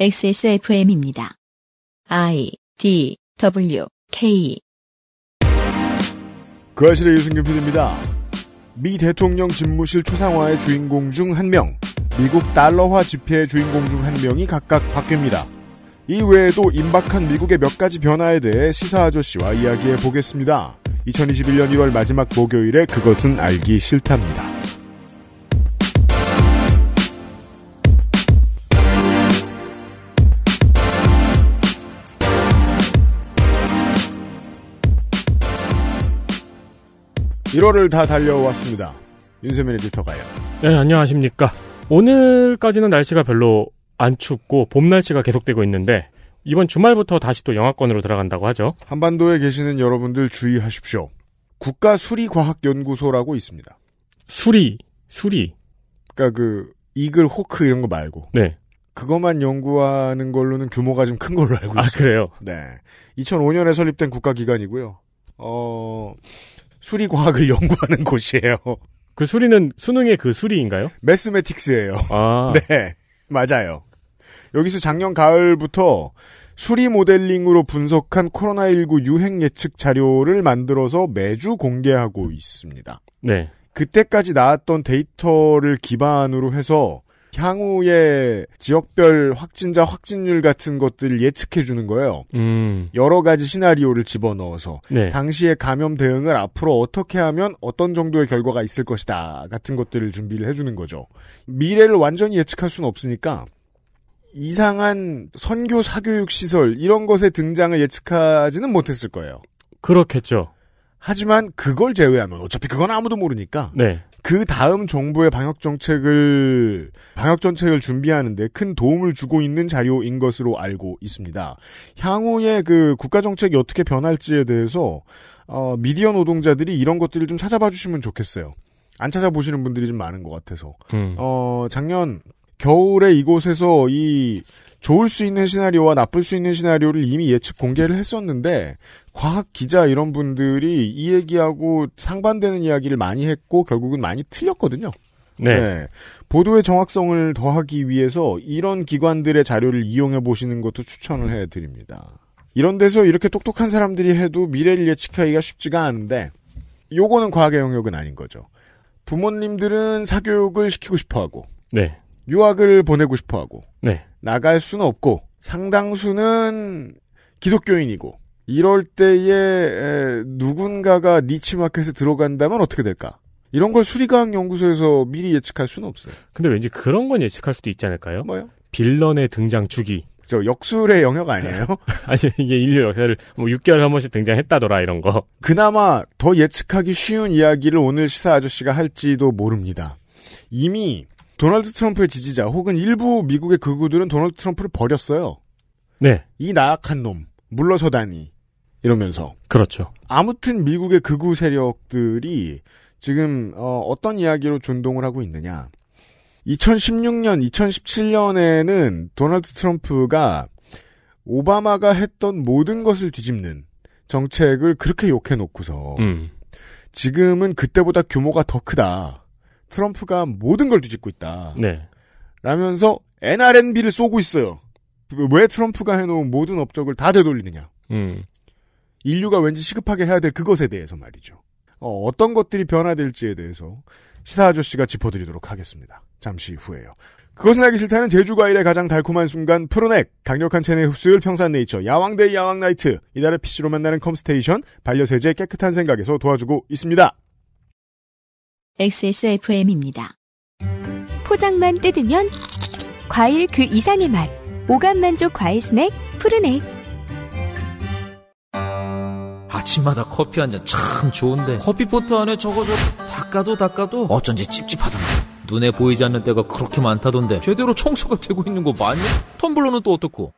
XSFM입니다. I D W K 그아실의 유승균 PD입니다. 미 대통령 집무실 초상화의 주인공 중 한 명, 미국 달러화 지폐의 주인공 중 한 명이 각각 바뀝니다. 이 외에도 임박한 미국의 몇 가지 변화에 대해 시사 아저씨와 이야기해 보겠습니다. 2021년 1월 마지막 목요일에 그것은 알기 싫답니다. 1월을 다 달려왔습니다. 윤세민 에디터가요. 네, 안녕하십니까. 오늘까지는 날씨가 별로 안 춥고 봄 날씨가 계속되고 있는데 이번 주말부터 다시 또 영하권으로 들어간다고 하죠. 한반도에 계시는 여러분들 주의하십시오. 국가 수리과학연구소라고 있습니다. 수리, 수리. 그러니까 그 이글 호크 이런 거 말고. 네. 그것만 연구하는 걸로는 규모가 좀 큰 걸로 알고 아, 있어요. 아, 그래요? 네. 2005년에 설립된 국가기관이고요. 어, 수리과학을 연구하는 곳이에요. 그 수리는 수능의 그 수리인가요? 매스매틱스예요. 아. 네. 맞아요. 여기서 작년 가을부터 수리 모델링으로 분석한 코로나19 유행 예측 자료를 만들어서 매주 공개하고 있습니다. 네. 그때까지 나왔던 데이터를 기반으로 해서 향후에 지역별 확진자 확진율 같은 것들을 예측해 주는 거예요. 음. 여러 가지 시나리오를 집어넣어서 네. 당시의 감염 대응을 앞으로 어떻게 하면 어떤 정도의 결과가 있을 것이다 같은 것들을 준비를 해 주는 거죠. 미래를 완전히 예측할 수는 없으니까 이상한 선교 사교육 시설 이런 것의 등장을 예측하지는 못했을 거예요. 그렇겠죠. 하지만 그걸 제외하면 어차피 그건 아무도 모르니까 네. 그 다음 정부의 방역 정책을 방역 정책을 준비하는데 큰 도움을 주고 있는 자료인 것으로 알고 있습니다. 향후에 그 국가 정책이 어떻게 변할지에 대해서 어, 미디어 노동자들이 이런 것들을 좀 찾아봐 주시면 좋겠어요. 안 찾아보시는 분들이 좀 많은 것 같아서 음. 어, 작년 겨울에 이곳에서 이 좋을 수 있는 시나리오와 나쁠 수 있는 시나리오를 이미 예측 공개를 했었는데 과학 기자 이런 분들이 이 얘기하고 상반되는 이야기를 많이 했고 결국은 많이 틀렸거든요. 네. 네. 보도의 정확성을 더하기 위해서 이런 기관들의 자료를 이용해 보시는 것도 추천을 해 드립니다. 이런 데서 이렇게 똑똑한 사람들이 해도 미래를 예측하기가 쉽지가 않은데 요거는 과학의 영역은 아닌 거죠. 부모님들은 사교육을 시키고 싶어 하고 네. 유학을 보내고 싶어 하고 네. 나갈 수는 없고 상당수는 기독교인이고 이럴 때에 누군가가 니치마켓에 들어간다면 어떻게 될까? 이런 걸 수리과학 연구소에서 미리 예측할 수는 없어요. 근데 왠지 그런 건 예측할 수도 있지 않을까요? 뭐요? 빌런의 등장 주기. 저 역술의 영역 아니에요? 아니 이게 인류 역사를 뭐 6개월 한 번씩 등장했다더라 이런 거. 그나마 더 예측하기 쉬운 이야기를 오늘 시사 아저씨가 할지도 모릅니다. 이미 도널드 트럼프의 지지자 혹은 일부 미국의 극우들은 도널드 트럼프를 버렸어요. 네. 이 나약한 놈 물러서다니 이러면서. 그렇죠. 아무튼 미국의 극우 세력들이 지금 어, 어떤 이야기로 준동을 하고 있느냐. 2016년, 2017년에는 도널드 트럼프가 오바마가 했던 모든 것을 뒤집는 정책을 그렇게 욕해놓고서 음. 지금은 그때보다 규모가 더 크다. 트럼프가 모든 걸 뒤집고 있다. 네. 라면서 NRNB를 쏘고 있어요. 왜 트럼프가 해놓은 모든 업적을 다 되돌리느냐. 음. 인류가 왠지 시급하게 해야 될 그것에 대해서 말이죠. 어, 어떤 것들이 변화될지에 대해서 시사 아저씨가 짚어드리도록 하겠습니다. 잠시 후에요. 그것은 하기 싫다는 제주과일의 가장 달콤한 순간 프로넥 강력한 체내 흡수율 평산네이처 야왕데이 야왕나이트 이달의 PC로 만나는 컴스테이션 반려세제 깨끗한 생각에서 도와주고 있습니다. XSFM입니다. 포장만 뜯으면 과일 그 이상의 맛. 오감 만족 과일 스낵 푸르넥. 아침마다 커피 한 잔 참 좋은데 커피포트 안에 저거 저 닦아도 닦아도 어쩐지 찝찝하던 눈에 보이지 않는 때가 그렇게 많다던데 제대로 청소가 되고 있는 거 맞냐? 텀블러는 또 어떻고?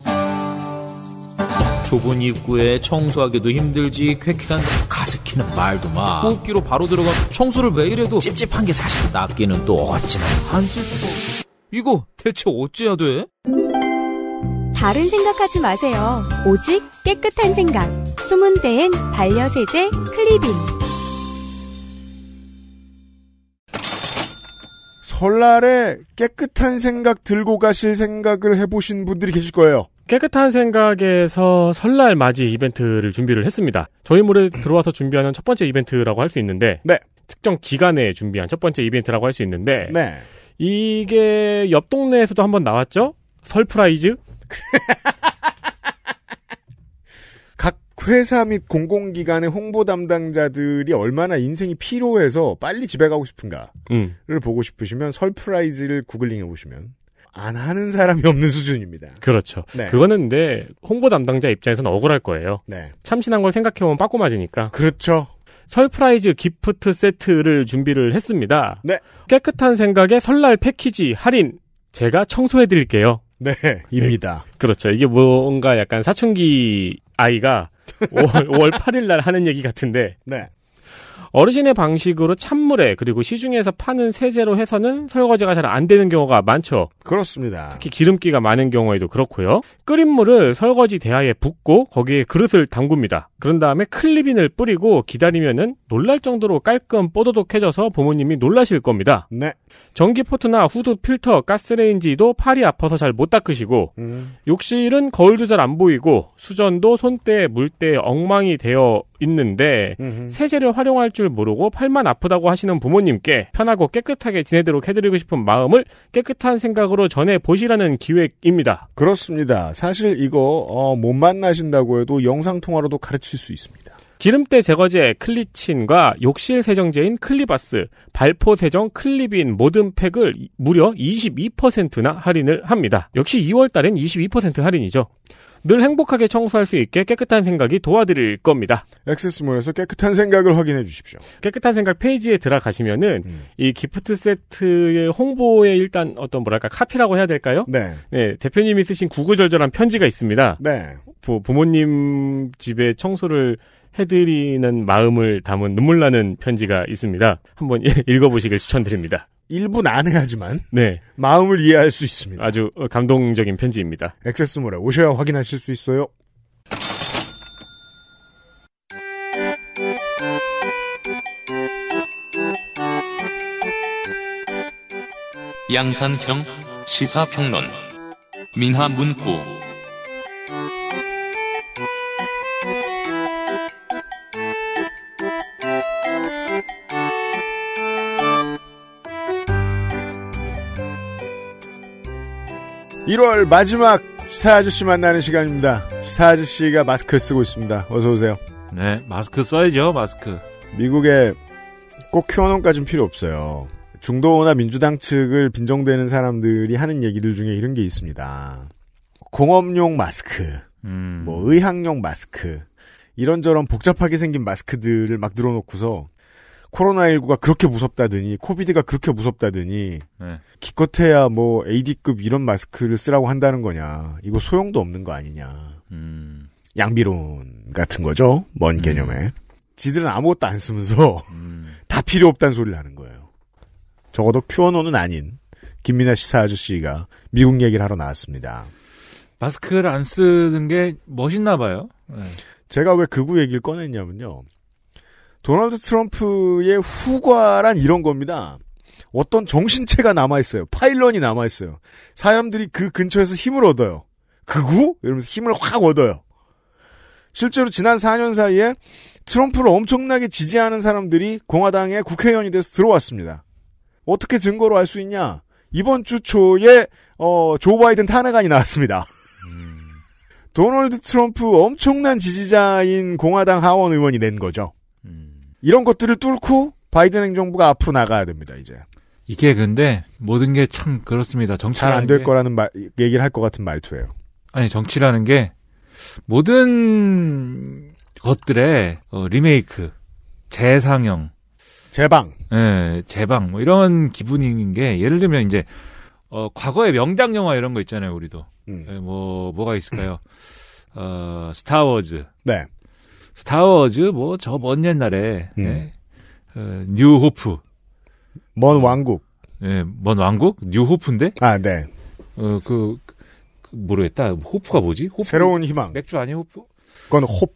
좁은 입구에 청소하기도 힘들지 쾌쾌한 가습기는 말도 마 호흡기로 바로 들어가 청소를 매일 해도 찝찝한 게 사실 낫기는 또 어찌나 안쓸 수도 이거 대체 어찌해야 돼? 다른 생각하지 마세요 오직 깨끗한 생각 숨은 대엔 반려세제 클리빙 설날에 깨끗한 생각 들고 가실 생각을 해보신 분들이 계실 거예요. 깨끗한 생각에서 설날 맞이 이벤트를 준비를 했습니다. 저희 몰에 들어와서 준비하는 첫 번째 이벤트라고 할 수 있는데 네. 특정 기간에 준비한 첫 번째 이벤트라고 할 수 있는데 네. 이게 옆 동네에서도 한번 나왔죠? 설프라이즈? 각 회사 및 공공기관의 홍보 담당자들이 얼마나 인생이 피로해서 빨리 집에 가고 싶은가를 음. 보고 싶으시면 설프라이즈를 구글링해 보시면 안 하는 사람이 없는 수준입니다. 그렇죠. 네. 그거는 근데 홍보 담당자 입장에서는 억울할 거예요. 네. 참신한 걸 생각해보면 빠꾸 맞으니까. 그렇죠. 설프라이즈 기프트 세트를 준비를 했습니다. 네. 깨끗한 생각에 설날 패키지 할인 제가 청소해드릴게요. 네. 입니다. 네. 그렇죠. 이게 뭔가 약간 사춘기 아이가 5월, 8일 날 하는 얘기 같은데. 네. 어르신의 방식으로 찬물에 그리고 시중에서 파는 세제로 해서는 설거지가 잘 안 되는 경우가 많죠. 그렇습니다. 특히 기름기가 많은 경우에도 그렇고요. 끓인 물을 설거지 대야에 붓고 거기에 그릇을 담굽니다. 그런 다음에 클리빈을 뿌리고 기다리면은 놀랄 정도로 깔끔 뽀도독해져서 부모님이 놀라실 겁니다. 네. 전기 포트나 후드 필터, 가스레인지도 팔이 아파서 잘 못 닦으시고 음. 욕실은 거울도 잘 안 보이고 수전도 손때물때 엉망이 되어 있는데 음흠. 세제를 활용할 줄 모르고 팔만 아프다고 하시는 부모님께 편하고 깨끗하게 지내도록 해드리고 싶은 마음을 깨끗한 생각으로 전해 보시라는 기획입니다. 그렇습니다. 사실 이거 어, 못 만나신다고 해도 영상 통화로도 가르칠 수 있습니다. 기름때 제거제 클리친과 욕실 세정제인 클리바스, 발포 세정 클리빈 모든 팩을 무려 22%나 할인을 합니다. 역시 2월 달엔 22% 할인이죠. 늘 행복하게 청소할 수 있게 깨끗한 생각이 도와드릴 겁니다. 액세스몰에서 깨끗한 생각을 확인해 주십시오. 깨끗한 생각 페이지에 들어가시면은 음. 이 기프트 세트의 홍보에 일단 어떤 뭐랄까 카피라고 해야 될까요? 네. 네 대표님이 쓰신 구구절절한 편지가 있습니다. 네. 부, 부모님 집에 청소를 해드리는 마음을 담은 눈물 나는 편지가 있습니다. 한번 읽어보시길 추천드립니다. 일부 난해하지만 네. 마음을 이해할 수 있습니다. 아주 감동적인 편지입니다. 액세스몰에 오셔야 확인하실 수 있어요. 양산형 시사평론 민화문구 1월 마지막 시사 아저씨 만나는 시간입니다. 시사 아저씨가 마스크 쓰고 있습니다. 어서 오세요. 네, 마스크 써야죠, 마스크. 미국에 꼭 큐어논까지는 필요 없어요. 중도나 민주당 측을 빈정대는 사람들이 하는 얘기들 중에 이런 게 있습니다. 공업용 마스크, 음. 뭐 의학용 마스크, 이런저런 복잡하게 생긴 마스크들을 막 늘어놓고서 코로나19가 그렇게 무섭다더니 코비드가 그렇게 무섭다더니 네. 기껏해야 뭐 AD급 이런 마스크를 쓰라고 한다는 거냐 이거 소용도 없는 거 아니냐 음. 양비론 같은 거죠 먼 음. 개념에 지들은 아무것도 안 쓰면서 음. 다 필요 없다는 소리를 하는 거예요 적어도 큐어노는 아닌 김민아 시사 아저씨가 미국 얘기를 하러 나왔습니다 마스크를 안 쓰는 게 멋있나 봐요 네. 제가 왜 그 구 얘기를 꺼냈냐면요 도널드 트럼프의 후과란 이런 겁니다. 어떤 정신체가 남아있어요. 파일런이 남아있어요. 사람들이 그 근처에서 힘을 얻어요. 그구? 이러면서 힘을 확 얻어요. 실제로 지난 4년 사이에 트럼프를 엄청나게 지지하는 사람들이 공화당의 국회의원이 돼서 들어왔습니다. 어떻게 증거로 알 수 있냐? 이번 주 초에 어, 조 바이든 탄핵안이 나왔습니다. 음. 도널드 트럼프 엄청난 지지자인 공화당 하원 의원이 낸 거죠. 이런 것들을 뚫고 바이든 행정부가 앞으로 나가야 됩니다, 이제. 이게 근데 모든 게 참 그렇습니다. 정치 잘안 될 거라는 말 얘기를 할 것 같은 말투예요. 아니 정치라는 게 모든 것들의 어, 리메이크, 재상영, 재방, 예, 재방 뭐 이런 기분인 게 예를 들면 이제 어, 과거의 명장 영화 이런 거 있잖아요, 우리도. 음. 예, 뭐 뭐가 있을까요? 어, 스타워즈. 네. 스타워즈 뭐 저 먼 옛날에 음. 네. 어, 뉴호프 먼 왕국 예, 네, 왕국 뉴호프인데 아 네. 어그 그, 모르겠다 그 호프가 뭐지? 호프? 새로운 희망 맥주 아니 호프? 그건 홉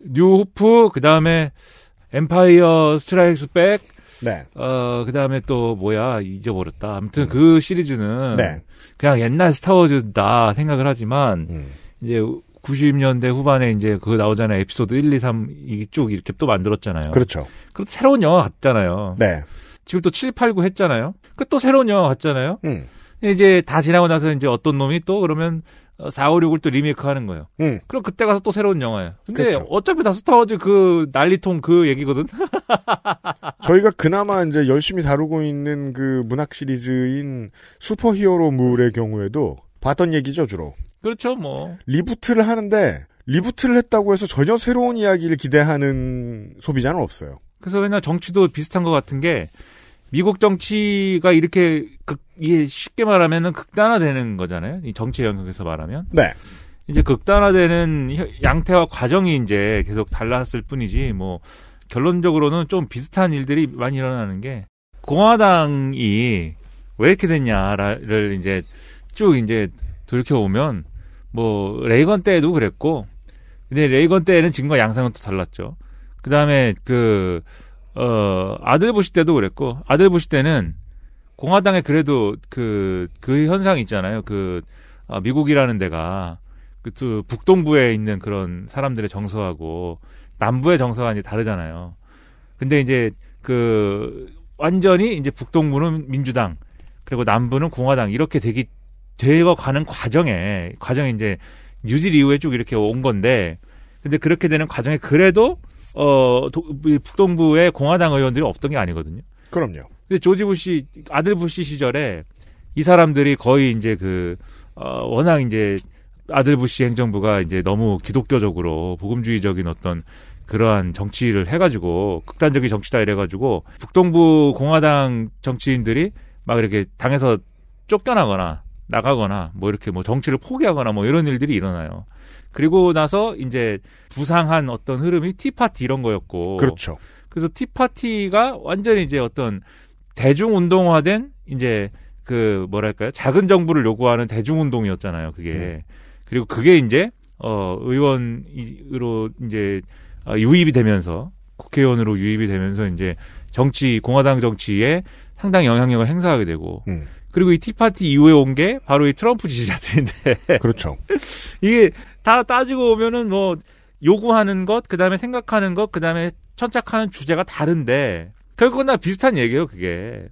뉴호프 그 다음에 엠파이어 스트라이크스 백 네. 어, 그 다음에 또, 뭐야, 잊어버렸다. 아무튼 음. 그 시리즈는. 네. 그냥 옛날 스타워즈다 생각을 하지만, 음. 이제 90년대 후반에 이제 그 나오잖아요. 에피소드 1, 2, 3 이쪽 이렇게 또 만들었잖아요. 그렇죠. 그럼 새로운 영화 같잖아요. 네. 지금 또 7, 8, 9 했잖아요. 그또 그러니까 새로운 영화 같잖아요. 음. 이제 다 지나고 나서 이제 어떤 놈이 또 그러면 4, 5, 6을 또 리메이크 하는 거예요. 음. 그럼 그때 가서 또 새로운 영화예요. 근데 그렇죠. 어차피 다 스타워즈 그 난리통 그 얘기거든. 저희가 그나마 이제 열심히 다루고 있는 그 문학 시리즈인 슈퍼히어로물의 경우에도 봤던 얘기죠 주로. 그렇죠, 뭐. 리부트를 하는데 리부트를 했다고 해서 전혀 새로운 이야기를 기대하는 소비자는 없어요. 그래서 맨날 정치도 비슷한 것 같은 게 미국 정치가 이렇게 극, 이게 쉽게 말하면 극단화되는 거잖아요. 이 정치 영역에서 말하면. 네. 이제 극단화되는 양태와 과정이 이제 계속 달랐을 뿐이지 뭐 결론적으로는 좀 비슷한 일들이 많이 일어나는 게 공화당이 왜 이렇게 됐냐를 이제 쭉 이제 돌이켜 보면 뭐 레이건 때도 그랬고 근데 레이건 때는 에 지금과 양상은 또 달랐죠. 그다음에 그 어, 아들 부시 때도 그랬고 아들 부시 때는 공화당에 그래도 그그 그, 그 현상 있잖아요. 그 아, 미국이라는 데가 그 북동부에 있는 그런 사람들의 정서하고 남부의 정서가 이제 다르잖아요. 근데 이제 그 완전히 이제 북동부는 민주당 그리고 남부는 공화당 이렇게 되기 되어가는 과정에 과정에 이제 뉴딜 이후에 쭉 이렇게 온 건데 근데 그렇게 되는 과정에 그래도 어 도, 북동부의 공화당 의원들이 없던 게 아니거든요. 그럼요. 근데 조지 부시 아들 부시 시절에 이 사람들이 거의 이제 그 어, 워낙 이제 아들 부시 행정부가 이제 너무 기독교적으로 복음주의적인 어떤 그러한 정치를 해가지고 극단적인 정치다 이래가지고 북동부 공화당 정치인들이 막 이렇게 당에서 쫓겨나거나 나가거나 뭐 이렇게 뭐 정치를 포기하거나 뭐 이런 일들이 일어나요. 그리고 나서 이제 부상한 어떤 흐름이 티파티 이런 거였고. 그렇죠. 그래서 티파티가 완전히 이제 어떤 대중운동화된 이제 그 뭐랄까요. 작은 정부를 요구하는 대중운동이었잖아요. 그게. 음. 그리고 그게 이제 어 의원으로 이제 어, 유입이 되면서 국회의원으로 유입이 되면서 이제 정치 공화당 정치에 상당히 영향력을 행사하게 되고 음. 그리고 이 티파티 이후에 온 게 바로 이 트럼프 지지자들인데. 그렇죠. 이게 다 따지고 보면은 뭐 요구하는 것, 그 다음에 생각하는 것, 그 다음에 천착하는 주제가 다른데 결국은 다 비슷한 얘기예요, 그게.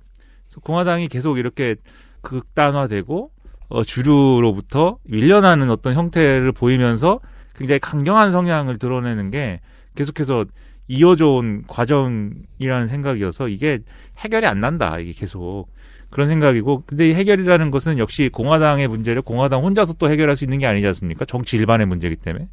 그래서 공화당이 계속 이렇게 극단화되고 어, 주류로부터 밀려나는 어떤 형태를 보이면서 굉장히 강경한 성향을 드러내는 게 계속해서 이어져온 과정이라는 생각이어서 이게 해결이 안 난다 이게 계속 그런 생각이고 근데 이 해결이라는 것은 역시 공화당의 문제를 공화당 혼자서 또 해결할 수 있는 게 아니지 않습니까? 정치 일반의 문제이기 때문에.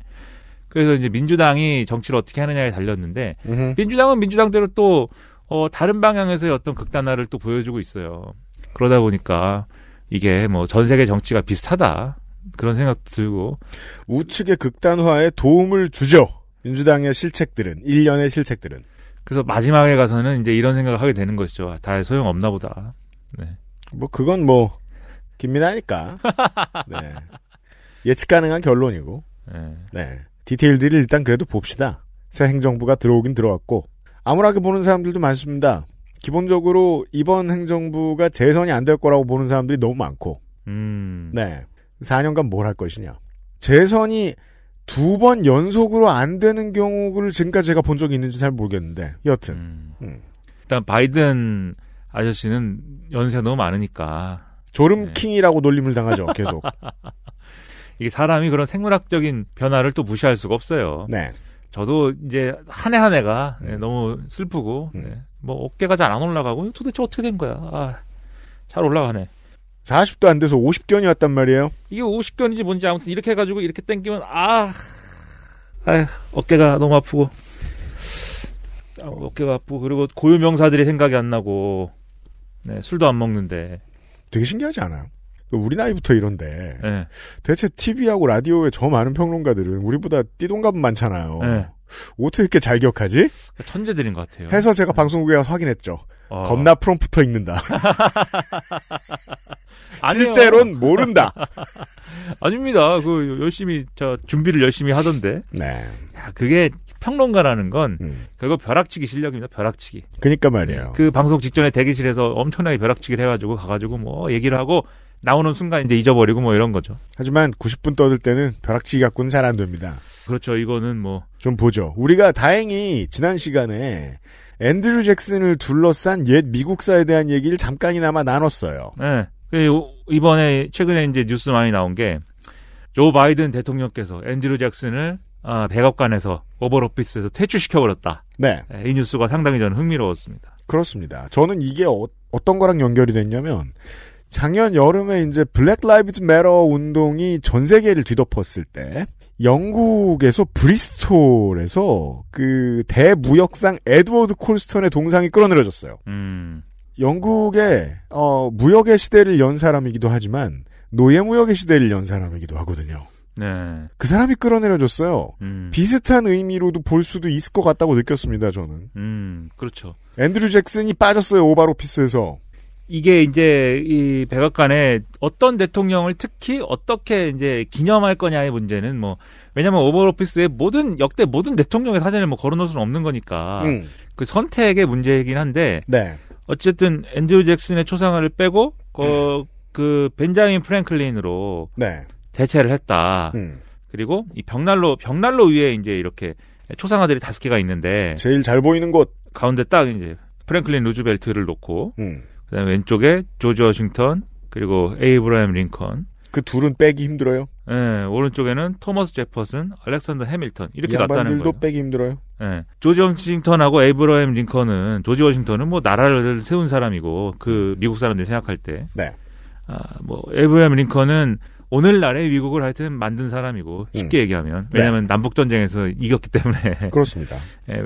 그래서 이제 민주당이 정치를 어떻게 하느냐에 달렸는데 으흠. 민주당은 민주당대로 또 어, 다른 방향에서의 어떤 극단화를 또 보여주고 있어요. 그러다 보니까 이게 뭐 전 세계 정치가 비슷하다 그런 생각도 들고 우측의 극단화에 도움을 주죠. 민주당의 실책들은 일련의 실책들은 그래서 마지막에 가서는 이제 이런 생각을 하게 되는 것이죠. 아, 다 소용 없나 보다. 네. 뭐 그건 뭐 김민아니까. 네. 예측 가능한 결론이고. 네. 네. 디테일들을 일단 그래도 봅시다. 새 행정부가 들어오긴 들어왔고 아무하게 보는 사람들도 많습니다. 기본적으로 이번 행정부가 재선이 안 될 거라고 보는 사람들이 너무 많고. 음. 네. 4년간 뭘 할 것이냐. 재선이 두 번 연속으로 안 되는 경우를 지금까지 제가 본 적이 있는지 잘 모르겠는데 여튼. 음. 음. 일단 바이든 아저씨는 연세 너무 많으니까. 졸음킹이라고 네. 놀림을 당하죠, 계속. 이게 사람이 그런 생물학적인 변화를 또 무시할 수가 없어요. 네. 저도 이제 한 해 한 해가 네. 음. 너무 슬프고, 음. 네. 뭐 어깨가 잘 안 올라가고 도대체 어떻게 된 거야. 아, 잘 올라가네. 40도 안 돼서 50견이 왔단 말이에요. 이게 50견인지 뭔지 아무튼 이렇게 해가지고 이렇게 땡기면, 아, 아휴, 어깨가 너무 아프고. 아, 어깨가 아프고, 그리고 고유명사들이 생각이 안 나고, 네, 술도 안 먹는데. 되게 신기하지 않아요? 그 우리 나이부터 이런데 네. 대체 TV하고 라디오에 저 많은 평론가들은 우리보다 띠동갑 많잖아요. 네. 어떻게 이렇게 잘 기억하지? 천재들인 것 같아요. 해서 제가 네. 방송국에 가서 확인했죠. 어. 겁나 프롬프터 읽는다. 실제론 모른다. 아닙니다. 그 열심히 저 준비를 열심히 하던데. 네. 야, 그게 평론가라는 건 음. 결국 벼락치기 실력입니다. 벼락치기. 그니까 말이에요. 그 방송 직전에 대기실에서 엄청나게 벼락치기를 해가지고 가가지고 뭐 얘기를 하고 나오는 순간 이제 잊어버리고 뭐 이런 거죠. 하지만 90분 떠들 때는 벼락치기 갖고는 잘 안 됩니다. 그렇죠. 이거는 뭐 좀 보죠. 우리가 다행히 지난 시간에 앤드류 잭슨을 둘러싼 옛 미국사에 대한 얘기를 잠깐이나마 나눴어요. 네. 그 이번에 최근에 이제 뉴스 많이 나온 게 조 바이든 대통령께서 앤드류 잭슨을 어, 백악관에서 오버로피스에서 퇴출시켜버렸다. 네. 예, 이 뉴스가 상당히 저는 흥미로웠습니다. 그렇습니다. 저는 이게 어, 떤 거랑 연결이 됐냐면 작년 여름에 이제 블랙 라이브즈 메러 운동이 전 세계를 뒤덮었을 때 영국에서 브리스톨에서 그 대무역상 에드워드 콜스턴의 동상이 끌어내려졌어요. 음. 영국의 어, 무역의 시대를 연 사람이기도 하지만 노예 무역의 시대를 연 사람이기도 하거든요. 네. 그 사람이 끌어내려줬어요. 음. 비슷한 의미로도 볼 수도 있을 것 같다고 느꼈습니다, 저는. 음, 그렇죠. 앤드류 잭슨이 빠졌어요, 오바로피스에서. 이게 이제 이 백악관에 어떤 대통령을 특히 어떻게 이제 기념할 거냐의 문제는 뭐 왜냐면 오버로피스의 모든 역대 모든 대통령의 사진을 뭐 걸어놓을 수는 없는 거니까 음. 그 선택의 문제이긴 한데 네. 어쨌든 앤드류 잭슨의 초상화를 빼고 그, 음. 그 벤자민 프랭클린으로 네. 대체를 했다. 음. 그리고 이 벽난로 벽난로 위에 이제 이렇게 초상화들이 다섯 개가 있는데 제일 잘 보이는 곳 가운데 딱 이제 프랭클린 루즈벨트를 놓고 음. 그다음 에 왼쪽에 조지 워싱턴 그리고 에이브라임 링컨 그 둘은 빼기 힘들어요. 예, 네, 오른쪽에는 토머스 제퍼슨, 알렉산더 해밀턴 이렇게 놨다는 거예요. 빼기 힘들어요. 예, 네, 조지 워싱턴하고 에이브라임 링컨은 조지 워싱턴은 뭐 나라를 세운 사람이고 그 미국 사람들이 생각할 때, 네, 아뭐 에이브라임 링컨은 오늘날의 미국을 하여튼 만든 사람이고 쉽게 음. 얘기하면 네. 왜냐하면 네. 남북 전쟁에서 이겼기 때문에 그렇습니다. 예,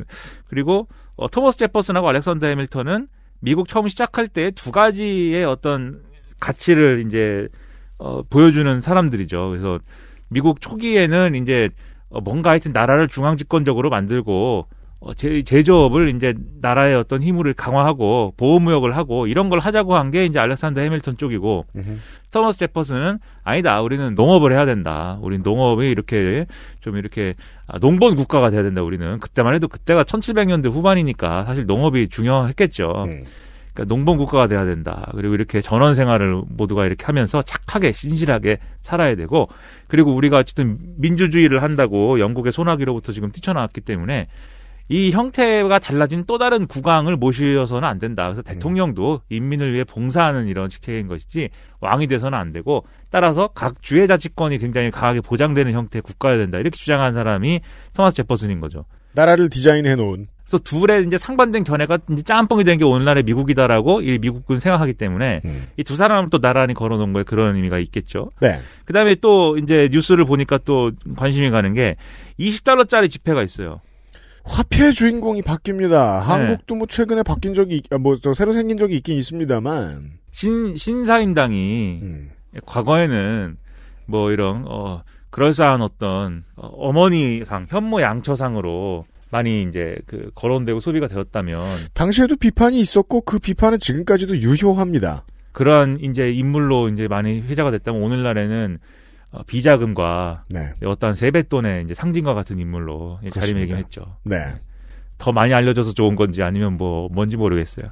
그리고 어, 토머스 제퍼슨하고 알렉산더 해밀턴은 미국 처음 시작할 때 두 가지의 어떤 가치를 이제 어, 보여주는 사람들이죠. 그래서 미국 초기에는 이제 어, 뭔가 하여튼 나라를 중앙 집권적으로 만들고 어, 제, 제조업을 이제 나라의 어떤 힘을 강화하고 보호무역을 하고 이런 걸 하자고 한 게 이제 알렉산더 해밀턴 쪽이고 으흠. 토머스 제퍼슨은 아니다 우리는 농업을 해야 된다 우린 농업이 이렇게 좀 이렇게 아, 농본 국가가 돼야 된다 우리는 그때만 해도 그때가 1700년대 후반이니까 사실 농업이 중요했겠죠 음. 그러니까 농본 국가가 돼야 된다 그리고 이렇게 전원 생활을 모두가 이렇게 하면서 착하게 신실하게 살아야 되고 그리고 우리가 어쨌든 민주주의를 한다고 영국의 소나기로부터 지금 뛰쳐나왔기 때문에 이 형태가 달라진 또 다른 국왕을 모시어서는 안 된다. 그래서 음. 대통령도 인민을 위해 봉사하는 이런 직책인 것이지 왕이 돼서는 안 되고 따라서 각 주의 자치권이 굉장히 강하게 보장되는 형태의 국가여야 된다. 이렇게 주장한 사람이 토마스 제퍼슨인 거죠. 나라를 디자인해 놓은. 그래서 둘의 이제 상반된 견해가 이제 짬뽕이 된 게 오늘날의 미국이다라고 이 미국군 생각하기 때문에 음. 이두 사람을 또 나란히 걸어놓은 거에 그런 의미가 있겠죠. 네. 그다음에 또 이제 뉴스를 보니까 또 관심이 가는 게 20달러짜리 지폐가 있어요. 화폐 주인공이 바뀝니다. 네. 한국도 뭐 최근에 바뀐 적이 아, 뭐 새로 생긴 적이 있긴 있습니다만 신 신사임당이 음. 과거에는 뭐 이런 어 그럴싸한 어떤 어, 어머니상 현모 양처상으로 많이 이제 그 거론되고 소비가 되었다면 당시에도 비판이 있었고 그 비판은 지금까지도 유효합니다. 그러한 이제 인물로 이제 많이 회자가 됐다면 오늘날에는 어, 비자금과 네. 어떤 세뱃돈의 이제 상징과 같은 인물로 그렇습니다. 자리매김했죠. 네. 네. 더 많이 알려져서 좋은 건지 아니면 뭐 뭔지 모르겠어요.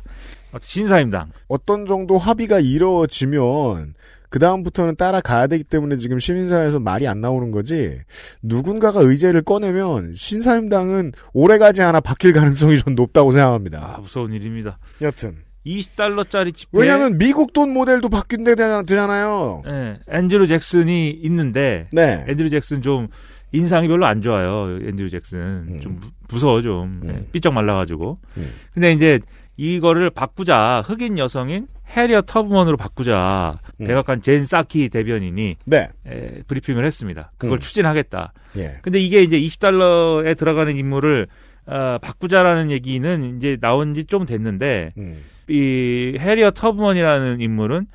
신사임당 어떤 정도 합의가 이루어지면 그 다음부터는 따라가야 되기 때문에 지금 시민사에서 회 말이 안 나오는 거지 누군가가 의제를 꺼내면 신사임당은 오래가지 않아 바뀔 가능성이 좀 높다고 생각합니다. 아, 무서운 일입니다. 여튼 20달러짜리 지폐. 왜냐하면 미국 돈 모델도 바뀐데 되잖아요. 네, 앤드류 잭슨이 있는데 네. 앤드류 잭슨 좀 인상이 별로 안 좋아요. 앤드류 잭슨 음. 좀 무서워 좀 음. 예, 삐쩍 말라가지고. 음. 근데 이제 이거를 바꾸자 흑인 여성인 해리어 터브먼으로 바꾸자 음. 백악관 젠 사키 대변인이 네. 에, 예, 브리핑을 했습니다. 그걸 음. 추진하겠다. 예. 근데 이게 이제 20달러에 들어가는 인물을 어, 바꾸자라는 얘기는 이제 나온 지 좀 됐는데. 음. 이 해리어 터브먼이라는 인물은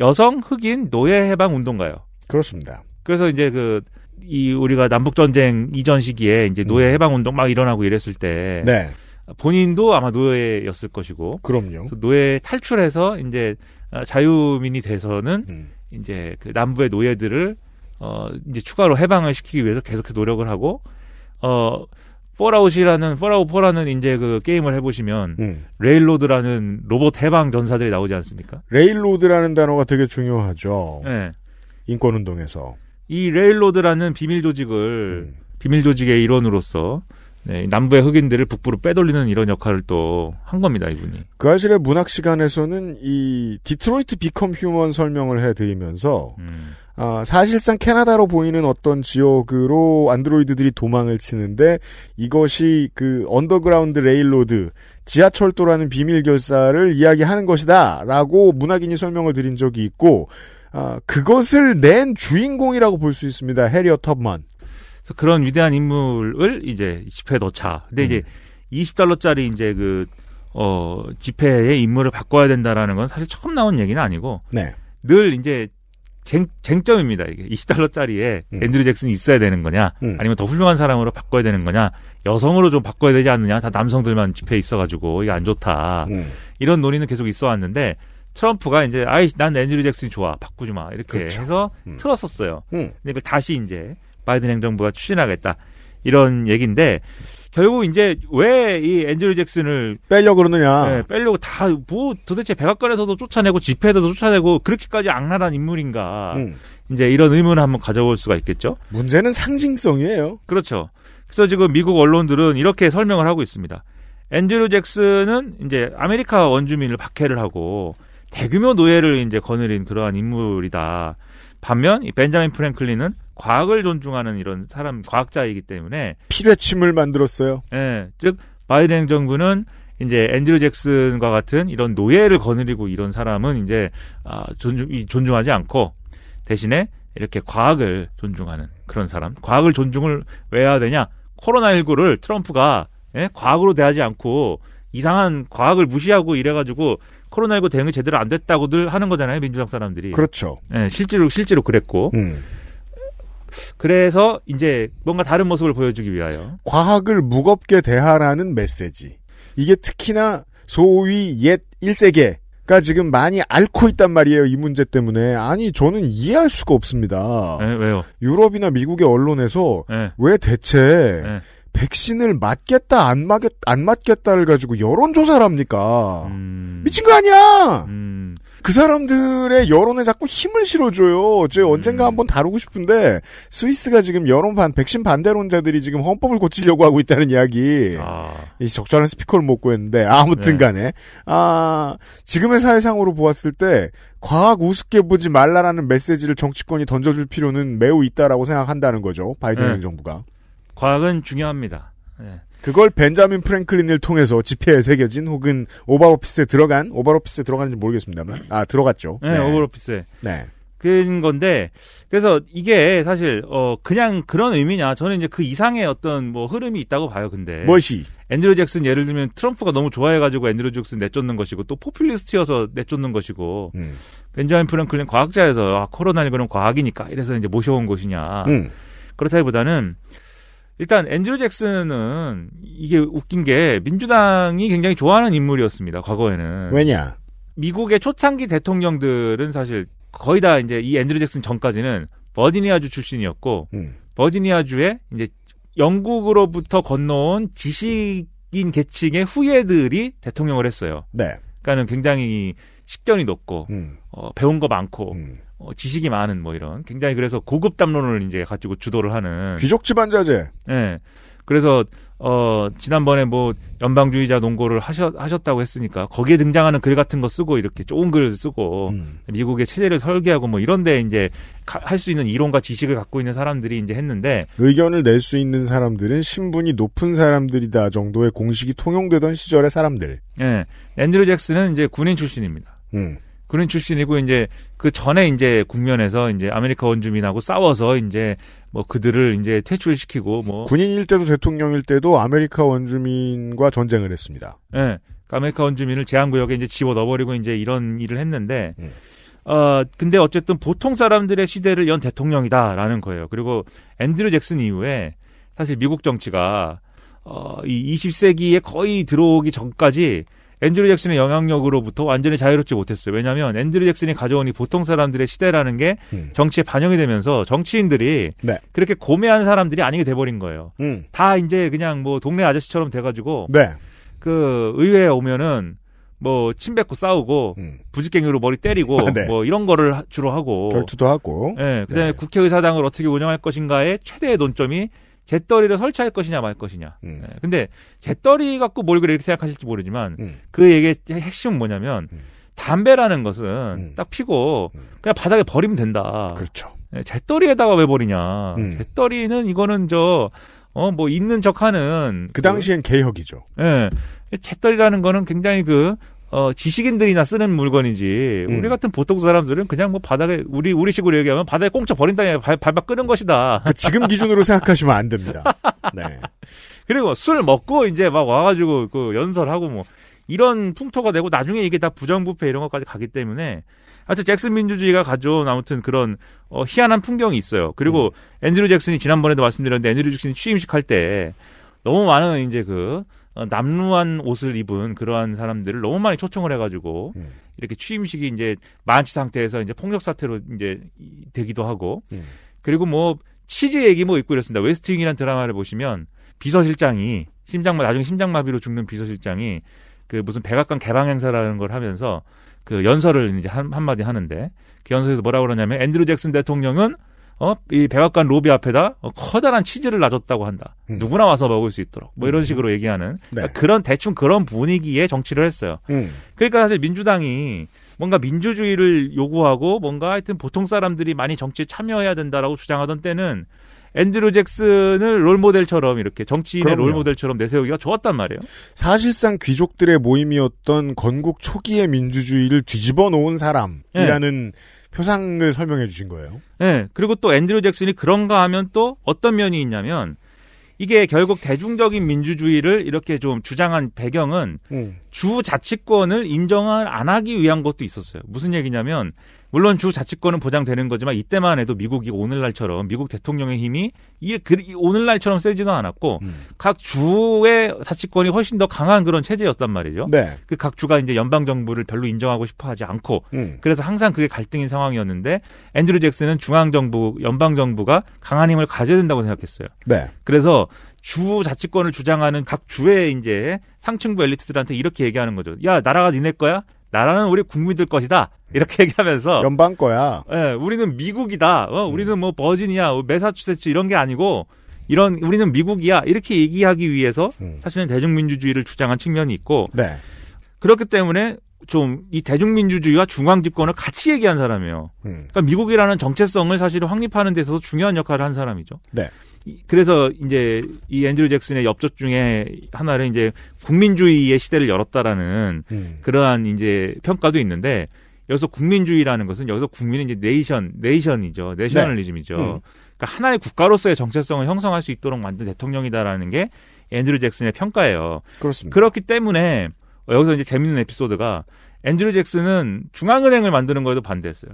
여성 흑인 노예 해방 운동가요. 그렇습니다. 그래서 이제 그 이 우리가 남북 전쟁 이전 시기에 이제 음. 노예 해방 운동 막 일어나고 이랬을 때 네. 본인도 아마 노예였을 것이고 그럼요. 그 노예 탈출해서 이제 자유민이 돼서는 음. 이제 그 남부의 노예들을 어 이제 추가로 해방을 시키기 위해서 계속해서 노력을 하고 어 폴아웃이라는 폴아웃 4라는 이제 그 게임을 해보시면 음. 레일로드라는 로봇 해방 전사들이 나오지 않습니까? 레일로드라는 단어가 되게 중요하죠. 네. 인권 운동에서 이 레일로드라는 비밀 조직을 음. 비밀 조직의 일원으로서 네, 남부의 흑인들을 북부로 빼돌리는 이런 역할을 또 한 겁니다 이분이. 그 사실의 문학 시간에서는 이 디트로이트 비컴 휴먼 설명을 해드리면서. 음. 아, 사실상 캐나다로 보이는 어떤 지역으로 안드로이드들이 도망을 치는데 이것이 그 언더그라운드 레일로드 지하철도라는 비밀 결사를 이야기하는 것이다라고 문학인이 설명을 드린 적이 있고 아, 그것을 낸 주인공이라고 볼 수 있습니다 해리어 터만 그런 위대한 인물을 이제 집회 에 넣자. 근데 음. 이제 20달러짜리 이제 그 어, 집회의 인물을 바꿔야 된다라는 건 사실 처음 나온 얘기는 아니고 네. 늘 이제 쟁, 쟁점입니다. 이게 20달러짜리에 음. 앤드류 잭슨이 있어야 되는 거냐, 음. 아니면 더 훌륭한 사람으로 바꿔야 되는 거냐, 여성으로 좀 바꿔야 되지 않느냐, 다 남성들만 집회에 있어가지고 이게 안 좋다. 음. 이런 논의는 계속 있어 왔는데 트럼프가 이제 아이 난 앤드류 잭슨이 좋아 바꾸지 마 이렇게 그렇죠. 해서 음. 틀었었어요. 음. 근데 그걸 다시 이제 바이든 행정부가 추진하겠다 이런 얘기인데. 결국 이제 왜 이 앤드류 잭슨을 빼려고 그러느냐. 네, 빼려고 다 뭐 도대체 백악관에서도 쫓아내고 집회에서도 쫓아내고 그렇게까지 악랄한 인물인가. 음. 이제 이런 의문을 한번 가져볼 수가 있겠죠. 문제는 상징성이에요. 그렇죠. 그래서 지금 미국 언론들은 이렇게 설명을 하고 있습니다. 앤드류 잭슨은 이제 아메리카 원주민을 박해를 하고 대규모 노예를 이제 거느린 그러한 인물이다. 반면 이 벤자민 프랭클린은 과학을 존중하는 이런 사람 과학자이기 때문에 피뢰침을 만들었어요. 예. 즉 바이든 행정부는 이제 앤드류 잭슨과 같은 이런 노예를 거느리고 이런 사람은 이제 아, 존중 존중하지 않고 대신에 이렇게 과학을 존중하는 그런 사람, 과학을 존중을 왜 해야 되냐? 코로나19를 트럼프가 예? 과학으로 대하지 않고 이상한 과학을 무시하고 이래가지고 코로나19 대응이 제대로 안 됐다고들 하는 거잖아요 민주당 사람들이. 그렇죠. 예, 실제로 실제로 그랬고. 음. 그래서 이제 뭔가 다른 모습을 보여주기 위하여 과학을 무겁게 대하라는 메시지. 이게 특히나 소위 옛 1세계가 지금 많이 앓고 있단 말이에요. 이 문제 때문에. 아니, 저는 이해할 수가 없습니다. 에, 네, 왜요? 유럽이나 미국의 언론에서 에. 네. 왜 대체 에. 네. 백신을 맞겠다 안 맞겠 다안 맞겠다를 가지고 여론 조사를 합니까? 음... 미친 거 아니야. 음... 그 사람들의 여론에 자꾸 힘을 실어줘요. 저 언젠가 음. 한번 다루고 싶은데 스위스가 지금 여론 반 백신 반대론자들이 지금 헌법을 고치려고 하고 있다는 이야기. 아. 이 적절한 스피커를 못 구했는데 아무튼간에 네. 아 지금의 사회상으로 보았을 때 과학 우습게 보지 말라라는 메시지를 정치권이 던져줄 필요는 매우 있다라고 생각한다는 거죠 바이든 네. 정부가 과학은 중요합니다. 네. 그걸 벤자민 프랭클린을 통해서 지폐에 새겨진 혹은 오버오피스에 들어간 오버오피스에 들어가는지 모르겠습니다만 아 들어갔죠. 네, 네. 오버오피스에. 네. 그런 건데 그래서 이게 사실 어 그냥 그런 의미냐 저는 이제 그 이상의 어떤 뭐 흐름이 있다고 봐요 근데 뭐시 앤드로 잭슨 예를 들면 트럼프가 너무 좋아해가지고 앤드로 잭슨 내쫓는 것이고 또 포퓰리스트여서 내쫓는 것이고 음. 벤자민 프랭클린 과학자에서 아, 코로나1그는 과학이니까 이래서 이제 모셔온 것이냐 음. 그렇다기보다는 일단 앤드류 잭슨은 이게 웃긴 게 민주당이 굉장히 좋아하는 인물이었습니다. 과거에는. 왜냐? 미국의 초창기 대통령들은 사실 거의 다 이제 이 앤드류 잭슨 전까지는 버지니아주 출신이었고 음. 버지니아주의 이제 영국으로부터 건너온 지식인 계층의 후예들이 대통령을 했어요. 네. 그러니까는 굉장히 식견이 높고 음. 어, 배운 거 많고 음. 어, 지식이 많은 뭐 이런 굉장히 그래서 고급 담론을 이제 가지고 주도를 하는 귀족 집안 자제. 예. 네. 그래서 어 지난번에 뭐 연방주의자 농고를 하셨 하셨다고 했으니까 거기에 등장하는 글 같은 거 쓰고 이렇게 좋은 글을 쓰고 음. 미국의 체제를 설계하고 뭐 이런데 이제 할 수 있는 이론과 지식을 갖고 있는 사람들이 이제 했는데 의견을 낼 수 있는 사람들은 신분이 높은 사람들이다 정도의 공식이 통용되던 시절의 사람들. 예. 네. 앤드류 잭슨은 이제 군인 출신입니다. 음. 군인 출신이고 이제 그 전에 이제 국면에서 이제 아메리카 원주민하고 싸워서 이제 뭐 그들을 이제 퇴출시키고 뭐 군인일 때도 대통령일 때도 아메리카 원주민과 전쟁을 했습니다. 예. 네. 아메리카 원주민을 제한 구역에 이제 집어 넣어버리고 이제 이런 일을 했는데 음. 어 근데 어쨌든 보통 사람들의 시대를 연 대통령이다라는 거예요. 그리고 앤드류 잭슨 이후에 사실 미국 정치가 어이 20세기에 거의 들어오기 전까지 앤드류 잭슨의 영향력으로부터 완전히 자유롭지 못했어요. 왜냐하면 앤드류 잭슨이 가져온 이 보통 사람들의 시대라는 게 음. 정치에 반영이 되면서 정치인들이 네. 그렇게 고매한 사람들이 아니게 돼버린 거예요. 음. 다 이제 그냥 뭐 동네 아저씨처럼 돼가지고 네. 그 의회에 오면은 뭐 침뱉고 싸우고 음. 부직갱이로 머리 때리고 아, 네. 뭐 이런 거를 주로 하고 결투도 하고 예 네, 그다음에 네. 국회의사당을 어떻게 운영할 것인가의 최대의 논점이 재떨이를 설치할 것이냐 말 것이냐. 음. 네. 근데 재떨이 갖고 뭘 그래 렇게 생각하실지 모르지만 음. 그 얘기의 핵심은 뭐냐면 음. 담배라는 것은 음. 딱 피고 음. 그냥 바닥에 버리면 된다. 그렇죠. 네. 재떨이에다가 왜 버리냐. 음. 재떨이는 이거는 저 어, 뭐, 있는 척 하는. 그 당시엔 그, 개혁이죠. 예. 네. 재떨이라는 거는 굉장히 그, 어, 지식인들이나 쓰는 물건이지 음. 우리 같은 보통 사람들은 그냥 뭐 바닥에 우리 우리식으로 얘기하면 바닥에 꽁쳐 버린다 발 발바 끄는 것이다. 그 지금 기준으로 생각하시면 안 됩니다. 네. 그리고 술 먹고 이제 막 와가지고 그 연설하고 뭐 이런 풍토가 되고 나중에 이게 다 부정부패 이런 것까지 가기 때문에 하여튼 잭슨 민주주의가 가져온 아무튼 그런 어, 희한한 풍경이 있어요. 그리고 음. 앤드류 잭슨이 지난번에도 말씀드렸는데 앤드류 잭슨이 취임식 할 때 너무 많은 이제 그 어, 남루한 옷을 입은 그러한 사람들을 너무 많이 초청을 해가지고 네. 이렇게 취임식이 이제 만취 상태에서 이제 폭력 사태로 이제 되기도 하고 네. 그리고 뭐 치즈 얘기 뭐 있고 이랬습니다. 웨스팅이라는 드라마를 보시면 비서실장이 심장마 나중에 심장마비로 죽는 비서실장이 그 무슨 백악관 개방 행사라는 걸 하면서 그 연설을 이제 한, 한마디 하는데 그 연설에서 뭐라 그러냐면 앤드루 잭슨 대통령은 어, 이 백악관 로비 앞에다 어, 커다란 치즈를 놔줬다고 한다. 음. 누구나 와서 먹을 수 있도록. 뭐 이런 음. 식으로 얘기하는 네. 그러니까 그런 대충 그런 분위기에 정치를 했어요. 음. 그러니까 사실 민주당이 뭔가 민주주의를 요구하고 뭔가 하여튼 보통 사람들이 많이 정치에 참여해야 된다라고 주장하던 때는 앤드류 잭슨을 롤모델처럼 이렇게 정치인의 그럼요. 롤모델처럼 내세우기가 좋았단 말이에요. 사실상 귀족들의 모임이었던 건국 초기의 민주주의를 뒤집어 놓은 사람이라는 네. 표상을 설명해 주신 거예요. 네. 그리고 또 앤드류 잭슨이 그런가 하면 또 어떤 면이 있냐면 이게 결국 대중적인 민주주의를 이렇게 좀 주장한 배경은 음. 주 자치권을 인정을 안 하기 위한 것도 있었어요. 무슨 얘기냐면 물론 주 자치권은 보장되는 거지만 이때만 해도 미국이 오늘날처럼 미국 대통령의 힘이 이게 그, 오늘날처럼 세지도 않았고 음. 각 주의 자치권이 훨씬 더 강한 그런 체제였단 말이죠. 네. 그각 주가 이제 연방 정부를 별로 인정하고 싶어하지 않고 음. 그래서 항상 그게 갈등인 상황이었는데 앤드류 잭슨은 중앙 정부, 연방 정부가 강한 힘을 가져야 된다고 생각했어요. 네. 그래서 주 자치권을 주장하는 각 주의 이제 상층부 엘리트들한테 이렇게 얘기하는 거죠. 야, 나라가 니네 거야? 나라는 우리 국민들 것이다. 이렇게 얘기하면서 연방 거야. 예, 우리는 미국이다. 어, 우리는 뭐 버지니아, 메사추세츠 뭐 이런 게 아니고 이런 우리는 미국이야. 이렇게 얘기하기 위해서 음. 사실은 대중민주주의를 주장한 측면이 있고 네. 그렇기 때문에 좀 이 대중민주주의와 중앙 집권을 같이 얘기한 사람이에요. 음. 그러니까 미국이라는 정체성을 사실 확립하는 데서 중요한 역할을 한 사람이죠. 네. 그래서 이제 이 앤드류 잭슨의 엽적 중에 하나를 이제 국민주의의 시대를 열었다라는 음. 그러한 이제 평가도 있는데 여기서 국민주의라는 것은 여기서 국민은 이제 네이션, 네이션이죠. 내셔널리즘이죠. 네. 음. 그러니까 하나의 국가로서의 정체성을 형성할 수 있도록 만든 대통령이다라는 게 앤드류 잭슨의 평가예요. 그렇습니다. 그렇기 때문에 여기서 이제 재밌는 에피소드가 앤드류 잭슨은 중앙은행을 만드는 거에도 반대했어요.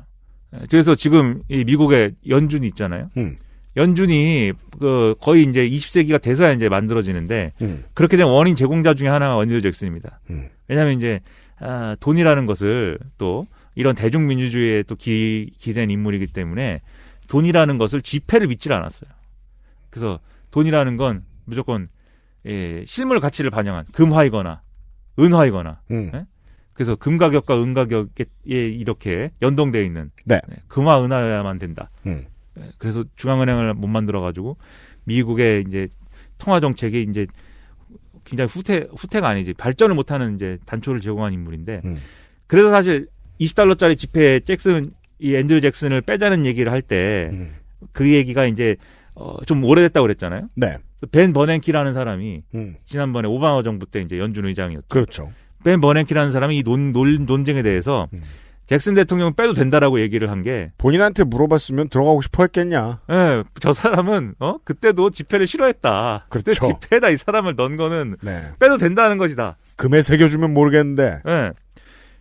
그래서 지금 이 미국의 연준이 있잖아요. 음. 연준이 그 거의 이제 20세기가 돼서야 이제 만들어지는데 음. 그렇게 된 원인 제공자 중에 하나가 원딜 잭슨입니다. 음. 왜냐하면 이제 아, 돈이라는 것을 또 이런 대중민주주의에 또 기, 기댄 인물이기 때문에 돈이라는 것을 지폐를 믿질 않았어요. 그래서 돈이라는 건 무조건 예, 실물 가치를 반영한 금화이거나 은화이거나 음. 예? 그래서 금 가격과 은 가격에 이렇게 연동되어 있는 네. 예, 금화 은화여야만 된다. 음. 예, 그래서 중앙은행을 못 만들어 가지고 미국의 이제 통화 정책이 이제 굉장히 후퇴 후퇴가 아니지 발전을 못하는 이제 단초를 제공한 인물인데 음. 그래서 사실 20달러짜리 지폐에 잭슨 이 앤드류 잭슨을 빼자는 얘기를 할 때그 음. 그 얘기가 이제 어, 좀 오래됐다고 그랬잖아요. 네. 그 벤 버냉키라는 사람이 음. 지난번에 오바마 정부 때 이제 연준 의장이었죠. 그렇죠. 벤 버냉키라는 사람이 이 논, 논, 논쟁에 대해서 음. 잭슨 대통령 은 빼도 된다라고 얘기를 한 게 본인한테 물어봤으면 들어가고 싶어 했겠냐. 예, 네, 저 사람은 어 그때도 집회를 싫어했다. 그렇죠. 그때 집회다 이 사람을 넣은 거는 네. 빼도 된다는 것이다. 금에 새겨주면 모르겠는데. 예. 네.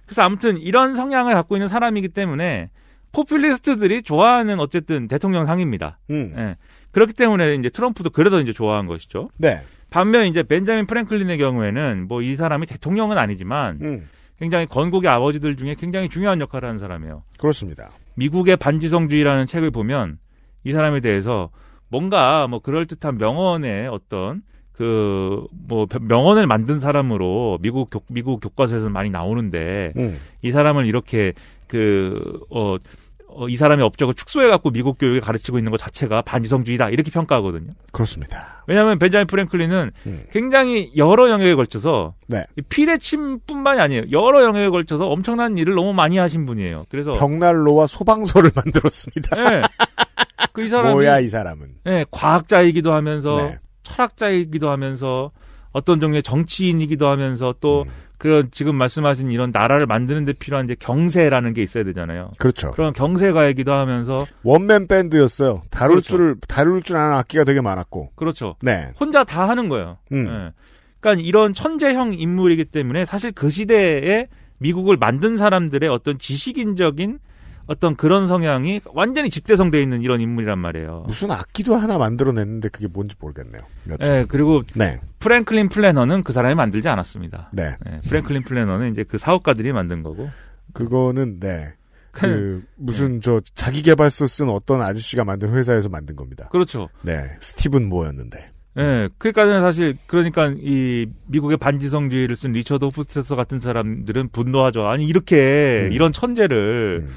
그래서 아무튼 이런 성향을 갖고 있는 사람이기 때문에 포퓰리스트들이 좋아하는 어쨌든 대통령 상입니다. 음. 예. 그렇기 때문에 이제 트럼프도 그래서 이제 좋아한 것이죠. 네. 반면 이제 벤자민 프랭클린의 경우에는 뭐 이 사람이 대통령은 아니지만 음. 굉장히 건국의 아버지들 중에 굉장히 중요한 역할을 하는 사람이에요. 그렇습니다. 미국의 반지성주의라는 책을 보면 이 사람에 대해서 뭔가 뭐 그럴듯한 명언의 어떤 그 뭐 명언을 만든 사람으로 미국 교, 미국 교과서에서 많이 나오는데 음. 이 사람을 이렇게 그어 어, 이 사람의 업적을 축소해갖고 미국 교육에 가르치고 있는 것 자체가 반지성주의다 이렇게 평가하거든요. 그렇습니다. 왜냐하면 벤자민 프랭클린은 음. 굉장히 여러 영역에 걸쳐서 네. 피뢰침뿐만이 아니에요. 여러 영역에 걸쳐서 엄청난 일을 너무 많이 하신 분이에요. 그래서 벽난로와 소방서를 만들었습니다. 네. 그 이사람 뭐야 이 사람은? 네, 과학자이기도 하면서 네. 철학자이기도 하면서 어떤 종류의 정치인이기도 하면서 또 음. 그런 지금 말씀하신 이런 나라를 만드는 데 필요한 이제 경세라는 게 있어야 되잖아요. 그렇죠. 그런 경세가이기도 하면서 원맨 밴드였어요. 다룰 그렇죠. 줄 다룰 줄 아는 악기가 되게 많았고. 그렇죠. 네. 혼자 다 하는 거예요. 음. 네. 그러니까 이런 천재형 인물이기 때문에 사실 그 시대에 미국을 만든 사람들의 어떤 지식인적인 어떤 그런 성향이 완전히 집대성돼 있는 이런 인물이란 말이에요. 무슨 악기도 하나 만들어냈는데 그게 뭔지 모르겠네요. 며 네, 예, 그리고 네. 프랭클린 플래너는 그 사람이 만들지 않았습니다. 네. 네 프랭클린 플래너는 이제 그 사업가들이 만든 거고. 그거는 네. 그, 그 무슨 네. 저 자기 개발서 쓴 어떤 아저씨가 만든 회사에서 만든 겁니다. 그렇죠. 네. 스티븐 모였는데. 예, 네, 그러니까는 사실 그러니까 이 미국의 반지성주의를 쓴 리처드 호프스터서 같은 사람들은 분노하죠. 아니 이렇게 음. 이런 천재를 음.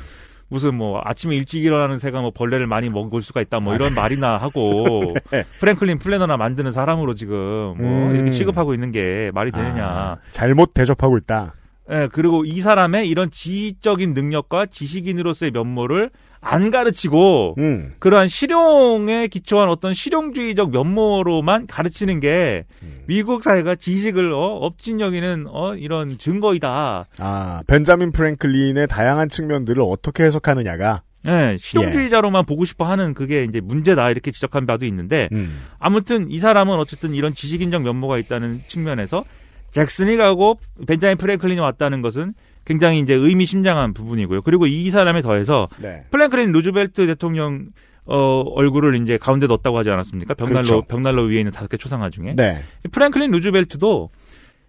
무슨 뭐 아침에 일찍 일어나는 새가 뭐 벌레를 많이 먹을 수가 있다 뭐 이런 말이나 하고 네. 프랭클린 플래너나 만드는 사람으로 지금 뭐 음. 이렇게 취급하고 있는 게 말이 되느냐. 아, 잘못 대접하고 있다. 예, 그리고 이 사람의 이런 지적인 능력과 지식인으로서의 면모를 안 가르치고 음. 그러한 실용에 기초한 어떤 실용주의적 면모로만 가르치는 게 음. 미국 사회가 지식을 어, 업진 여기는 어, 이런 증거이다. 아 벤자민 프랭클린의 다양한 측면들을 어떻게 해석하느냐가 예, 실용주의자로만 예. 보고 싶어 하는 그게 이제 문제다 이렇게 지적한 바도 있는데 음. 아무튼 이 사람은 어쨌든 이런 지식인적 면모가 있다는 측면에서 잭슨이 가고 벤자민 프랭클린이 왔다는 것은 굉장히 이제 의미심장한 부분이고요. 그리고 이 사람에 더해서 네. 플랭클린 루즈벨트 대통령 어, 얼굴을 이제 가운데 넣었다고 하지 않았습니까? 벽난로 그렇죠. 벽난로 위에 있는 다섯 개 초상화 중에 네. 프랭클린 루즈벨트도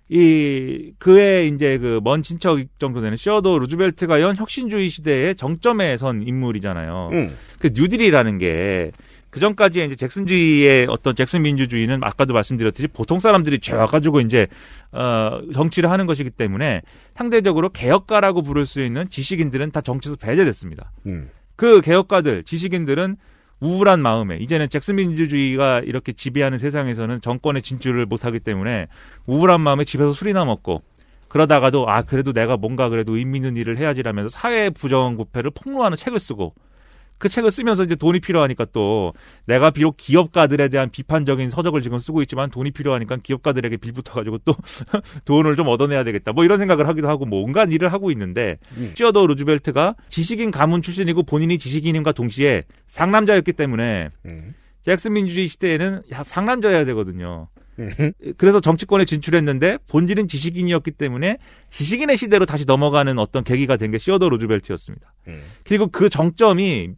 이 그의 이제 그 먼 친척 정도 되는 시도 루즈벨트가 연 혁신주의 시대의 정점에 선 인물이잖아요. 음. 그 뉴딜이라는 게그 전까지 이제 잭슨주의의 어떤 잭슨 민주주의는 아까도 말씀드렸듯이 보통 사람들이 죄 가지고 이제 어 정치를 하는 것이기 때문에 상대적으로 개혁가라고 부를 수 있는 지식인들은 다 정치에서 배제됐습니다. 음. 그 개혁가들 지식인들은 우울한 마음에 이제는 잭슨 민주주의가 이렇게 지배하는 세상에서는 정권에 진출을 못하기 때문에 우울한 마음에 집에서 술이나 먹고 그러다가도 아 그래도 내가 뭔가 그래도 의미 있는 일을 해야지라면서 사회 부정부패를 폭로하는 책을 쓰고 그 책을 쓰면서 이제 돈이 필요하니까 또 내가 비록 기업가들에 대한 비판적인 서적을 지금 쓰고 있지만 돈이 필요하니까 기업가들에게 빌붙어가지고 또 돈을 좀 얻어내야 되겠다. 뭐 이런 생각을 하기도 하고 뭐 온갖 일을 하고 있는데 음. 예. 찌어더 루즈벨트가 지식인 가문 출신이고 본인이 지식인임과 동시에 상남자였기 때문에 음. 잭슨 민주주의 시대에는 상남자여야 되거든요. 예. 그래서 정치권에 진출했는데 본질은 지식인이었기 때문에 지식인의 시대로 다시 넘어가는 어떤 계기가 된 게 시어더 로즈벨트였습니다. 음. 그리고 그 정점이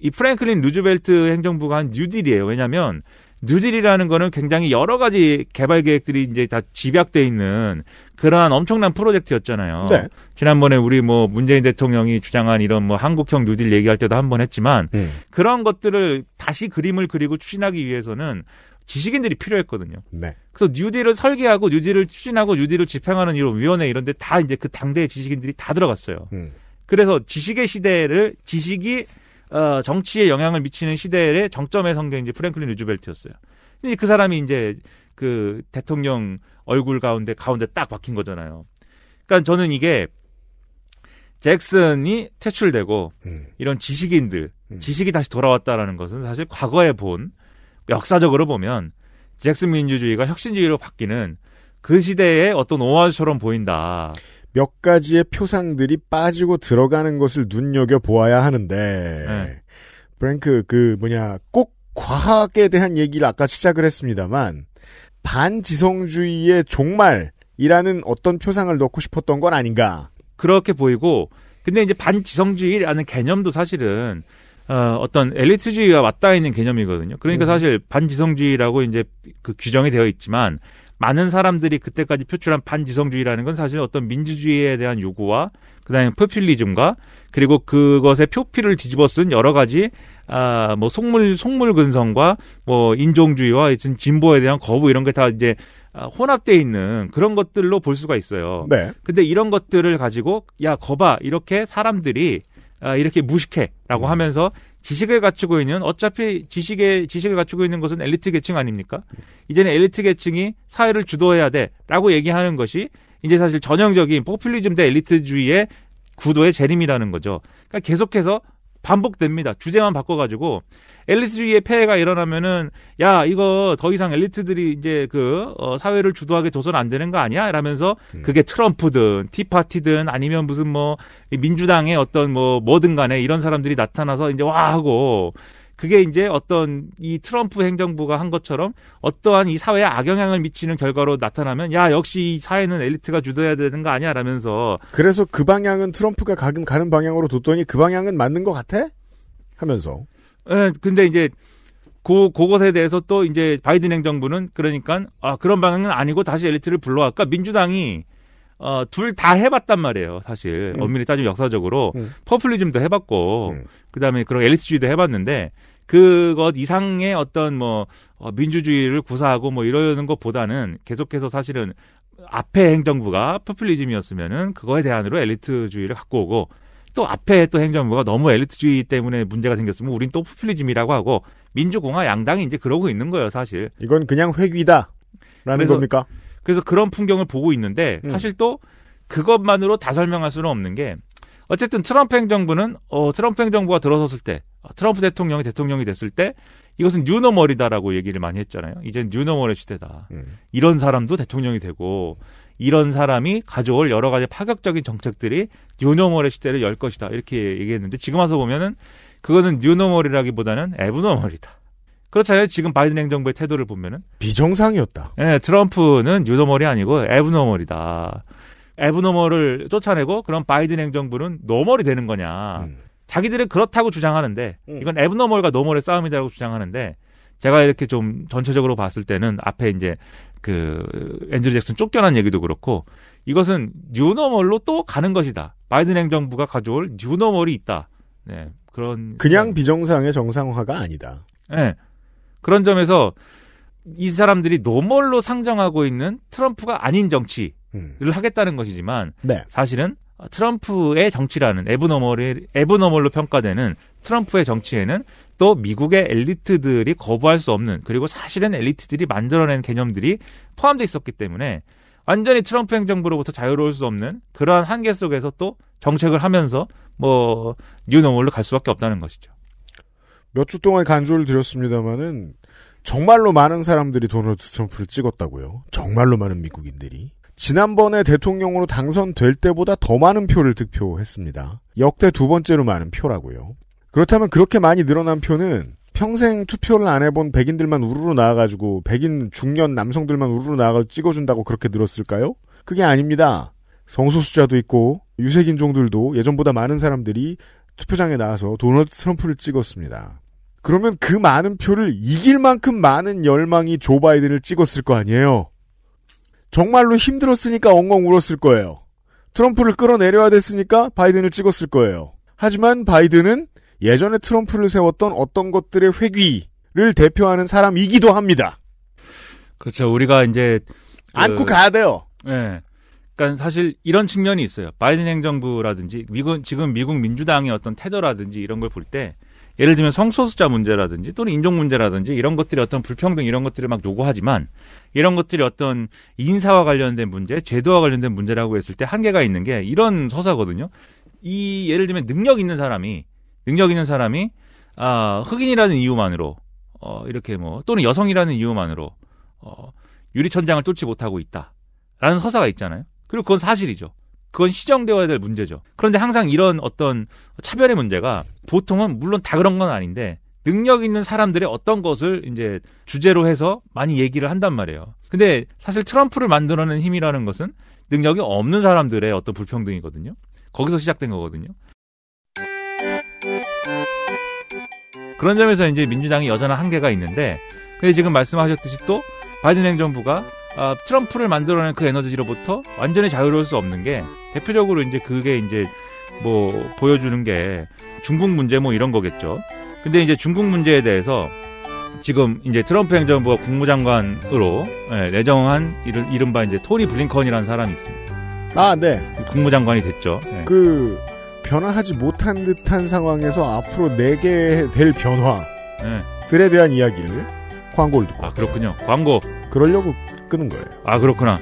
이 프랭클린 루즈벨트 행정부가 한 뉴딜이에요. 왜냐하면 뉴딜이라는 거는 굉장히 여러 가지 개발 계획들이 이제 다 집약돼 있는 그러한 엄청난 프로젝트였잖아요. 네. 지난번에 우리 뭐 문재인 대통령이 주장한 이런 뭐 한국형 뉴딜 얘기할 때도 한 번 했지만 음. 그런 것들을 다시 그림을 그리고 추진하기 위해서는 지식인들이 필요했거든요. 네. 그래서 뉴딜을 설계하고 뉴딜을 추진하고 뉴딜을 집행하는 이런 위원회 이런 데 다 이제 그 당대의 지식인들이 다 들어갔어요. 음. 그래서 지식의 시대를 지식이 어, 정치에 영향을 미치는 시대의 정점에 선게 이제 프랭클린 루즈벨트였어요. 근데 그 사람이 이제 그 대통령 얼굴 가운데 가운데 딱 박힌 거잖아요. 그러니까 저는 이게 잭슨이 퇴출되고 음. 이런 지식인들 음. 지식이 다시 돌아왔다라는 것은 사실 과거에 본 역사적으로 보면 잭슨 민주주의가 혁신주의로 바뀌는 그 시대의 어떤 오아처럼 보인다. 몇 가지의 표상들이 빠지고 들어가는 것을 눈여겨 보아야 하는데 네. 브랭크 그 뭐냐 꼭 과학에 대한 얘기를 아까 시작을 했습니다만 반지성주의의 종말이라는 어떤 표상을 넣고 싶었던 건 아닌가 그렇게 보이고 근데 이제 반지성주의라는 개념도 사실은 어, 어떤 엘리트주의와 맞닿아 있는 개념이거든요. 그러니까 음. 사실 반지성주의라고 이제 그 규정이 되어 있지만 많은 사람들이 그때까지 표출한 반지성주의라는 건 사실 어떤 민주주의에 대한 요구와 그다음에 포퓰리즘과 그리고 그것의 표피를 뒤집어쓴 여러 가지 아뭐 속물 속물 근성과 뭐 인종주의와 이런 진보에 대한 거부 이런 게 다 이제 아, 혼합돼 있는 그런 것들로 볼 수가 있어요. 네. 근데 이런 것들을 가지고 야 거봐 이렇게 사람들이 아, 이렇게 무식해라고 음. 하면서 지식을 갖추고 있는 어차피 지식의 지식을 갖추고 있는 것은 엘리트 계층 아닙니까? 이제는 엘리트 계층이 사회를 주도해야 돼라고 얘기하는 것이 이제 사실 전형적인 포퓰리즘 대 엘리트주의의 구도의 재림이라는 거죠. 그러니까 계속해서 반복됩니다. 주제만 바꿔가지고 엘리트주의의 폐해가 일어나면은 야 이거 더 이상 엘리트들이 이제 그 어, 사회를 주도하게 둬선 안 되는 거 아니야? 라면서 음. 그게 트럼프든 티파티든 아니면 무슨 뭐 민주당의 어떤 뭐 뭐든 간에 이런 사람들이 나타나서 이제 와 하고 그게 이제 어떤 이 트럼프 행정부가 한 것처럼 어떠한 이 사회에 악영향을 미치는 결과로 나타나면 야 역시 이 사회는 엘리트가 주도해야 되는 거 아니야 라면서 그래서 그 방향은 트럼프가 가끔 가는 방향으로 뒀더니 그 방향은 맞는 것 같아 하면서 예, 근데 이제 고, 그것에 대해서 또 이제 바이든 행정부는 그러니까 아 그런 방향은 아니고 다시 엘리트를 불러왔까 민주당이 어, 둘 다 해봤단 말이에요, 사실. 음. 엄밀히 따지면 역사적으로. 음. 퍼플리즘도 해봤고, 음. 그 다음에 그런 엘리트주의도 해봤는데, 그것 이상의 어떤 뭐, 어, 민주주의를 구사하고 뭐 이러는 것보다는 계속해서 사실은 앞에 행정부가 퍼플리즘이었으면은 그거에 대한으로 엘리트주의를 갖고 오고, 또 앞에 또 행정부가 너무 엘리트주의 때문에 문제가 생겼으면 우린 또 포퓰리즘이라고 하고 민주공화 양당이 이제 그러고 있는 거예요, 사실. 이건 그냥 회귀다. 라는 그래서, 겁니까? 그래서 그런 풍경을 보고 있는데 음. 사실 또 그것만으로 다 설명할 수는 없는 게 어쨌든 트럼프 행정부는 어 트럼프 행정부가 들어섰을 때 어, 트럼프 대통령이 대통령이 됐을 때 이것은 뉴노멀이다라고 얘기를 많이 했잖아요. 이제 뉴노멀의 시대다. 음. 이런 사람도 대통령이 되고 이런 사람이 가져올 여러 가지 파격적인 정책들이 뉴노멀의 시대를 열 것이다. 이렇게 얘기했는데 지금 와서 보면은 그거는 뉴노멀이라기보다는 에브노멀이다. 그렇잖아요. 지금 바이든 행정부의 태도를 보면은 비정상이었다. 예, 네, 트럼프는 뉴노멀이 아니고 에브노멀이다. 에브노멀을 쫓아내고 그럼 바이든 행정부는 노멀이 되는 거냐. 음. 자기들은 그렇다고 주장하는데 음. 이건 에브노멀과 노멀의 싸움이라고 주장하는데 제가 이렇게 좀 전체적으로 봤을 때는 앞에 이제 그 앤드류 잭슨 쫓겨난 얘기도 그렇고 이것은 뉴노멀로 또 가는 것이다. 바이든 행정부가 가져올 뉴노멀이 있다. 네. 그런 그냥 네. 비정상의 정상화가 아니다. 네. 그런 점에서 이 사람들이 노멀로 상정하고 있는 트럼프가 아닌 정치를 음. 하겠다는 것이지만 네. 사실은 트럼프의 정치라는 에브노멀의 에브노멀로 평가되는 트럼프의 정치에는 또 미국의 엘리트들이 거부할 수 없는 그리고 사실은 엘리트들이 만들어낸 개념들이 포함되어 있었기 때문에 완전히 트럼프 행정부로부터 자유로울 수 없는 그러한 한계 속에서 또 정책을 하면서 뭐 뉴노멀로 갈 수밖에 없다는 것이죠. 몇 주 동안 간주를 드렸습니다마는 정말로 많은 사람들이 도널드 트럼프를 찍었다고요. 정말로 많은 미국인들이. 지난번에 대통령으로 당선될 때보다 더 많은 표를 득표했습니다. 역대 두 번째로 많은 표라고요. 그렇다면 그렇게 많이 늘어난 표는 평생 투표를 안 해본 백인들만 우르르 나와가지고 백인 중년 남성들만 우르르 나와가지고 찍어준다고 그렇게 늘었을까요? 그게 아닙니다. 성소수자도 있고 유색인종들도 예전보다 많은 사람들이 투표장에 나와서 도널드 트럼프를 찍었습니다. 그러면 그 많은 표를 이길 만큼 많은 열망이 조 바이든을 찍었을 거 아니에요. 정말로 힘들었으니까 엉엉 울었을 거예요. 트럼프를 끌어내려야 됐으니까 바이든을 찍었을 거예요. 하지만 바이든은 예전에 트럼프를 세웠던 어떤 것들의 회귀를 대표하는 사람이기도 합니다. 그렇죠. 우리가 이제 그 안고 가야 돼요. 예. 네. 그러니까 사실 이런 측면이 있어요. 바이든 행정부라든지 미국 지금 미국 민주당의 어떤 태도라든지 이런 걸 볼 때 예를 들면 성소수자 문제라든지 또는 인종 문제라든지 이런 것들이 어떤 불평등 이런 것들을 막 요구하지만 이런 것들이 어떤 인사와 관련된 문제, 제도와 관련된 문제라고 했을 때 한계가 있는 게 이런 서사거든요. 이 예를 들면 능력 있는 사람이 능력 있는 사람이 아, 흑인이라는 이유만으로 어, 이렇게 뭐 또는 여성이라는 이유만으로 어, 유리천장을 뚫지 못하고 있다라는 서사가 있잖아요. 그리고 그건 사실이죠. 그건 시정되어야 될 문제죠. 그런데 항상 이런 어떤 차별의 문제가 보통은 물론 다 그런 건 아닌데 능력 있는 사람들의 어떤 것을 이제 주제로 해서 많이 얘기를 한단 말이에요. 근데 사실 트럼프를 만들어낸 힘이라는 것은 능력이 없는 사람들의 어떤 불평등이거든요. 거기서 시작된 거거든요. 그런 점에서 이제 민주당이 여전한 한계가 있는데 근데 지금 말씀하셨듯이 또 바이든 행정부가 아, 트럼프를 만들어낸 그 에너지로부터 완전히 자유로울 수 없는 게 대표적으로 이제 그게 이제 뭐 보여주는 게 중국 문제 뭐 이런 거겠죠. 근데 이제 중국 문제에 대해서 지금 이제 트럼프 행정부가 국무장관으로 예, 내정한 이른바 이제 토니 블링컨이라는 사람이 있습니다. 아, 네. 국무장관이 됐죠. 예. 그 변화하지 못한 듯한 상황에서 앞으로 내게 될 변화들에 네. 대한 이야기를 광고를 듣고. 아, 그렇군요. 광고. 그러려고 끄는 거예요. 아, 그렇구나.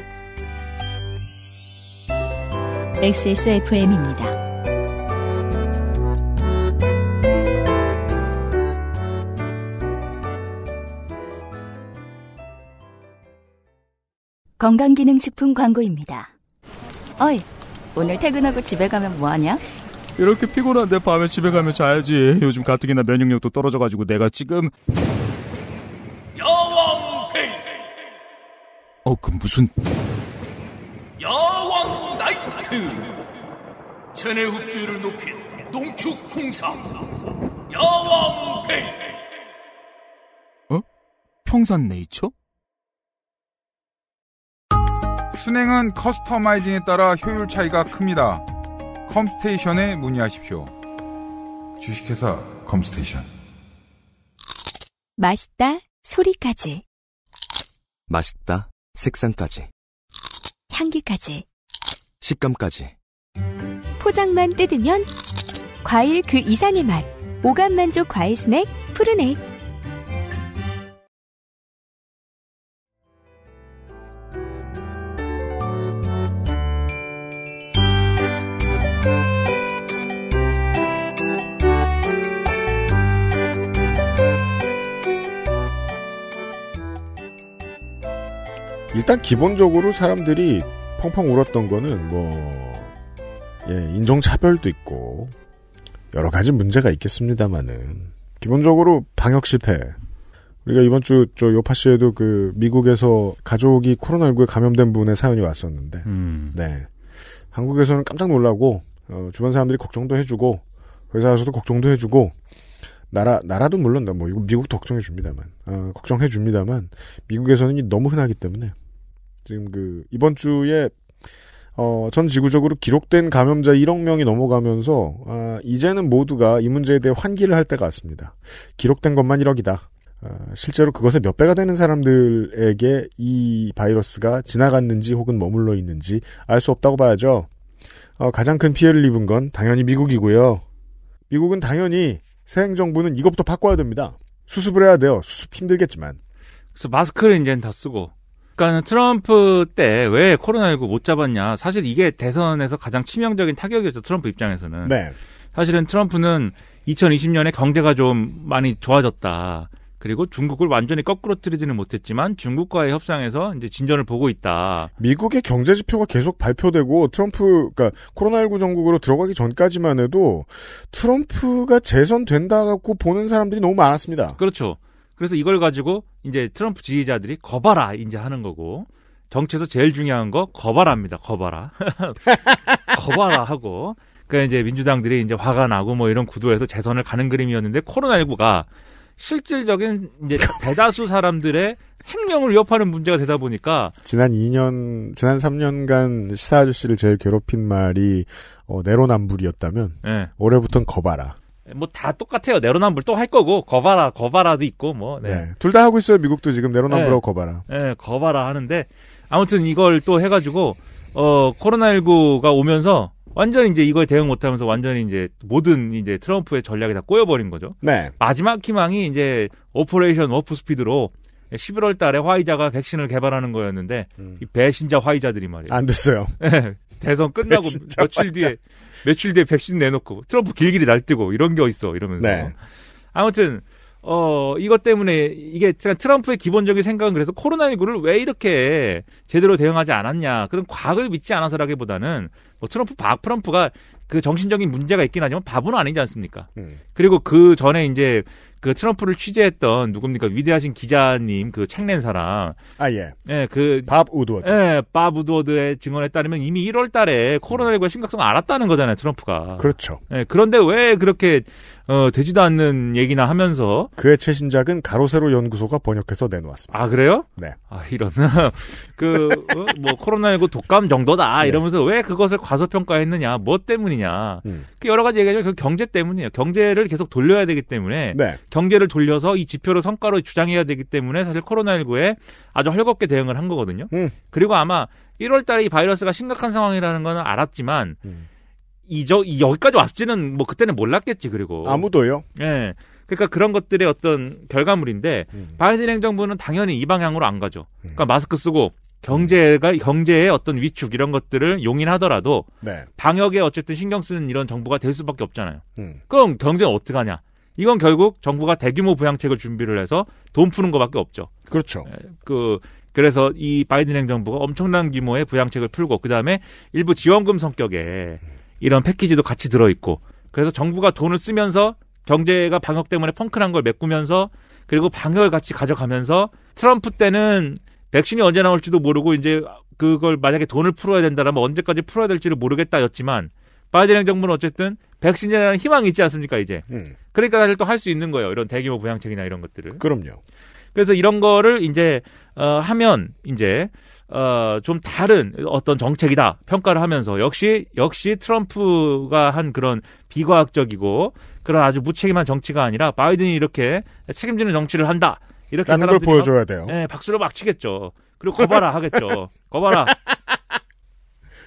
XSFM입니다. 건강기능식품 광고입니다. 어이, 오늘 퇴근하고 집에 가면 뭐하냐? 이렇게 피곤한데 밤에 집에 가면 자야지. 요즘 가뜩이나 면역력도 떨어져가지고 내가 지금 여왕 테이 어, 그 무슨 야왕 나이트 체내 흡수율을 높인 농축 풍상 야왕 테이 어? 평산 네이처? 순행은 커스터마이징에 따라 효율 차이가 큽니다. 컴스테이션에 문의하십시오. 주식회사 컴스테이션. 맛있다. 소리까지. 맛있다. 색상까지. 향기까지. 식감까지. 포장만 뜯으면 과일 그 이상의 맛. 오감 만족 과일 스낵 푸르넥. 일단 기본적으로 사람들이 펑펑 울었던 거는 뭐 예, 인종차별도 있고 여러 가지 문제가 있겠습니다만은 기본적으로 방역 실패 우리가 이번 주 저 요파 씨에도 그 미국에서 가족이 코로나19에 감염된 분의 사연이 왔었는데 음. 네 한국에서는 깜짝 놀라고 어, 주변 사람들이 걱정도 해주고 회사에서도 걱정도 해주고 나라 나라도 물론 뭐 이거 미국도 걱정해 줍니다만 어, 걱정해 줍니다만 미국에서는 너무 흔하기 때문에 지금 그 이번 주에 어, 전 지구적으로 기록된 감염자 1억 명이 넘어가면서 아, 이제는 모두가 이 문제에 대해 환기를 할 때가 왔습니다. 기록된 것만 1억이다. 어, 아, 실제로 그것의 몇 배가 되는 사람들에게 이 바이러스가 지나갔는지 혹은 머물러 있는지 알 수 없다고 봐야죠. 어, 가장 큰 피해를 입은 건 당연히 미국이고요. 미국은 당연히 새 행정부는 이것부터 바꿔야 됩니다. 수습을 해야 돼요. 수습 힘들겠지만. 그래서 마스크를 이제는 다 쓰고. 그러니까 트럼프 때 왜 코로나19 못 잡았냐. 사실 이게 대선에서 가장 치명적인 타격이었죠. 트럼프 입장에서는. 네. 사실은 트럼프는 2020년에 경제가 좀 많이 좋아졌다. 그리고 중국을 완전히 거꾸로 뜨리지는 못했지만 중국과의 협상에서 이제 진전을 보고 있다. 미국의 경제 지표가 계속 발표되고 트럼프 그러니까 코로나19 전국으로 들어가기 전까지만 해도 트럼프가 재선된다 갖고 보는 사람들이 너무 많았습니다. 그렇죠. 그래서 이걸 가지고 이제 트럼프 지지자들이 거봐라 이제 하는 거고 정치에서 제일 중요한 거 거봐라입니다. 거봐라. 거봐라 하고 그니까 이제 민주당들이 이제 화가 나고 뭐 이런 구도에서 재선을 가는 그림이었는데 코로나19가 실질적인 이제 대다수 사람들의 생명을 위협하는 문제가 되다 보니까 지난 2년 지난 3년간 시사 아저씨를 제일 괴롭힌 말이 어, 내로남불이었다면 네. 올해부터는 거봐라. 뭐다 똑같아요. 내로남불 또 할 거고 거바라 거바라도 있고 뭐. 네. 네. 둘다 하고 있어요. 미국도 지금 내로남불하고 네. 거바라. 네, 거바라 하는데 아무튼 이걸 또 해가지고 어 코로나19가 오면서 완전히 이제 이거에 대응 못하면서 완전히 이제 모든 이제 트럼프의 전략이 다 꼬여버린 거죠. 네. 마지막 희망이 이제 오퍼레이션 워프 스피드로 11월 달에 화이자가 백신을 개발하는 거였는데 음. 이 배신자 화이자들이 말이에요. 안 됐어요. 네, 대선 끝나고 며칠 화이자. 뒤에 며칠 뒤에 백신 내놓고 트럼프 길길이 날뛰고 이런 게 있어 이러면서 네. 아무튼 어 이것 때문에 이게 트럼프의 기본적인 생각은 그래서 코로나19를 왜 이렇게 제대로 대응하지 않았냐 그런 과거를 믿지 않아서라기보다는 뭐 트럼프 박 트럼프가 그 정신적인 문제가 있긴 하지만 바보는 아니지 않습니까? 음. 그리고 그 전에 이제 그 트럼프를 취재했던 누굽니까 위대하신 기자님 그책낸 사람 아 예. 예, 그밥 우드워드. 예, 밥 우드워드의 증언에 따르면 이미 1월 달에 코로나19의 심각성을 알았다는 거잖아요, 트럼프가. 그렇죠. 예, 그런데 왜 그렇게 어, 되지도 않는 얘기나 하면서 그의 최신작은 가로세로 연구소가 번역해서 내놓았습니다. 아 그래요? 네. 아 이런 그뭐 어, 뭐 코로나19 독감 정도다 네. 이러면서 네. 왜 그것을 과소평가했느냐, 뭐 때문이냐, 음. 그 여러 가지 얘기가 죠 경제 때문이에요. 경제를 계속 돌려야 되기 때문에 네. 경제를 돌려서 이 지표를 성과로 주장해야 되기 때문에 사실 코로나19에 아주 헐겁게 대응을 한 거거든요. 음. 그리고 아마 1월 달에 이 바이러스가 심각한 상황이라는 건 알았지만. 음. 이저 여기까지 왔을지는 뭐 그때는 몰랐겠지 그리고 아무도요. 예. 그러니까 그런 것들의 어떤 결과물인데 음. 바이든 행정부는 당연히 이 방향으로 안 가죠. 음. 그러니까 마스크 쓰고 경제가 경제의 어떤 위축 이런 것들을 용인하더라도 네. 방역에 어쨌든 신경 쓰는 이런 정부가 될 수밖에 없잖아요. 음. 그럼 경제는 어떻게 하냐? 이건 결국 정부가 대규모 부양책을 준비를 해서 돈 푸는 것밖에 없죠. 그렇죠. 예, 그 그래서 이 바이든 행정부가 엄청난 규모의 부양책을 풀고 그다음에 일부 지원금 성격에 음. 이런 패키지도 같이 들어있고 그래서 정부가 돈을 쓰면서 경제가 방역 때문에 펑크난 걸 메꾸면서 그리고 방역을 같이 가져가면서 트럼프 때는 백신이 언제 나올지도 모르고 이제 그걸 만약에 돈을 풀어야 된다라면 언제까지 풀어야 될지를 모르겠다였지만 바이든 정부는 어쨌든 백신이라는 희망이 있지 않습니까 이제 음. 그러니까 사실 또 할 수 있는 거예요 이런 대규모 부양책이나 이런 것들을 그럼요 그래서 이런 거를 이제 어 하면 이제 어, 좀 다른 어떤 정책이다 평가를 하면서 역시 역시 트럼프가 한 그런 비과학적이고 그런 아주 무책임한 정치가 아니라 바이든이 이렇게 책임지는 정치를 한다 이렇게 라는 걸 보여줘야 돼요. 네, 박수를 막 치겠죠. 그리고 거봐라 하겠죠. 거봐라.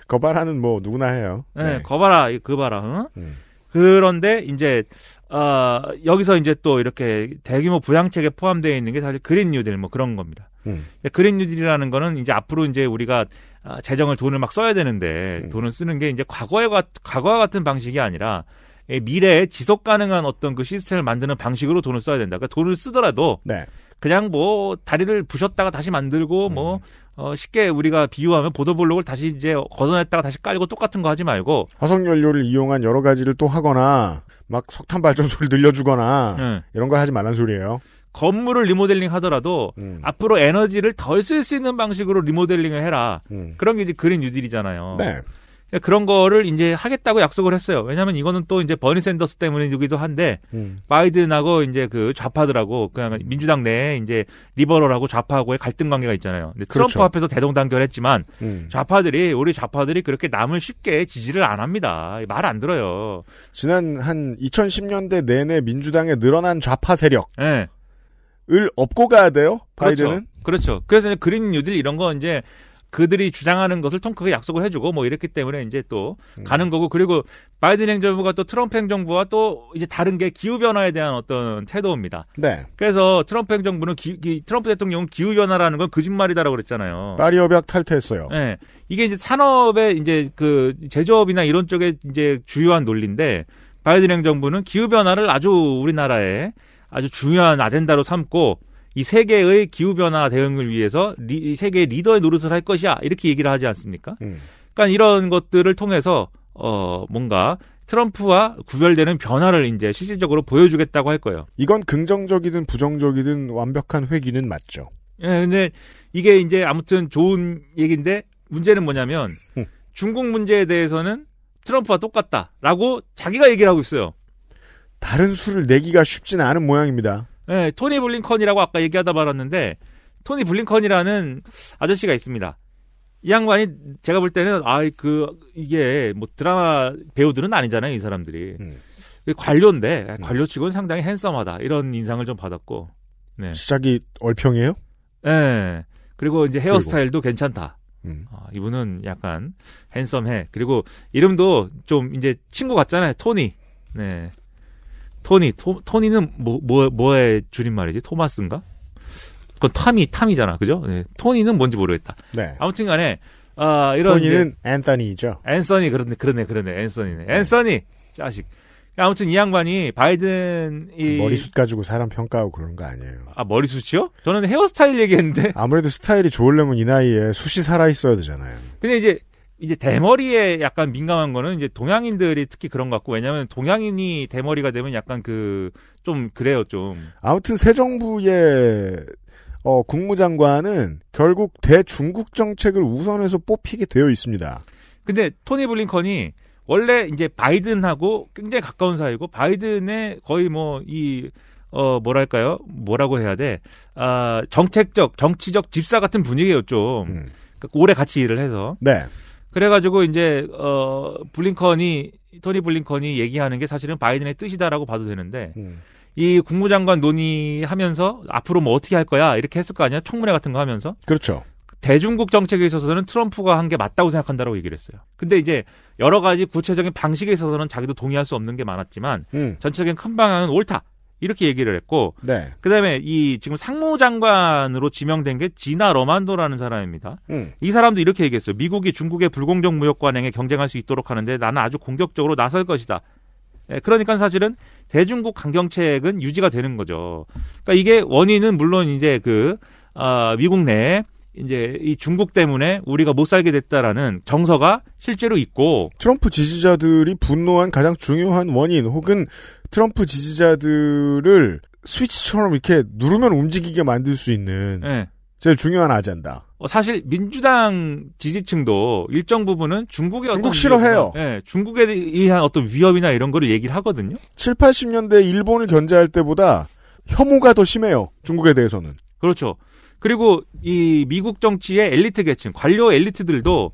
거봐라는 뭐 누구나 해요. 네, 네. 거봐라, 그봐라. 응? 음. 그런데 이제 어, 여기서 이제 또 이렇게 대규모 부양책에 포함되어 있는 게 사실 그린 뉴딜 뭐 그런 겁니다. 음. 그러니까 그린 뉴딜이라는 거는 이제 앞으로 이제 우리가 아, 재정을 돈을 막 써야 되는데 음. 돈을 쓰는 게 이제 과거에 과거와 같은 방식이 아니라 미래에 지속 가능한 어떤 그 시스템을 만드는 방식으로 돈을 써야 된다. 그러니까 돈을 쓰더라도 네. 그냥 뭐 다리를 부셨다가 다시 만들고 음. 뭐 어, 쉽게 우리가 비유하면 보도블록을 다시 이제 걷어냈다가 다시 깔고 똑같은 거 하지 말고 화석 연료를 이용한 여러 가지를 또 하거나 막 석탄 발전 소리 늘려주거나 네. 이런 걸 하지 말란 소리예요. 건물을 리모델링 하더라도 음. 앞으로 에너지를 덜 쓸 수 있는 방식으로 리모델링을 해라. 음. 그런 게 이제 그린 뉴딜이잖아요. 네. 그러니까 그런 거를 이제 하겠다고 약속을 했어요. 왜냐하면 이거는 또 이제 버니 샌더스 때문이기도 한데 음. 바이든하고 이제 그 좌파들하고 그냥 민주당 내에 이제 리버럴하고 좌파하고의 갈등 관계가 있잖아요. 근데 트럼프 그렇죠. 앞에서 대동단결했지만 음. 좌파들이 우리 좌파들이 그렇게 남을 쉽게 지지를 안 합니다. 말 안 들어요. 지난 한 2010년대 내내 민주당에 늘어난 좌파 세력. 네. 을 예. 업고 가야 돼요. 그렇죠. 바이든은. 그렇죠. 그렇죠. 그래서 그린 뉴딜 이런 거 이제 그들이 주장하는 것을 통 크게 약속을 해주고 뭐 이랬기 때문에 이제 또 음. 가는 거고 그리고 바이든 행정부가 또 트럼프 행정부와 또 이제 다른 게 기후 변화에 대한 어떤 태도입니다. 네. 그래서 트럼프 행정부는 기, 기, 트럼프 대통령은 기후 변화라는 건 거짓말이다라고 그랬잖아요. 파리 협약 탈퇴했어요. 네. 이게 이제 산업의 이제 그 제조업이나 이런 쪽에 이제 주요한 논리인데 바이든 행정부는 기후 변화를 아주 우리나라에 아주 중요한 아젠다로 삼고 이 세계의 기후 변화 대응을 위해서 리, 세계의 리더의 노릇을 할 것이야 이렇게 얘기를 하지 않습니까? 음. 그러니까 이런 것들을 통해서 어 뭔가 트럼프와 구별되는 변화를 이제 실질적으로 보여주겠다고 할 거예요. 이건 긍정적이든 부정적이든 완벽한 회기는 맞죠. 예, 근데 이게 이제 아무튼 좋은 얘기인데 문제는 뭐냐면 음. 중국 문제에 대해서는 트럼프와 똑같다라고 자기가 얘기를 하고 있어요. 다른 수를 내기가 쉽지는 않은 모양입니다. 네, 토니 블링컨이라고 아까 얘기하다 말았는데 토니 블링컨이라는 아저씨가 있습니다. 이 양반이 제가 볼 때는 아그 이게 뭐 드라마 배우들은 아니잖아요 이 사람들이 음. 그 관료인데 음. 관료치고는 상당히 핸섬하다 이런 인상을 좀 받았고 네. 시작이 얼평이에요? 네 그리고 이제 헤어스타일도 그리고. 괜찮다. 음. 어, 이분은 약간 핸섬해 그리고 이름도 좀 이제 친구 같잖아요 토니. 네 토니 토, 토니는 뭐, 뭐 뭐의 줄임말이지 토마스인가? 그건 탐이 탐이잖아, 그죠? 네. 토니는 뭔지 모르겠다. 네. 아무튼간에 아 어, 이런 토니는 앤서니죠. 앤서니 그러네 그러네 그러네 앤서니네 네. 앤서니 자식. 아무튼 이 양반이 바이든 이 머리숱 가지고 사람 평가하고 그런 거 아니에요. 아 머리숱이요? 저는 헤어스타일 얘기했는데 아무래도 스타일이 좋으려면 이 나이에 숱이 살아 있어야 되잖아요. 근데 이제 이제 대머리에 약간 민감한 거는 이제 동양인들이 특히 그런 것 같고 왜냐하면 동양인이 대머리가 되면 약간 그 좀 그래요 좀 아무튼 새 정부의 어, 국무장관은 결국 대중국 정책을 우선해서 뽑히게 되어 있습니다. 근데 토니 블링컨이 원래 이제 바이든하고 굉장히 가까운 사이고 바이든의 거의 뭐 이 어, 뭐랄까요? 뭐라고 해야 돼? 아, 정책적, 정치적 집사 같은 분위기였죠. 음. 그 그러니까 오래 같이 일을 해서. 네. 그래가지고 이제 어 블링컨이 토니 블링컨이 얘기하는 게 사실은 바이든의 뜻이다라고 봐도 되는데 음. 이 국무장관 논의하면서 앞으로 뭐 어떻게 할 거야 이렇게 했을 거 아니야 청문회 같은 거 하면서 그렇죠. 대중국 정책에 있어서는 트럼프가 한 게 맞다고 생각한다라고 얘기를 했어요. 근데 이제 여러 가지 구체적인 방식에 있어서는 자기도 동의할 수 없는 게 많았지만 음. 전체적인 큰 방향은 옳다. 이렇게 얘기를 했고 네. 그다음에 이 지금 상무장관으로 지명된 게 지나 로만도라는 사람입니다. 음. 이 사람도 이렇게 얘기했어요. 미국이 중국의 불공정 무역 관행에 경쟁할 수 있도록 하는데 나는 아주 공격적으로 나설 것이다. 예, 그러니까 사실은 대중국 강경책은 유지가 되는 거죠. 그러니까 이게 원인은 물론 이제 그 어, 미국 내 이제 이 중국 때문에 우리가 못 살게 됐다라는 정서가 실제로 있고 트럼프 지지자들이 분노한 가장 중요한 원인 혹은 트럼프 지지자들을 스위치처럼 이렇게 누르면 움직이게 만들 수 있는 네. 제일 중요한 아젠다. 어, 사실 민주당 지지층도 일정 부분은 중국의 중국 싫어해요. 위 네, 예, 중국에 대한 어떤 위협이나 이런 거를 얘기를 하거든요. 7, 80년대 일본을 견제할 때보다 혐오가 더 심해요. 중국에 대해서는. 그렇죠. 그리고 이 미국 정치의 엘리트 계층, 관료 엘리트들도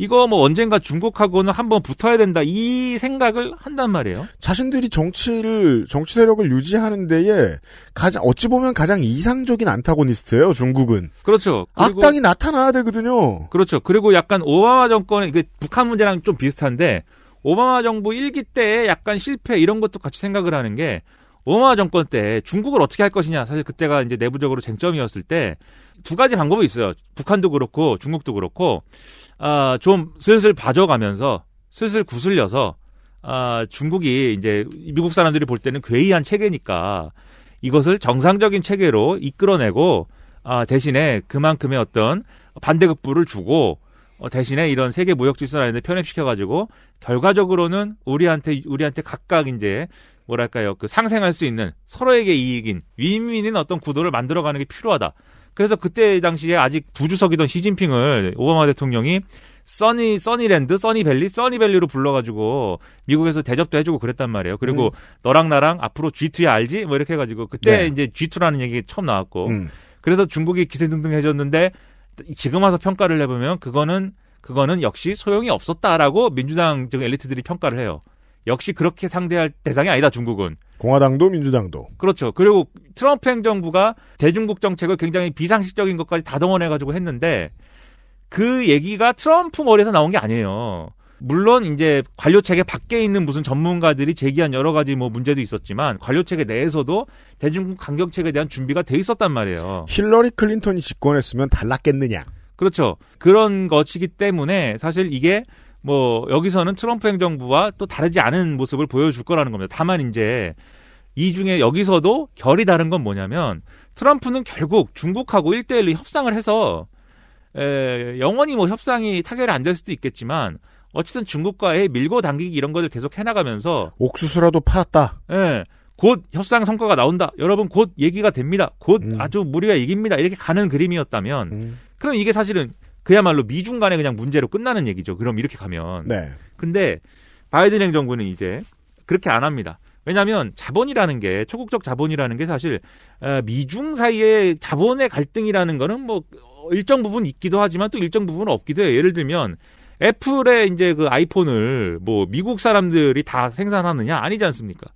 이거 뭐 언젠가 중국하고는 한번 붙어야 된다 이 생각을 한단 말이에요. 자신들이 정치를 정치 세력을 유지하는 데에 가장 어찌 보면 가장 이상적인 안타고니스트예요. 중국은. 그렇죠. 악당이 나타나야 되거든요. 그렇죠. 그리고 약간 오바마 정권그 북한 문제랑 좀 비슷한데 오바마 정부 1기 때 약간 실패 이런 것도 같이 생각을 하는 게 오마 정권 때 중국을 어떻게 할 것이냐 사실 그때가 이제 내부적으로 쟁점이었을 때 두 가지 방법이 있어요. 북한도 그렇고 중국도 그렇고 아좀 슬슬 봐줘가면서 슬슬 구슬려서 아 중국이 이제 미국 사람들이 볼 때는 괴이한 체계니까 이것을 정상적인 체계로 이끌어내고 아 대신에 그만큼의 어떤 반대급부를 주고 어, 대신에 이런 세계 무역 질서라는 데 편입시켜가지고 결과적으로는 우리한테 우리한테 각각 이제 뭐랄까요 그 상생할 수 있는 서로에게 이익인 윈윈인 어떤 구도를 만들어가는 게 필요하다. 그래서 그때 당시에 아직 부주석이던 시진핑을 오바마 대통령이 써니 써니랜드, 써니밸리, 써니밸리로 불러가지고 미국에서 대접도 해주고 그랬단 말이에요. 그리고 음. 너랑 나랑 앞으로 G2야 알지? 뭐 이렇게 해가지고 그때 네. 이제 G2라는 얘기 처음 나왔고 음. 그래서 중국이 기세등등해졌는데 지금 와서 평가를 해보면 그거는 그거는 역시 소용이 없었다라고 민주당 지금 엘리트들이 평가를 해요. 역시 그렇게 상대할 대상이 아니다 중국은. 공화당도 민주당도. 그렇죠. 그리고 트럼프 행정부가 대중국 정책을 굉장히 비상식적인 것까지 다 동원해가지고 했는데 그 얘기가 트럼프 머리에서 나온 게 아니에요. 물론 이제 관료체계 밖에 있는 무슨 전문가들이 제기한 여러 가지 뭐 문제도 있었지만 관료체계 내에서도 대중국 강경책에 대한 준비가 돼 있었단 말이에요. 힐러리 클린턴이 집권했으면 달랐겠느냐. 그렇죠. 그런 것이기 때문에 사실 이게 뭐 여기서는 트럼프 행정부와 또 다르지 않은 모습을 보여줄 거라는 겁니다. 다만 이제 이 중에 여기서도 결이 다른 건 뭐냐면 트럼프는 결국 중국하고 일대일로 협상을 해서 에, 영원히 뭐 협상이 타결이 안 될 수도 있겠지만 어쨌든 중국과의 밀고 당기기 이런 것을 계속 해나가면서 옥수수라도 팔았다. 예. 곧 협상 성과가 나온다. 여러분 곧 얘기가 됩니다. 곧 음. 아주 무리가 이깁니다. 이렇게 가는 그림이었다면 음. 그럼 이게 사실은 그야말로 미중 간에 그냥 문제로 끝나는 얘기죠. 그럼 이렇게 가면. 네. 근데 바이든 행정부는 이제 그렇게 안 합니다. 왜냐하면 자본이라는 게 초국적 자본이라는 게 사실 어, 미중 사이의 자본의 갈등이라는 거는 뭐 일정 부분 있기도 하지만 또 일정 부분 없기도 해요. 예를 들면 애플의 이제 그 아이폰을 뭐 미국 사람들이 다 생산하느냐 아니지 않습니까?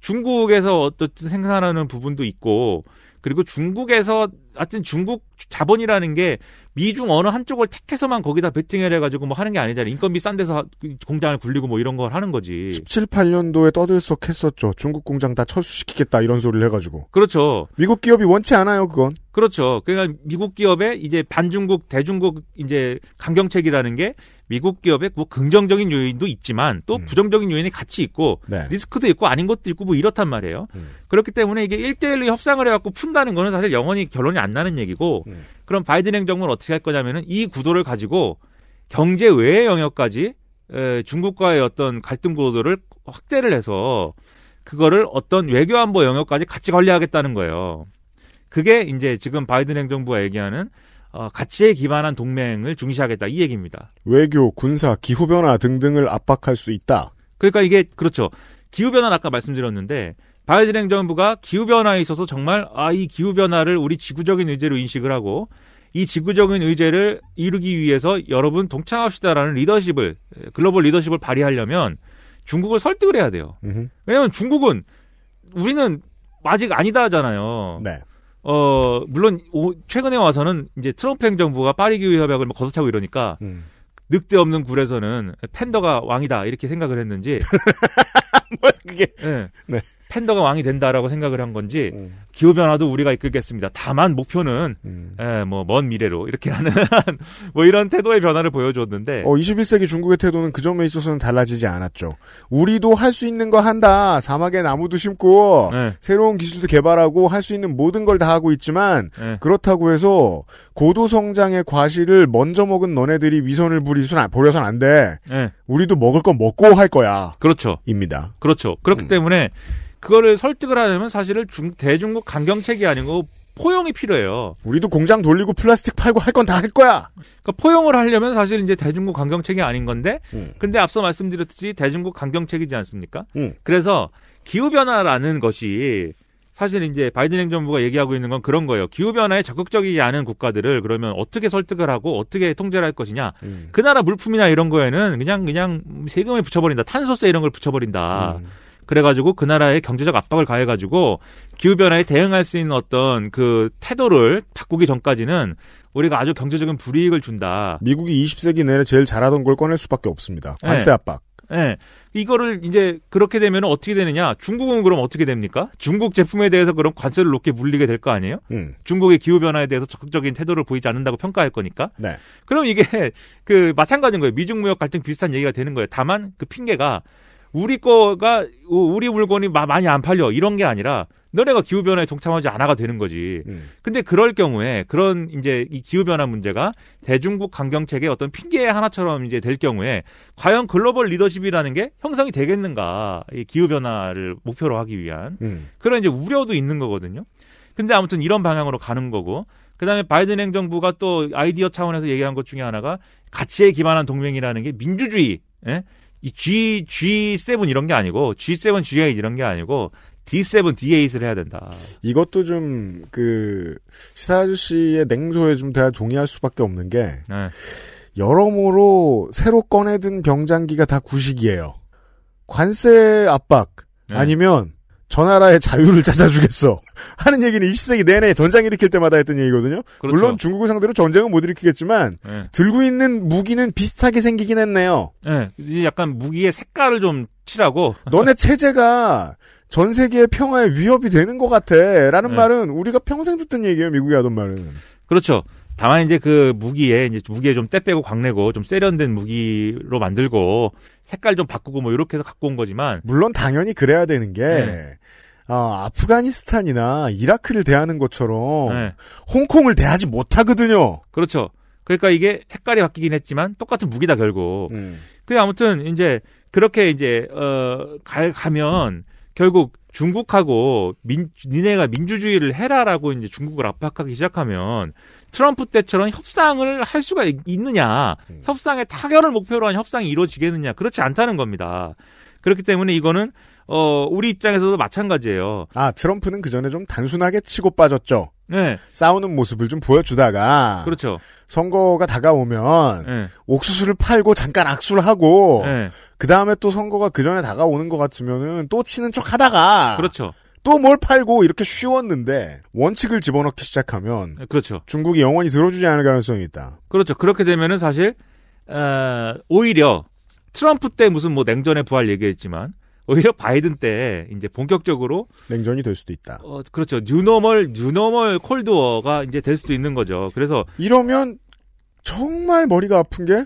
중국에서 어떤 생산하는 부분도 있고 그리고 중국에서 하여튼 중국 자본이라는 게 미중 어느 한쪽을 택해서만 거기다 베팅을 해가지고 뭐 하는 게 아니잖아요. 인건비 싼 데서 공장을 굴리고 뭐 이런 걸 하는 거지. 17, 8년도에 떠들썩했었죠. 중국 공장 다 철수시키겠다 이런 소리를 해가지고. 그렇죠. 미국 기업이 원치 않아요 그건. 그렇죠. 그러니까 미국 기업의 이제 반중국 대중국 이제 강경책이라는 게 미국 기업의 뭐 긍정적인 요인도 있지만 또 음. 부정적인 요인이 같이 있고 네. 리스크도 있고 아닌 것도 있고 뭐이렇단 말이에요. 음. 그렇기 때문에 이게 1대1로 협상을 해갖고 푼다는 거는 사실 영원히 결론이 안 나는 얘기고 음. 그럼 바이든 행정부는 어떻게 할 거냐면은 이 구도를 가지고 경제 외의 영역까지 에, 중국과의 어떤 갈등 구도를 확대를 해서 그거를 어떤 외교 안보 영역까지 같이 관리하겠다는 거예요. 그게 이제 지금 바이든 행정부가 얘기하는 어, 가치에 기반한 동맹을 중시하겠다 이 얘기입니다. 외교, 군사, 기후 변화 등등을 압박할 수 있다. 그러니까 이게 그렇죠. 기후 변화 아까 말씀드렸는데 바이든 행정부가 기후 변화에 있어서 정말 아 이 기후 변화를 우리 지구적인 의제로 인식을 하고 이 지구적인 의제를 이루기 위해서 여러분 동참합시다라는 리더십을 글로벌 리더십을 발휘하려면 중국을 설득을 해야 돼요. 으흠. 왜냐하면 중국은 우리는 아직 아니다 하잖아요. 네. 어 물론 오, 최근에 와서는 이제 트럼프 행정부가 파리 기후 협약을 거듭하고 이러니까 음. 늑대 없는 굴에서는 팬더가 왕이다 이렇게 생각을 했는지 뭐 그게 예. 네. 네. 팬더가 왕이 된다라고 생각을 한 건지 음. 기후 변화도 우리가 이끌겠습니다. 다만 목표는 음. 예, 뭐먼 미래로 이렇게 하는 뭐 이런 태도의 변화를 보여줬는데 어 21세기 중국의 태도는 그 점에 있어서는 달라지지 않았죠. 우리도 할 수 있는 거 한다. 사막에 나무도 심고 예. 새로운 기술도 개발하고 할 수 있는 모든 걸 다 하고 있지만 예. 그렇다고 해서 고도 성장의 과실을 먼저 먹은 너네들이 위선을 부리선 보려선안 돼. 네. 우리도 먹을 건 먹고 할 거야. 그렇죠. 입니다. 그렇죠. 그렇기 음. 때문에 그거를 설득을 하려면 사실은 중, 대중국 강경책이 아니고 포용이 필요해요. 우리도 공장 돌리고 플라스틱 팔고 할 건 다 할 거야. 그러니까 포용을 하려면 사실 이제 대중국 강경책이 아닌 건데, 음. 근데 앞서 말씀드렸듯이 대중국 강경책이지 않습니까? 음. 그래서 기후 변화라는 것이 사실 이제 바이든 행정부가 얘기하고 있는 건 그런 거예요. 기후 변화에 적극적이지 않은 국가들을 그러면 어떻게 설득을 하고 어떻게 통제를 할 것이냐. 음. 그 나라 물품이나 이런 거에는 그냥 그냥 세금을 붙여버린다, 탄소세 이런 걸 붙여버린다. 음. 그래가지고 그 나라에 경제적 압박을 가해가지고 기후변화에 대응할 수 있는 어떤 그 태도를 바꾸기 전까지는 우리가 아주 경제적인 불이익을 준다. 미국이 20세기 내내 제일 잘하던 걸 꺼낼 수밖에 없습니다. 예. 관세 압박. 예. 네. 이거를 이제 그렇게 되면 어떻게 되느냐? 중국은 그럼 어떻게 됩니까? 중국 제품에 대해서 그럼 관세를 높게 물리게 될 거 아니에요? 음. 중국의 기후 변화에 대해서 적극적인 태도를 보이지 않는다고 평가할 거니까. 네. 그럼 이게 그 마찬가지인 거예요. 미중 무역 갈등 비슷한 얘기가 되는 거예요. 다만 그 핑계가 우리 거가 우리 물건이 많이 안 팔려 이런 게 아니라 너네가 기후 변화에 동참하지 않아가 되는 거지. 음. 근데 그럴 경우에 그런 이제 이 기후 변화 문제가 대중국 강경책의 어떤 핑계 하나처럼 이제 될 경우에 과연 글로벌 리더십이라는 게 형성이 되겠는가? 이 기후 변화를 목표로 하기 위한 음. 그런 이제 우려도 있는 거거든요. 근데 아무튼 이런 방향으로 가는 거고 그다음에 바이든 행정부가 또 아이디어 차원에서 얘기한 것 중에 하나가 가치에 기반한 동맹이라는 게 민주주의 예? 이 G, G7 이런 게 아니고, G7, G8 이런 게 아니고, D7, D8을 해야 된다. 이것도 좀, 그, 시사 아저씨의 냉소에 좀 대화 동의할 수밖에 없는 게, 네. 여러모로 새로 꺼내든 병장기가 다 구식이에요. 관세 압박, 네. 아니면, 저 나라의 자유를 찾아주겠어. 하는 얘기는 20세기 내내 전쟁 일으킬 때마다 했던 얘기거든요. 그렇죠. 물론 중국을 상대로 전쟁은 못 일으키겠지만 네. 들고 있는 무기는 비슷하게 생기긴 했네요. 네. 약간 무기의 색깔을 좀 칠하고 너네 체제가 전 세계의 평화에 위협이 되는 것 같아. 라는 네. 말은 우리가 평생 듣던 얘기예요. 미국이 하던 말은. 그렇죠. 다만 이제 그 무기에 이제 무기에 좀 때 빼고 광내고 좀 세련된 무기로 만들고 색깔 좀 바꾸고 뭐 이렇게 해서 갖고 온 거지만 물론 당연히 그래야 되는 게 네. 어, 아프가니스탄이나 이라크를 대하는 것처럼 네. 홍콩을 대하지 못하거든요. 그렇죠. 그러니까 이게 색깔이 바뀌긴 했지만 똑같은 무기다 결국. 음. 그 아무튼 이제 그렇게 이제 어갈 가면 결국 중국하고 민, 니네가 민주주의를 해라라고 이제 중국을 압박하기 시작하면 트럼프 때처럼 협상을 할 수가 있, 느냐 음. 협상의 타결을 목표로 한 협상이 이루어지겠느냐. 그렇지 않다는 겁니다. 그렇기 때문에 이거는 어, 우리 입장에서도 마찬가지예요. 아, 트럼프는 그 전에 좀 단순하게 치고 빠졌죠. 네. 싸우는 모습을 좀 보여주다가. 그렇죠. 선거가 다가오면. 네. 옥수수를 팔고 잠깐 악수를 하고. 네. 그 다음에 또 선거가 그 전에 다가오는 것 같으면은 또 치는 척 하다가. 그렇죠. 또 뭘 팔고 이렇게 쉬웠는데 원칙을 집어넣기 시작하면. 네, 그렇죠. 중국이 영원히 들어주지 않을 가능성이 있다. 그렇죠. 그렇게 되면은 사실, 어, 오히려 트럼프 때 무슨 뭐 냉전의 부활 얘기했지만 오히려 바이든 때 이제 본격적으로 냉전이 될 수도 있다. 어, 그렇죠. 뉴노멀 뉴노멀 콜드워가 이제 될 수도 있는 거죠. 그래서 이러면 정말 머리가 아픈 게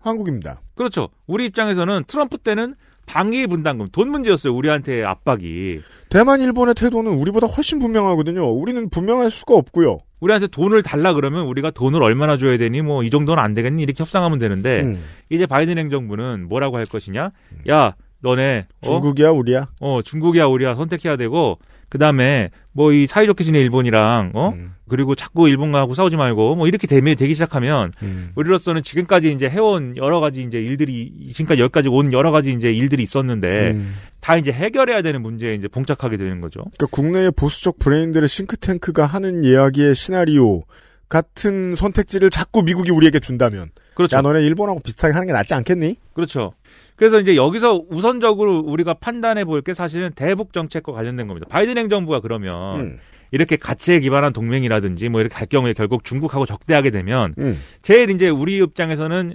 한국입니다. 그렇죠. 우리 입장에서는 트럼프 때는 방위 분담금 돈 문제였어요. 우리한테 압박이. 대만 일본의 태도는 우리보다 훨씬 분명하거든요. 우리는 분명할 수가 없고요. 우리한테 돈을 달라 그러면 우리가 돈을 얼마나 줘야 되니 뭐 이 정도는 안 되겠니 이렇게 협상하면 되는데 음. 이제 바이든 행정부는 뭐라고 할 것이냐? 야, 너네 어? 중국이야 우리야? 어, 중국이야 우리야 선택해야 되고 그 다음에 뭐 이 사이좋게 지내 일본이랑 어 음. 그리고 자꾸 일본과 하고 싸우지 말고 뭐 이렇게 대매 되기 시작하면 음. 우리로서는 지금까지 이제 해온 여러 가지 이제 일들이 지금까지 여기까지 온 여러 가지 이제 일들이 있었는데 음. 다 이제 해결해야 되는 문제에 이제 봉착하게 되는 거죠. 그러니까 국내의 보수적 브레인들의 싱크탱크가 하는 이야기의 시나리오 같은 선택지를 자꾸 미국이 우리에게 준다면 그렇죠. 야 너네 일본하고 비슷하게 하는 게 낫지 않겠니? 그렇죠. 그래서 이제 여기서 우선적으로 우리가 판단해 볼 게 사실은 대북 정책과 관련된 겁니다. 바이든 행정부가 그러면 음. 이렇게 가치에 기반한 동맹이라든지 뭐 이렇게 할 경우에 결국 중국하고 적대하게 되면 음. 제일 이제 우리 입장에서는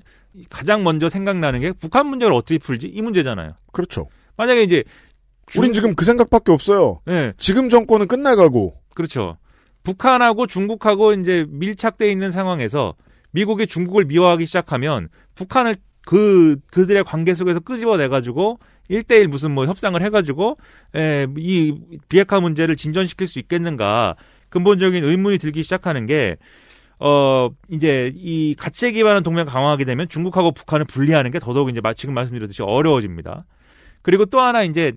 가장 먼저 생각나는 게 북한 문제를 어떻게 풀지 이 문제잖아요. 그렇죠. 만약에 이제 중... 우린 지금 그 생각밖에 없어요. 네. 지금 정권은 끝나가고. 그렇죠. 북한하고 중국하고 이제 밀착돼 있는 상황에서 미국이 중국을 미워하기 시작하면 북한을 그 그들의 관계 속에서 끄집어내 가지고 1대1 무슨 뭐 협상을 해 가지고 에이 예, 비핵화 문제를 진전시킬 수 있겠는가 근본적인 의문이 들기 시작하는 게 어, 이제 이 가치에 기반한 동맹 강화하게 되면 중국하고 북한을 분리하는 게 더더욱 이제 지금 말씀드렸듯이 어려워집니다. 그리고 또 하나 이제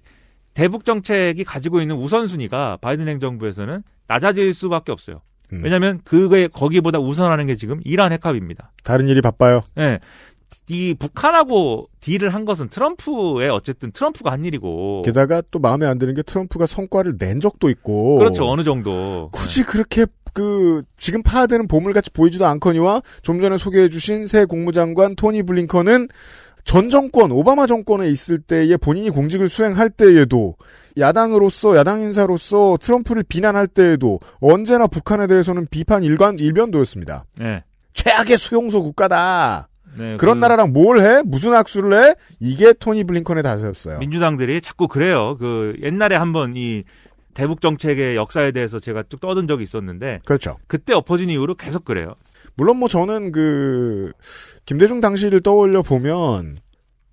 대북 정책이 가지고 있는 우선순위가 바이든 행정부에서는 낮아질 수밖에 없어요. 음. 왜냐하면 그게 거기보다 우선하는 게 지금 이란 핵합입니다. 다른 일이 바빠요. 네. 이 북한하고 딜을 한 것은 트럼프의 어쨌든 트럼프가 한 일이고 게다가 또 마음에 안 드는 게 트럼프가 성과를 낸 적도 있고 그렇죠 어느 정도 굳이 네. 그렇게 그 지금 파야되는 보물같이 보이지도 않거니와 좀 전에 소개해주신 새 국무장관 토니 블링컨은 전 정권 오바마 정권에 있을 때에 본인이 공직을 수행할 때에도 야당으로서 야당 인사로서 트럼프를 비난할 때에도 언제나 북한에 대해서는 비판 일관 일변도였습니다. 네. 최악의 수용소 국가다. 네, 그런 그... 나라랑 뭘 해? 무슨 악수를 해? 이게 토니 블링컨의 다세였어요. 민주당들이 자꾸 그래요. 그 옛날에 한번 이 대북 정책의 역사에 대해서 제가 쭉 떠든 적이 있었는데 그렇죠. 그때 엎어진 이후로 계속 그래요. 물론 뭐 저는 그 김대중 당시를 떠올려 보면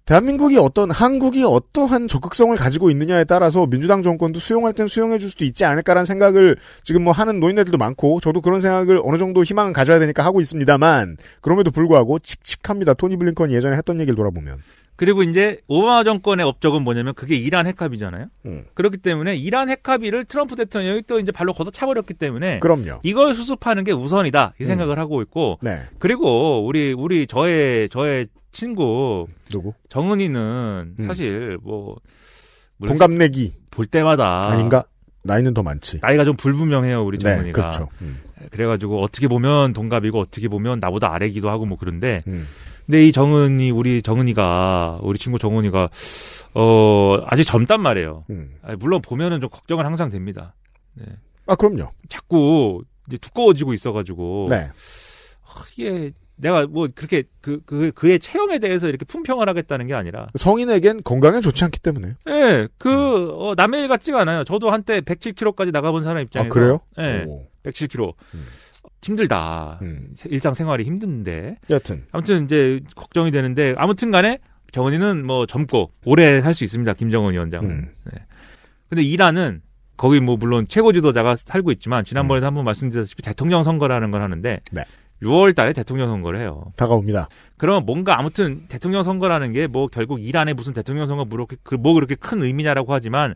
대한민국이 어떤 한국이 어떠한 적극성을 가지고 있느냐에 따라서 민주당 정권도 수용할 땐 수용해 줄 수도 있지 않을까라는 생각을 지금 뭐 하는 노인네들도 많고 저도 그런 생각을 어느 정도 희망을 가져야 되니까 하고 있습니다만 그럼에도 불구하고 칙칙합니다. 토니 블링컨이 예전에 했던 얘기를 돌아보면. 그리고 이제 오바마 정권의 업적은 뭐냐면 그게 이란 핵합이잖아요 음. 그렇기 때문에 이란 핵합의를 트럼프 대통령이 또 이제 발로 걷어차버렸기 때문에 그럼요. 이걸 수습하는 게 우선이다 이 음. 생각을 음. 하고 있고 네. 그리고 우리 우리 저의 저의 친구 누구? 정은이는 음. 사실 뭐 동갑내기 볼 때마다 아닌가? 나이는 더 많지. 나이가 좀 불분명해요 우리 네, 정은이가. 네, 그렇죠. 음. 네, 그래가지고 어떻게 보면 동갑이고 어떻게 보면 나보다 아래기도 하고 뭐 그런데. 음. 근데 이 정은이 우리 정은이가 우리 친구 정은이가 어 아직 젊단 말이에요. 음. 아 물론 보면은 좀 걱정은 항상 됩니다. 네. 아 그럼요. 자꾸 이제 두꺼워지고 있어가지고. 네. 아, 이게 내가 뭐 그렇게 그, 그 그의 체형에 대해서 이렇게 품평을 하겠다는 게 아니라 성인에겐 건강에 좋지 않기 때문에. 예, 네, 그 음. 어, 남의 일 같지가 않아요. 저도 한때 107kg까지 나가본 사람 아, 입장에서. 아 그래요? 예, 네, 107kg. 음. 힘들다. 음. 일상생활이 힘든데. 여튼. 아무튼 이제 걱정이 되는데 아무튼 간에 정은이는 뭐 젊고 오래 살 수 있습니다. 김정은 위원장은. 음. 네. 근데 이란은 거기 뭐 물론 최고 지도자가 살고 있지만 지난번에도 음. 한번 말씀드렸다시피 대통령 선거라는 걸 하는데 네. 6월 달에 대통령 선거를 해요. 다가옵니다. 그러면 뭔가 아무튼 대통령 선거라는 게 뭐 결국 이란에 무슨 대통령 선거 뭐, 그 뭐 그렇게 큰 의미냐라고 하지만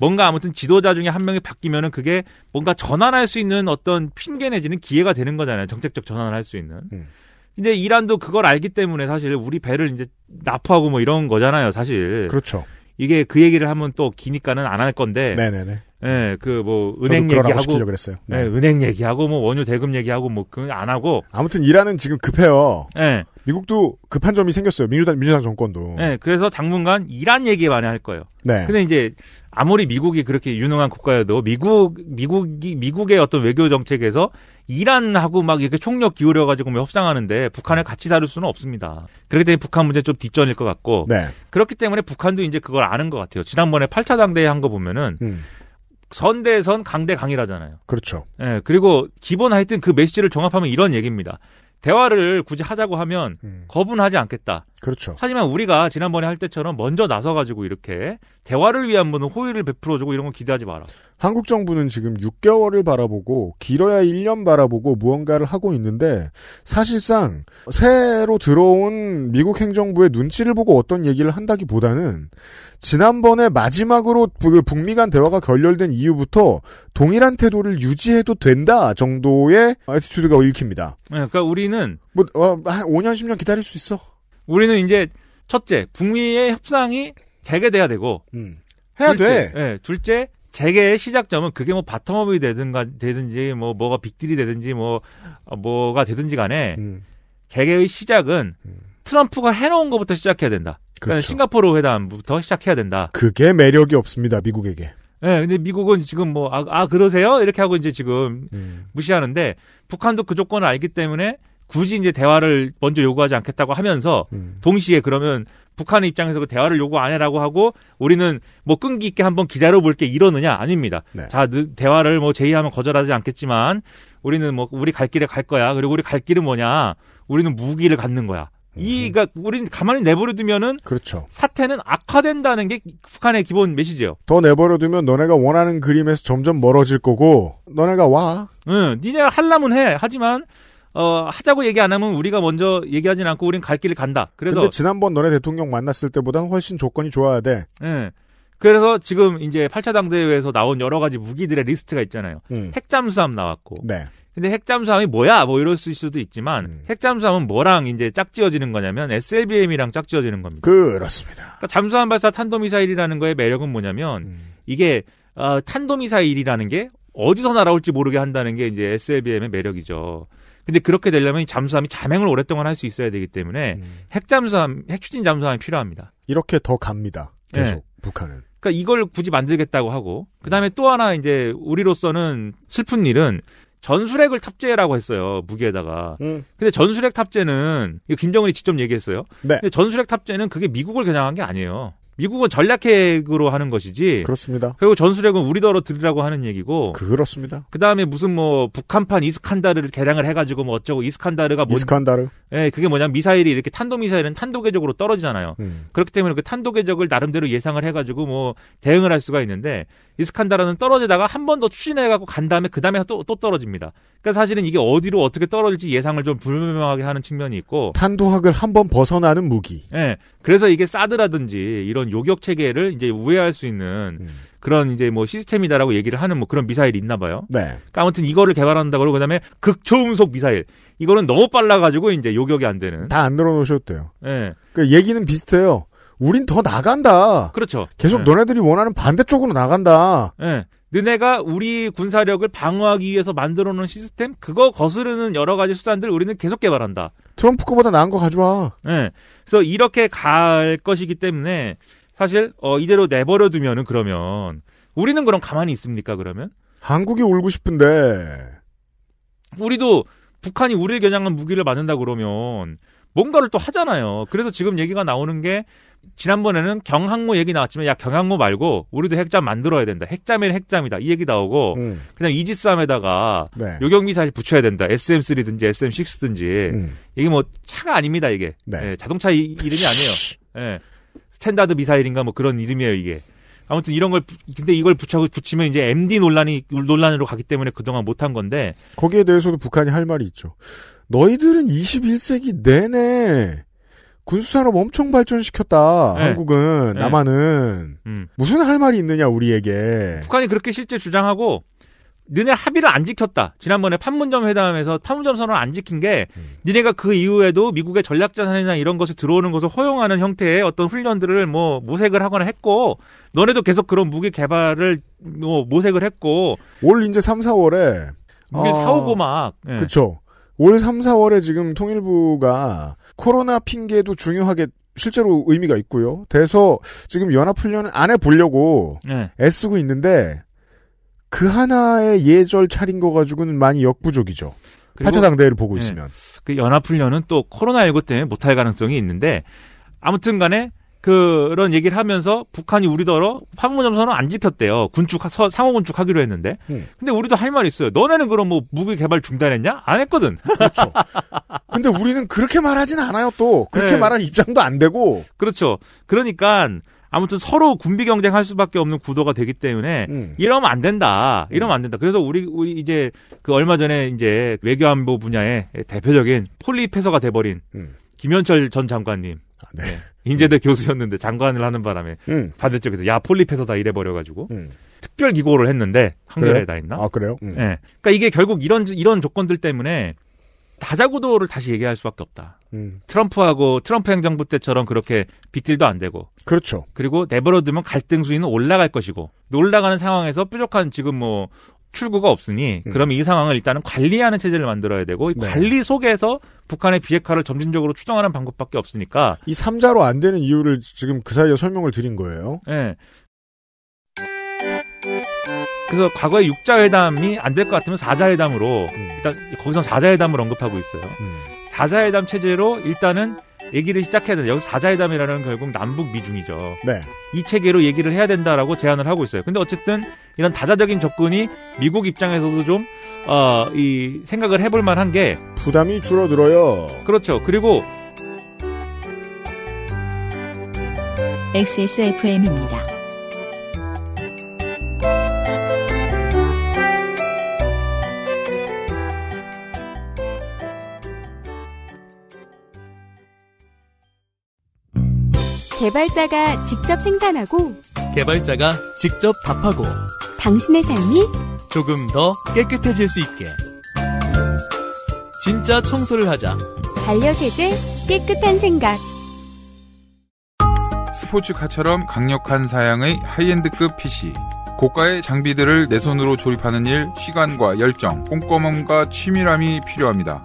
뭔가 아무튼 지도자 중에 한 명이 바뀌면은 그게 뭔가 전환할 수 있는 어떤 핑계 내지는 기회가 되는 거잖아요. 정책적 전환을 할 수 있는. 음. 근데 이란도 그걸 알기 때문에 사실 우리 배를 이제 납포하고 뭐 이런 거잖아요, 사실. 그렇죠. 이게 그 얘기를 하면 또 기니까는 안 할 건데. 네네네. 예, 그뭐 은행 얘기하고 그랬어요. 예, 네. 예, 은행 얘기하고 뭐 원유 대금 얘기하고 뭐그안 하고 아무튼 이란은 지금 급해요. 예. 미국도 급한 점이 생겼어요. 민주당 민주당 정권도. 예, 그래서 당분간 이란 얘기 만이할 거예요. 네. 근데 이제 아무리 미국이 그렇게 유능한 국가여도 미국 미국이 미국의 어떤 외교 정책에서 이란하고 막 이렇게 총력 기울여 가지고 뭐 협상하는데 북한을 같이 다룰 수는 없습니다. 그렇기 때문에 북한 문제 좀 뒷전일 것 같고 네. 그렇기 때문에 북한도 이제 그걸 아는 것 같아요. 지난번에 8차 당대회 한 거 보면은 음. 선대선 강대강이라잖아요. 그렇죠. 예, 그리고 기본 하여튼 그 메시지를 종합하면 이런 얘기입니다. 대화를 굳이 하자고 하면 음. 거부는 하지 않겠다. 그렇죠. 하지만 우리가 지난번에 할 때처럼 먼저 나서가지고 이렇게 대화를 위한 분은 호의를 베풀어주고 이런 건 기대하지 마라. 한국 정부는 지금 6개월을 바라보고 길어야 1년 바라보고 무언가를 하고 있는데 사실상 새로 들어온 미국 행정부의 눈치를 보고 어떤 얘기를 한다기보다는 지난번에 마지막으로 그 북미 간 대화가 결렬된 이후부터 동일한 태도를 유지해도 된다 정도의 아티튜드가 읽힙니다. 네, 그러니까 우리는 뭐 어, 5년 10년 기다릴 수 있어. 우리는 이제 첫째 북미의 협상이 재개돼야 되고 음. 해야 둘째, 돼. 네, 둘째 재개의 시작점은 그게 뭐 바텀업이 되든가 되든지 뭐 뭐가 빅딜이 되든지 뭐 어, 뭐가 되든지 간에 음. 재개의 시작은 음. 트럼프가 해놓은 것부터 시작해야 된다. 그러니까 그렇죠. 싱가포르 회담부터 시작해야 된다. 그게 매력이 없습니다 미국에게. 네, 근데 미국은 지금 뭐 아, 아 그러세요 이렇게 하고 이제 지금 음. 무시하는데 북한도 그 조건을 알기 때문에 굳이 이제 대화를 먼저 요구하지 않겠다고 하면서 음. 동시에 그러면 북한의 입장에서 그 대화를 요구 안 해라고 하고 우리는 뭐 끈기 있게 한번 기다려 볼게 이러느냐 아닙니다. 네. 자, 대화를 뭐 제의하면 거절하지 않겠지만 우리는 뭐 우리 갈 길에 갈 거야. 그리고 우리 갈 길은 뭐냐? 우리는 무기를 갖는 거야. 이가 그러니까 우리는 가만히 내버려두면은 그렇죠. 사태는 악화된다는 게 북한의 기본 메시지예요. 더 내버려두면 너네가 원하는 그림에서 점점 멀어질 거고 너네가 와. 응, 니네가 할라면 해. 하지만 어, 하자고 얘기 안 하면 우리가 먼저 얘기하진 않고 우린 갈 길을 간다. 그래서 근데 지난번 너네 대통령 만났을 때보다는 훨씬 조건이 좋아야 돼. 예. 그래서 지금 이제 8차 당대회에서 나온 여러 가지 무기들의 리스트가 있잖아요. 음. 핵잠수함 나왔고. 네. 근데 핵잠수함이 뭐야? 뭐 이럴 수도 있지만 음. 핵잠수함은 뭐랑 이제 짝지어지는 거냐면 SLBM이랑 짝지어지는 겁니다. 그렇습니다. 그러니까 잠수함 발사 탄도미사일이라는 거의 매력은 뭐냐면 음. 이게 어, 탄도미사일이라는 게 어디서 날아올지 모르게 한다는 게 이제 SLBM의 매력이죠. 근데 그렇게 되려면 잠수함이 잠행을 오랫동안 할 수 있어야 되기 때문에 음. 핵잠수함, 핵추진 잠수함이 필요합니다. 이렇게 더 갑니다. 네. 계속 네. 북한은. 그러니까 이걸 굳이 만들겠다고 하고 그다음에 또 하나 이제 우리로서는 슬픈 일은 전술핵을 탑재라고 했어요 무기에다가. 음. 근데 전술핵 탑재는 이거 김정은이 직접 얘기했어요. 네. 근데 전술핵 탑재는 그게 미국을 겨냥한 게 아니에요. 미국은 전략핵으로 하는 것이지. 그렇습니다. 그리고 전술핵은 우리더러 들으라고 하는 얘기고. 그렇습니다. 그 다음에 무슨 뭐 북한판 이스칸다르를 개량을 해가지고 뭐 어쩌고 이스칸다르가 뭐. 이스칸다르. 예, 그게 뭐냐 면 미사일이 이렇게 탄도 미사일은 탄도 계적으로 떨어지잖아요. 음. 그렇기 때문에 그 탄도 계적을 나름대로 예상을 해가지고 뭐 대응을 할 수가 있는데 이스칸다라는 떨어지다가 한 번 더 추진해갖고 간 다음에 그 다음에 또, 또 떨어집니다. 그러니까 사실은 이게 어디로 어떻게 떨어질지 예상을 좀 불분명하게 하는 측면이 있고 탄도학을 한 번 벗어나는 무기. 예. 네, 그래서 이게 사드라든지 이런 요격 체계를 이제 우회할 수 있는 음. 그런 이제 뭐 시스템이다라고 얘기를 하는 뭐 그런 미사일이 있나 봐요. 네. 그러니까 아무튼 이거를 개발한다고 그러고 그다음에 극초음속 미사일. 이거는 너무 빨라가지고 이제 요격이 안 되는. 다 안 늘어놓으셨대요. 예. 네. 그 얘기는 비슷해요. 우린 더 나간다. 그렇죠. 계속 네. 너네들이 원하는 반대쪽으로 나간다. 예. 네. 너네가 우리 군사력을 방어하기 위해서 만들어 놓은 시스템 그거 거스르는 여러 가지 수단들을 우리는 계속 개발한다. 트럼프 거보다 나은 거 가져와. 예. 네. 그래서 이렇게 갈 것이기 때문에 사실 어 이대로 내버려 두면은 그러면 우리는 그럼 가만히 있습니까 그러면? 한국이 울고 싶은데 우리도 북한이 우리를 겨냥한 무기를 만든다 그러면 뭔가를 또 하잖아요. 그래서 지금 얘기가 나오는 게 지난번에는 경항모 얘기 나왔지만 야 경항모 말고 우리도 핵잠 만들어야 된다. 핵잠이 핵잠이다. 이 얘기 나오고 음. 그냥 이지스함에다가 네. 요격미사일 붙여야 된다. SM3든지 SM6든지 음. 이게 뭐 차가 아닙니다. 이게 네. 예, 자동차 이, 이름이 아니에요. 예. 스탠다드 미사일인가 뭐 그런 이름이에요. 이게 아무튼 이런 걸 근데 이걸 붙여 붙이면 이제 MD 논란이 논란으로 가기 때문에 그동안 못한 건데 거기에 대해서도 북한이 할 말이 있죠. 너희들은 21세기 내내 군수산업 엄청 발전시켰다. 네. 한국은 네. 남한은 음. 무슨 할 말이 있느냐 우리에게. 북한이 그렇게 실제 주장하고 너네 합의를 안 지켰다. 지난번에 판문점 회담에서 판문점 선언을 안 지킨 게 음. 니네가 그 이후에도 미국의 전략자산이나 이런 것을 들어오는 것을 허용하는 형태의 어떤 훈련들을 뭐 모색을 하거나 했고 너네도 계속 그런 무기 개발을 뭐 모색을 했고 올 이제 3, 4월에 무기 아, 사오고 막 네. 그쵸 올 3, 4월에 지금 통일부가 코로나 핑계도 중요하게 실제로 의미가 있고요. 돼서 지금 연합훈련을 안 해보려고 네. 애쓰고 있는데 그 하나의 예절 차린 거 가지고는 많이 역부족이죠. 하차당 대회를 보고 네. 있으면. 그 연합훈련은 또 코로나19 때문에 못할 가능성이 있는데 아무튼 간에 그런 얘기를 하면서 북한이 우리더러 판문점 선언 안 지켰대요. 군축 상호 군축하기로 했는데. 음. 근데 우리도 할말이 있어요. 너네는 그럼 뭐 무기 개발 중단했냐? 안 했거든. 그렇죠. 근데 우리는 그렇게 말하진 않아요. 또 그렇게 네. 말할 입장도 안 되고. 그렇죠. 그러니까 아무튼 서로 군비 경쟁할 수밖에 없는 구도가 되기 때문에 음. 이러면 안 된다. 이러면 안 된다. 그래서 우리 우리 이제 그 얼마 전에 이제 외교안보 분야의 대표적인 폴리페서가 돼버린 음. 김현철 전 장관님. 아, 네. 네. 인제대 음. 교수였는데 장관을 하는 바람에 음. 반대쪽에서 야 폴립해서 다 일해버려가지고 음. 특별 기고를 했는데 한겨레에 다했나아 그래요? 아, 음. 예. 네. 그러니까 이게 결국 이런 이런 조건들 때문에 다자구도를 다시 얘기할 수밖에 없다. 음. 트럼프하고 트럼프 행정부 때처럼 그렇게 빅딜도 안 되고. 그렇죠. 그리고 내버려두면 갈등 수위는 올라갈 것이고 올라가는 상황에서 뾰족한 지금 뭐 출구가 없으니 음. 그러면 이 상황을 일단은 관리하는 체제를 만들어야 되고 네. 관리 속에서 북한의 비핵화를 점진적으로 추정하는 방법밖에 없으니까 이 3자로 안 되는 이유를 지금 그 사이에 설명을 드린 거예요. 예. 네. 그래서 과거에 6자 회담이 안 될 것 같으면 4자 회담으로 음. 일단 거기서 4자 회담을 언급하고 있어요. 음. 4자 회담 체제로 일단은 얘기를 시작해야 된다. 여기서 사자회담이라는 결국 남북 미중이죠. 네. 이 체계로 얘기를 해야 된다라고 제안을 하고 있어요. 근데 어쨌든 이런 다자적인 접근이 미국 입장에서도 좀 어, 이 생각을 해볼 만한 게 부담이 줄어들어요. 그렇죠. 그리고 XSFM입니다. 개발자가 직접 생산하고 개발자가 직접 답하고 당신의 삶이 조금 더 깨끗해질 수 있게 진짜 청소를 하자 반려세제 깨끗한 생각 스포츠카처럼 강력한 사양의 하이엔드급 PC 고가의 장비들을 내 손으로 조립하는 일 시간과 열정 꼼꼼함과 치밀함이 필요합니다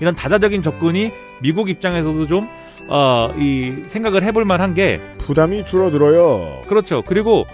이런 다자적인 접근이 미국 입장에서도 좀 어, 이 생각을 해볼 만한 게 부담이 줄어들어요. 그렇죠. 그리고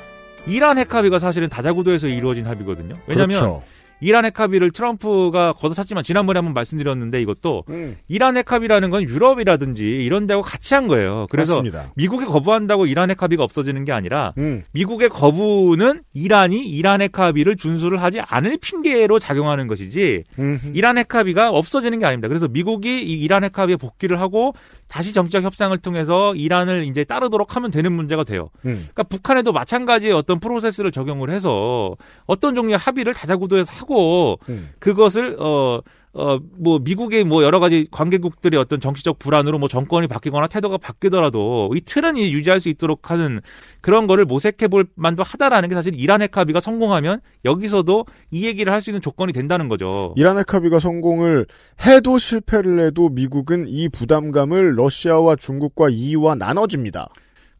이란 핵 합의가 사실은 다자구도에서 이루어진 합의거든요. 왜냐하면 그렇죠. 이란 핵합의를 트럼프가 거둬찼지만 지난번에 한번 말씀드렸는데 이것도 음. 이란 핵합의라는 건 유럽이라든지 이런 데하고 같이 한 거예요. 그래서 습니다 미국이 거부한다고 이란 핵합의가 없어지는 게 아니라 음. 미국의 거부는 이란이 이란 핵합의를 준수를 하지 않을 핑계로 작용하는 것이지 음흠. 이란 핵합의가 없어지는 게 아닙니다. 그래서 미국이 이 이란 핵합의에 복귀를 하고 다시 정치적 협상을 통해서 이란을 이제 따르도록 하면 되는 문제가 돼요. 음. 그러니까 북한에도 마찬가지의 어떤 프로세스를 적용을 해서 어떤 종류의 합의를 다자구도에서 하고 음. 그것을 어 어, 뭐, 미국의 뭐, 여러 가지 관계국들의 어떤 정치적 불안으로 뭐, 정권이 바뀌거나 태도가 바뀌더라도 이 틀은 유지할 수 있도록 하는 그런 거를 모색해 볼 만도 하다라는 게 사실 이란 핵 합의가 성공하면 여기서도 이 얘기를 할 수 있는 조건이 된다는 거죠. 이란 핵 합의가 성공을 해도 실패를 해도 미국은 이 부담감을 러시아와 중국과 EU와 나눠집니다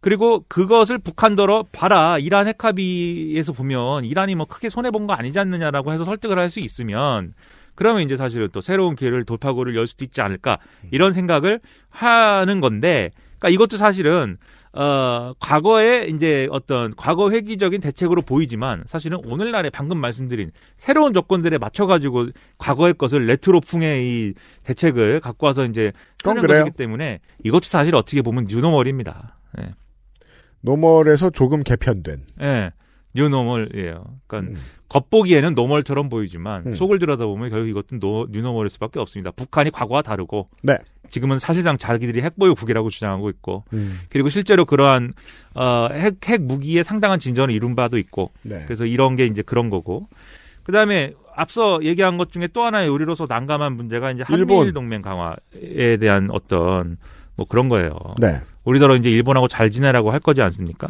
그리고 그것을 북한더러 봐라 이란 핵합의에서 보면 이란이 뭐 크게 손해 본 거 아니지 않느냐라고 해서 설득을 할 수 있으면 그러면 이제 사실은 또 새로운 기회를 돌파구를 열 수도 있지 않을까 음. 이런 생각을 하는 건데 그러니까 이것도 사실은 어, 과거에 이제 어떤 과거 획기적인 대책으로 보이지만 사실은 오늘날에 방금 말씀드린 새로운 조건들에 맞춰가지고 과거의 것을 레트로풍의 이 대책을 갖고 와서 이제 쓰는 것이기 때문에 이것도 사실 어떻게 보면 뉴노멀입니다. 네. 노멀에서 조금 개편된. 예. 뉴노멀이에요. 그러니까 음. 겉보기에는 노멀처럼 보이지만 음. 속을 들여다보면 결국 이것도 뉴노멀일 수밖에 없습니다. 북한이 과거와 다르고 네. 지금은 사실상 자기들이 핵보유국이라고 주장하고 있고 음. 그리고 실제로 그러한 어, 핵, 핵 무기에 상당한 진전을 이룬 바도 있고 네. 그래서 이런 게 이제 그런 거고 그다음에 앞서 얘기한 것 중에 또 하나의 우리로서 난감한 문제가 이제 한미일 동맹 강화에 대한 어떤 뭐 그런 거예요. 네. 우리더러 이제 일본하고 잘 지내라고 할 거지 않습니까?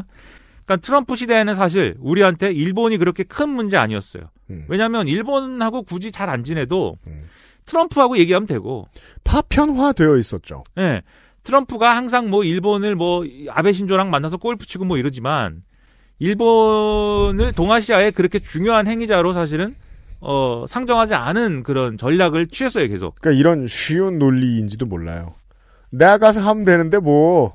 그러니까 트럼프 시대에는 사실 우리한테 일본이 그렇게 큰 문제 아니었어요. 음. 왜냐하면 일본하고 굳이 잘 안 지내도 음. 트럼프하고 얘기하면 되고 파편화되어 있었죠. 예. 네. 트럼프가 항상 뭐 일본을 뭐 아베 신조랑 만나서 골프 치고 뭐 이러지만 일본을 동아시아에 그렇게 중요한 행위자로 사실은 어 상정하지 않은 그런 전략을 취했어요 계속. 그러니까 이런 쉬운 논리인지도 몰라요. 내가 가서 하면 되는데 뭐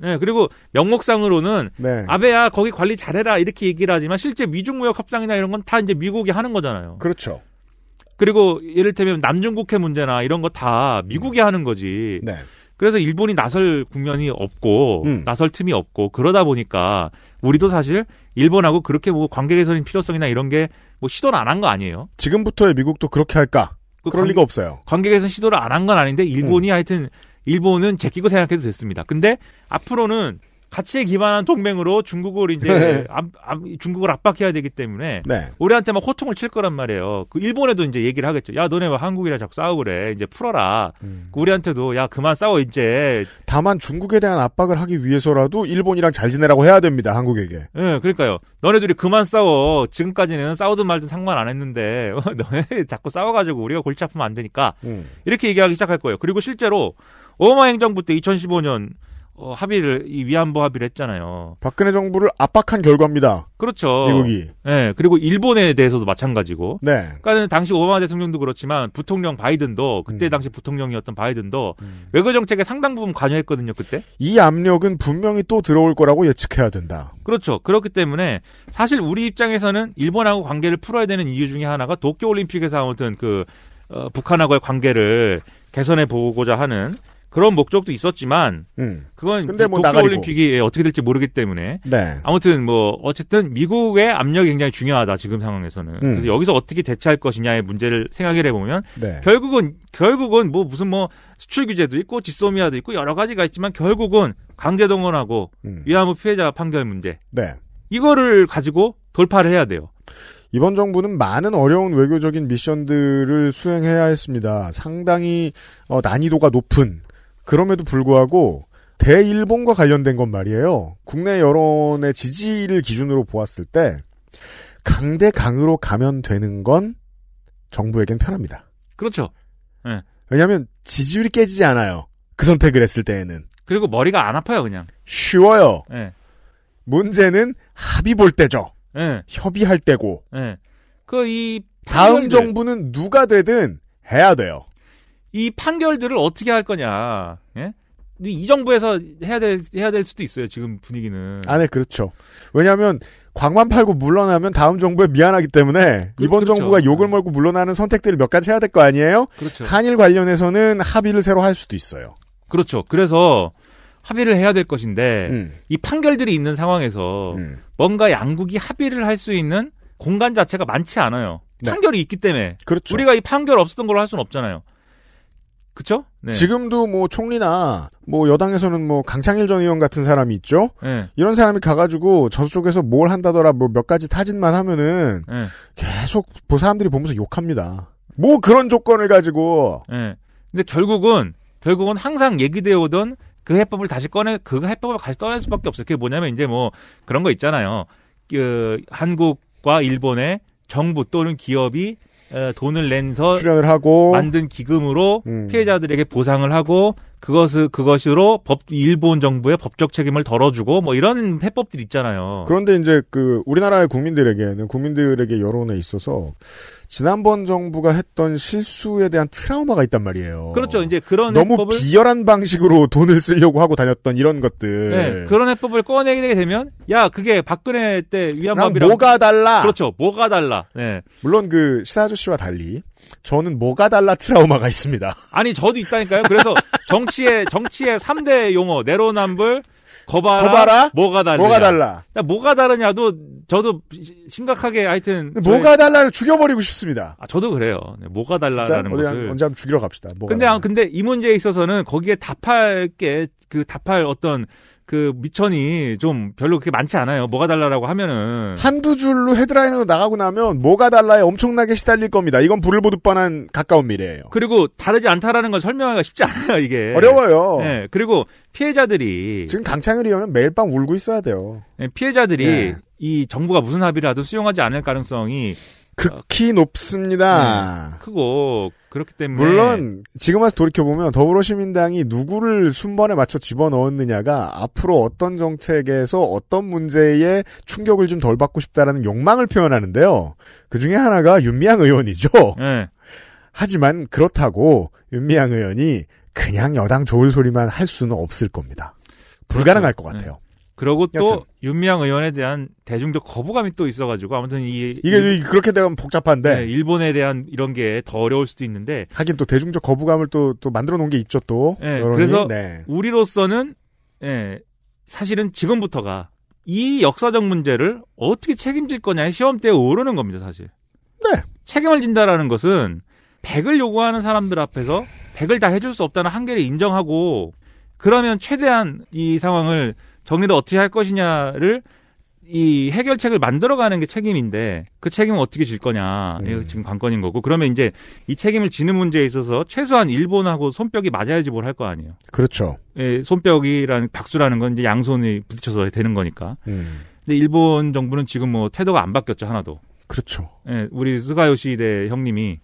네, 그리고 명목상으로는 네. 아베야 거기 관리 잘해라 이렇게 얘기를 하지만 실제 미중 무역 협상이나 이런 건 다 이제 미국이 하는 거잖아요. 그렇죠. 그리고 예를들면 남중국해 문제나 이런 거 다 미국이 하는 거지. 네. 그래서 일본이 나설 국면이 없고 음. 나설 틈이 없고 그러다 보니까 우리도 사실 일본하고 그렇게 뭐 관계 개선이 필요성이나 이런 게 뭐 시도를 안 한 거 아니에요? 지금부터의 미국도 그렇게 할까? 그 그럴 관, 리가 없어요. 관계 개선 시도를 안 한 건 아닌데 일본이 음. 하여튼 일본은 제끼고 생각해도 됐습니다. 근데 앞으로는 가치에 기반한 동맹으로 중국을 이제 암, 네. 암, 중국을 압박해야 되기 때문에 네. 우리한테 막 호통을 칠 거란 말이에요. 그 일본에도 이제 얘기를 하겠죠. 야 너네 왜 한국이랑 자꾸 싸우 그래. 이제 풀어라. 음. 그 우리한테도 야 그만 싸워 이제. 다만 중국에 대한 압박을 하기 위해서라도 일본이랑 잘 지내라고 해야 됩니다. 한국에게. 예, 네, 그러니까요. 너네들이 그만 싸워. 지금까지는 싸우든 말든 상관 안 했는데 너네 자꾸 싸워가지고 우리가 골치 아프면 안 되니까 음. 이렇게 얘기하기 시작할 거예요. 그리고 실제로 오바마 행정부 때 2015년 어, 합의를 이 위안부 합의를 했잖아요. 박근혜 정부를 압박한 결과입니다. 그렇죠. 미국이. 네, 그리고 일본에 대해서도 마찬가지고. 네. 그러니까 당시 오바마 대통령도 그렇지만 부통령 바이든도 그때 음. 당시 부통령이었던 바이든도 음. 외교 정책에 상당 부분 관여했거든요 그때. 이 압력은 분명히 또 들어올 거라고 예측해야 된다. 그렇죠. 그렇기 때문에 사실 우리 입장에서는 일본하고 관계를 풀어야 되는 이유 중에 하나가 도쿄 올림픽에서 아무튼 그 어, 북한하고의 관계를 개선해 보고자 하는 그런 목적도 있었지만 음. 그건 근데 뭐 도쿄올림픽이 어떻게 될지 모르기 때문에 네. 아무튼 뭐 어쨌든 미국의 압력이 굉장히 중요하다 지금 상황에서는 음. 그래서 여기서 어떻게 대처할 것이냐의 문제를 생각을 해보면 네. 결국은 결국은 뭐 무슨 뭐 수출 규제도 있고 지소미아도 있고 여러 가지가 있지만 결국은 강제 동원하고 음. 위안부 피해자 판결 문제 네. 이거를 가지고 돌파를 해야 돼요. 이번 정부는 많은 어려운 외교적인 미션들을 수행해야 했습니다. 상당히 어, 난이도가 높은 그럼에도 불구하고 대일본과 관련된 건 말이에요. 국내 여론의 지지를 기준으로 보았을 때 강대 강으로 가면 되는 건 정부에겐 편합니다. 그렇죠. 네. 왜냐하면 지지율이 깨지지 않아요. 그 선택을 했을 때에는. 그리고 머리가 안 아파요 그냥. 쉬워요. 네. 문제는 합의 볼 때죠. 네. 협의할 때고. 그이 다음 정부는 누가 되든 해야 돼요. 이 판결들을 어떻게 할 거냐. 예? 이 정부에서 해야 될 해야 될 수도 있어요. 지금 분위기는. 아, 네, 그렇죠. 왜냐하면 광만 팔고 물러나면 다음 정부에 미안하기 때문에 그, 이번 그렇죠. 정부가 욕을 네. 먹고 물러나는 선택들을 몇 가지 해야 될 거 아니에요? 그렇죠. 한일 관련해서는 합의를 새로 할 수도 있어요. 그렇죠. 그래서 합의를 해야 될 것인데 음. 이 판결들이 있는 상황에서 음. 뭔가 양국이 합의를 할 수 있는 공간 자체가 많지 않아요. 네. 판결이 있기 때문에 그렇죠. 우리가 이 판결 없었던 걸로 할 수는 없잖아요. 그렇죠? 네. 지금도 뭐 총리나 뭐 여당에서는 뭐 강창일 전 의원 같은 사람이 있죠. 네. 이런 사람이 가가지고 저쪽에서 뭘 한다더라 뭐 몇 가지 타진만 하면은 네. 계속 그 사람들이 보면서 욕합니다. 뭐 그런 조건을 가지고. 네. 근데 결국은 결국은 항상 얘기되어 오던 그 해법을 다시 꺼내 그 해법을 다시 떠날 수밖에 없어요. 그게 뭐냐면 이제 뭐 그런 거 있잖아요. 그 한국과 일본의 정부 또는 기업이 돈을 낸서 출연을 하고 만든 기금으로 음. 피해자들에게 보상을 하고 그것을 그것으로 법 일본 정부의 법적 책임을 덜어주고 뭐 이런 해법들 이 있잖아요. 그런데 이제 그 우리나라의 국민들에게는 국민들에게 여론에 있어서 지난번 정부가 했던 실수에 대한 트라우마가 있단 말이에요. 그렇죠. 이제 그런 너무 해법을... 비열한 방식으로 돈을 쓰려고 하고 다녔던 이런 것들. 네, 그런 해법을 꺼내게 되면 야 그게 박근혜 때 위안법이랑 뭐가 달라. 그렇죠. 뭐가 달라. 네. 물론 그 시사 아저씨와 달리 저는 뭐가 달라 트라우마가 있습니다. 아니 저도 있다니까요. 그래서 정치의 정치의 3대 용어 내로남불 거봐라, 거봐라 뭐가 달라 뭐가 달라 뭐가 다르냐도 저도 심각하게 하여튼 뭐가 저의... 달라를 죽여버리고 싶습니다. 아 저도 그래요. 네, 뭐가 달라라는 것을 한, 언제 한번 죽이러 갑시다. 근데 아, 달라. 근데 이 문제에 있어서는 거기에 답할 게 그 답할 어떤 그 미천이 좀 별로 그렇게 많지 않아요. 뭐가 달라라고 하면은 한두 줄로 헤드라인으로 나가고 나면 뭐가 달라에 엄청나게 시달릴 겁니다. 이건 불을 보듯 뻔한 가까운 미래예요. 그리고 다르지 않다라는 걸 설명하기가 쉽지 않아요. 이게 어려워요. 네, 그리고 피해자들이 지금 강창일 의원은 매일 밤 울고 있어야 돼요. 네, 피해자들이 네. 이 정부가 무슨 합의를 하든 수용하지 않을 가능성이 극히 어, 그, 높습니다. 네, 크고 그렇기 때문에 물론 지금 와서 돌이켜 보면 더불어시민당이 누구를 순번에 맞춰 집어 넣었느냐가 앞으로 어떤 정책에서 어떤 문제에 충격을 좀 덜 받고 싶다라는 욕망을 표현하는데요. 그 중에 하나가 윤미향 의원이죠. 네. 하지만 그렇다고 윤미향 의원이 그냥 여당 좋을 소리만 할 수는 없을 겁니다. 불가능할 그렇죠. 것 같아요. 네. 그리고 또 여튼. 윤미향 의원에 대한 대중적 거부감이 또 있어가지고 아무튼 이 이게 일, 그렇게 되면 복잡한데 네, 일본에 대한 이런 게 더 어려울 수도 있는데 하긴 또 대중적 거부감을 또 또 만들어 놓은 게 있죠 또 네, 그래서 네. 우리로서는 예, 사실은 지금부터가 이 역사적 문제를 어떻게 책임질 거냐의 시험때에 오르는 겁니다 사실 네 책임을 진다라는 것은 백을 요구하는 사람들 앞에서 백을다 해줄 수 없다는 한계를 인정하고 그러면 최대한 이 상황을 정리를 어떻게 할 것이냐를 이 해결책을 만들어가는 게 책임인데 그 책임은 어떻게 질 거냐 음. 이거 지금 관건인 거고 그러면 이제 이 책임을 지는 문제에 있어서 최소한 일본하고 손뼉이 맞아야지 뭘 할 거 아니에요. 그렇죠. 예, 손뼉이라는 박수라는 건 이제 양손이 부딪혀서 되는 거니까. 음. 근데 일본 정부는 지금 뭐 태도가 안 바뀌었죠 하나도. 그렇죠. 예, 우리 스가요시대 형님이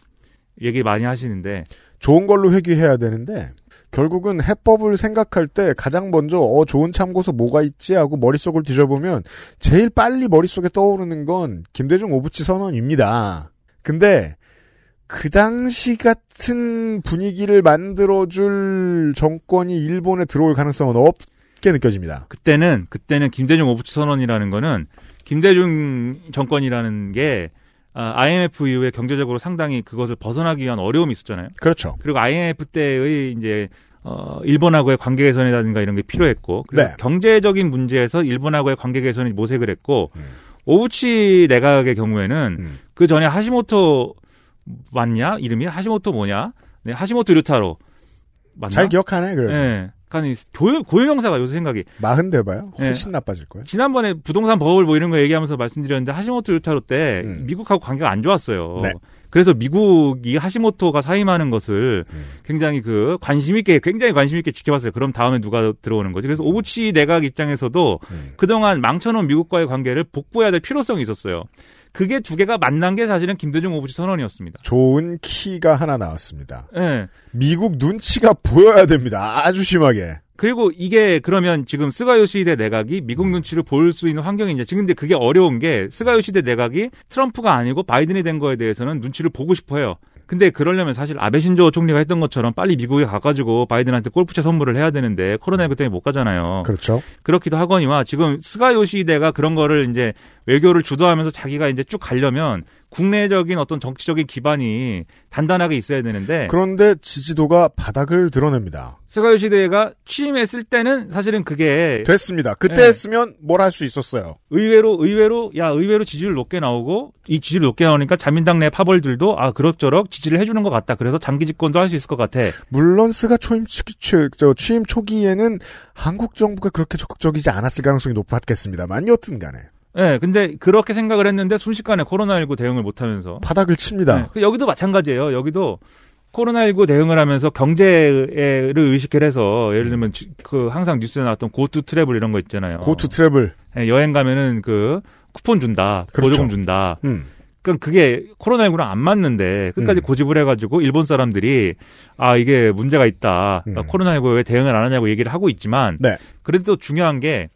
얘기 많이 하시는데 좋은 걸로 회귀해야 되는데 결국은 해법을 생각할 때 가장 먼저 어 좋은 참고서 뭐가 있지 하고 머릿속을 뒤져보면 제일 빨리 머릿속에 떠오르는 건 김대중 오부치 선언입니다. 근데 그 당시 같은 분위기를 만들어줄 정권이 일본에 들어올 가능성은 없게 느껴집니다. 그때는 그때는 김대중 오부치 선언이라는 거는 김대중 정권이라는 게 아, IMF 이후에 경제적으로 상당히 그것을 벗어나기 위한 어려움이 있었잖아요. 그렇죠. 그리고 IMF 때의 이제 어, 일본하고의 관계 개선이라든가 이런 게 필요했고 네. 경제적인 문제에서 일본하고의 관계 개선이 모색을 했고 음. 오우치 내각의 경우에는 음. 그 전에 하시모토 맞냐 이름이 하시모토 뭐냐 네, 하시모토 류타로 맞나 잘 기억하네 네. 그러니까고 고유명사가 요새 생각이 마흔대 봐요 훨씬 네. 나빠질 거예요 지난번에 부동산 버블 뭐 이런 거 얘기하면서 말씀드렸는데 하시모토 류타로 때 음. 미국하고 관계가 안 좋았어요 네. 그래서 미국이 하시모토가 사임하는 것을 음. 굉장히 그 관심 있게 굉장히 관심 있게 지켜봤어요. 그럼 다음에 누가 들어오는 거지? 그래서 오부치 내각 입장에서도 음. 그동안 망쳐놓은 미국과의 관계를 복구해야 될 필요성이 있었어요. 그게 두 개가 만난 게 사실은 김대중 오부치 선언이었습니다. 좋은 키가 하나 나왔습니다. 네. 미국 눈치가 보여야 됩니다. 아주 심하게. 그리고 이게 그러면 지금 스가 요시대 내각이 미국 눈치를 볼 수 있는 환경이냐. 지금 근데 그게 어려운 게 스가 요시대 내각이 트럼프가 아니고 바이든이 된 거에 대해서는 눈치를 보고 싶어 해요. 근데 그러려면 사실 아베 신조 총리가 했던 것처럼 빨리 미국에 가가지고 바이든한테 골프채 선물을 해야 되는데 코로나19 때문에 못 가잖아요. 그렇죠. 그렇기도 하거니와 지금 스가 요시대가 그런 거를 이제 외교를 주도하면서 자기가 이제 쭉 가려면 국내적인 어떤 정치적인 기반이 단단하게 있어야 되는데 그런데 지지도가 바닥을 드러냅니다. 세가유 시대가 취임했을 때는 사실은 그게 됐습니다. 그때 네. 했으면 뭘 할 수 있었어요. 의외로 의외로 야 의외로 지지율 높게 나오고 이 지지율 높게 나오니까 자민당 내 파벌들도 아 그럭저럭 지지를 해주는 것 같다. 그래서 장기 집권도 할 수 있을 것 같아. 물론 스가 초임 취임 초기에는 한국 정부가 그렇게 적극적이지 않았을 가능성이 높았겠습니다만 여튼간에 예, 네, 근데 그렇게 생각을 했는데 순식간에 코로나19 대응을 못하면서 바닥을 칩니다. 네, 그 여기도 마찬가지예요. 여기도 코로나19 대응을 하면서 경제를 의식을 해서 예를 들면 그 항상 뉴스에 나왔던 고투 트래블 이런 거 있잖아요. 고투 트래블. 네, 여행 가면은 그 쿠폰 준다, 그렇죠. 보조금 준다. 음. 그니까 그게 코로나19랑 안 맞는데 끝까지 음. 고집을 해가지고 일본 사람들이 아 이게 문제가 있다. 음. 코로나19왜 대응을 안 하냐고 얘기를 하고 있지만 네. 그래도 중요한 게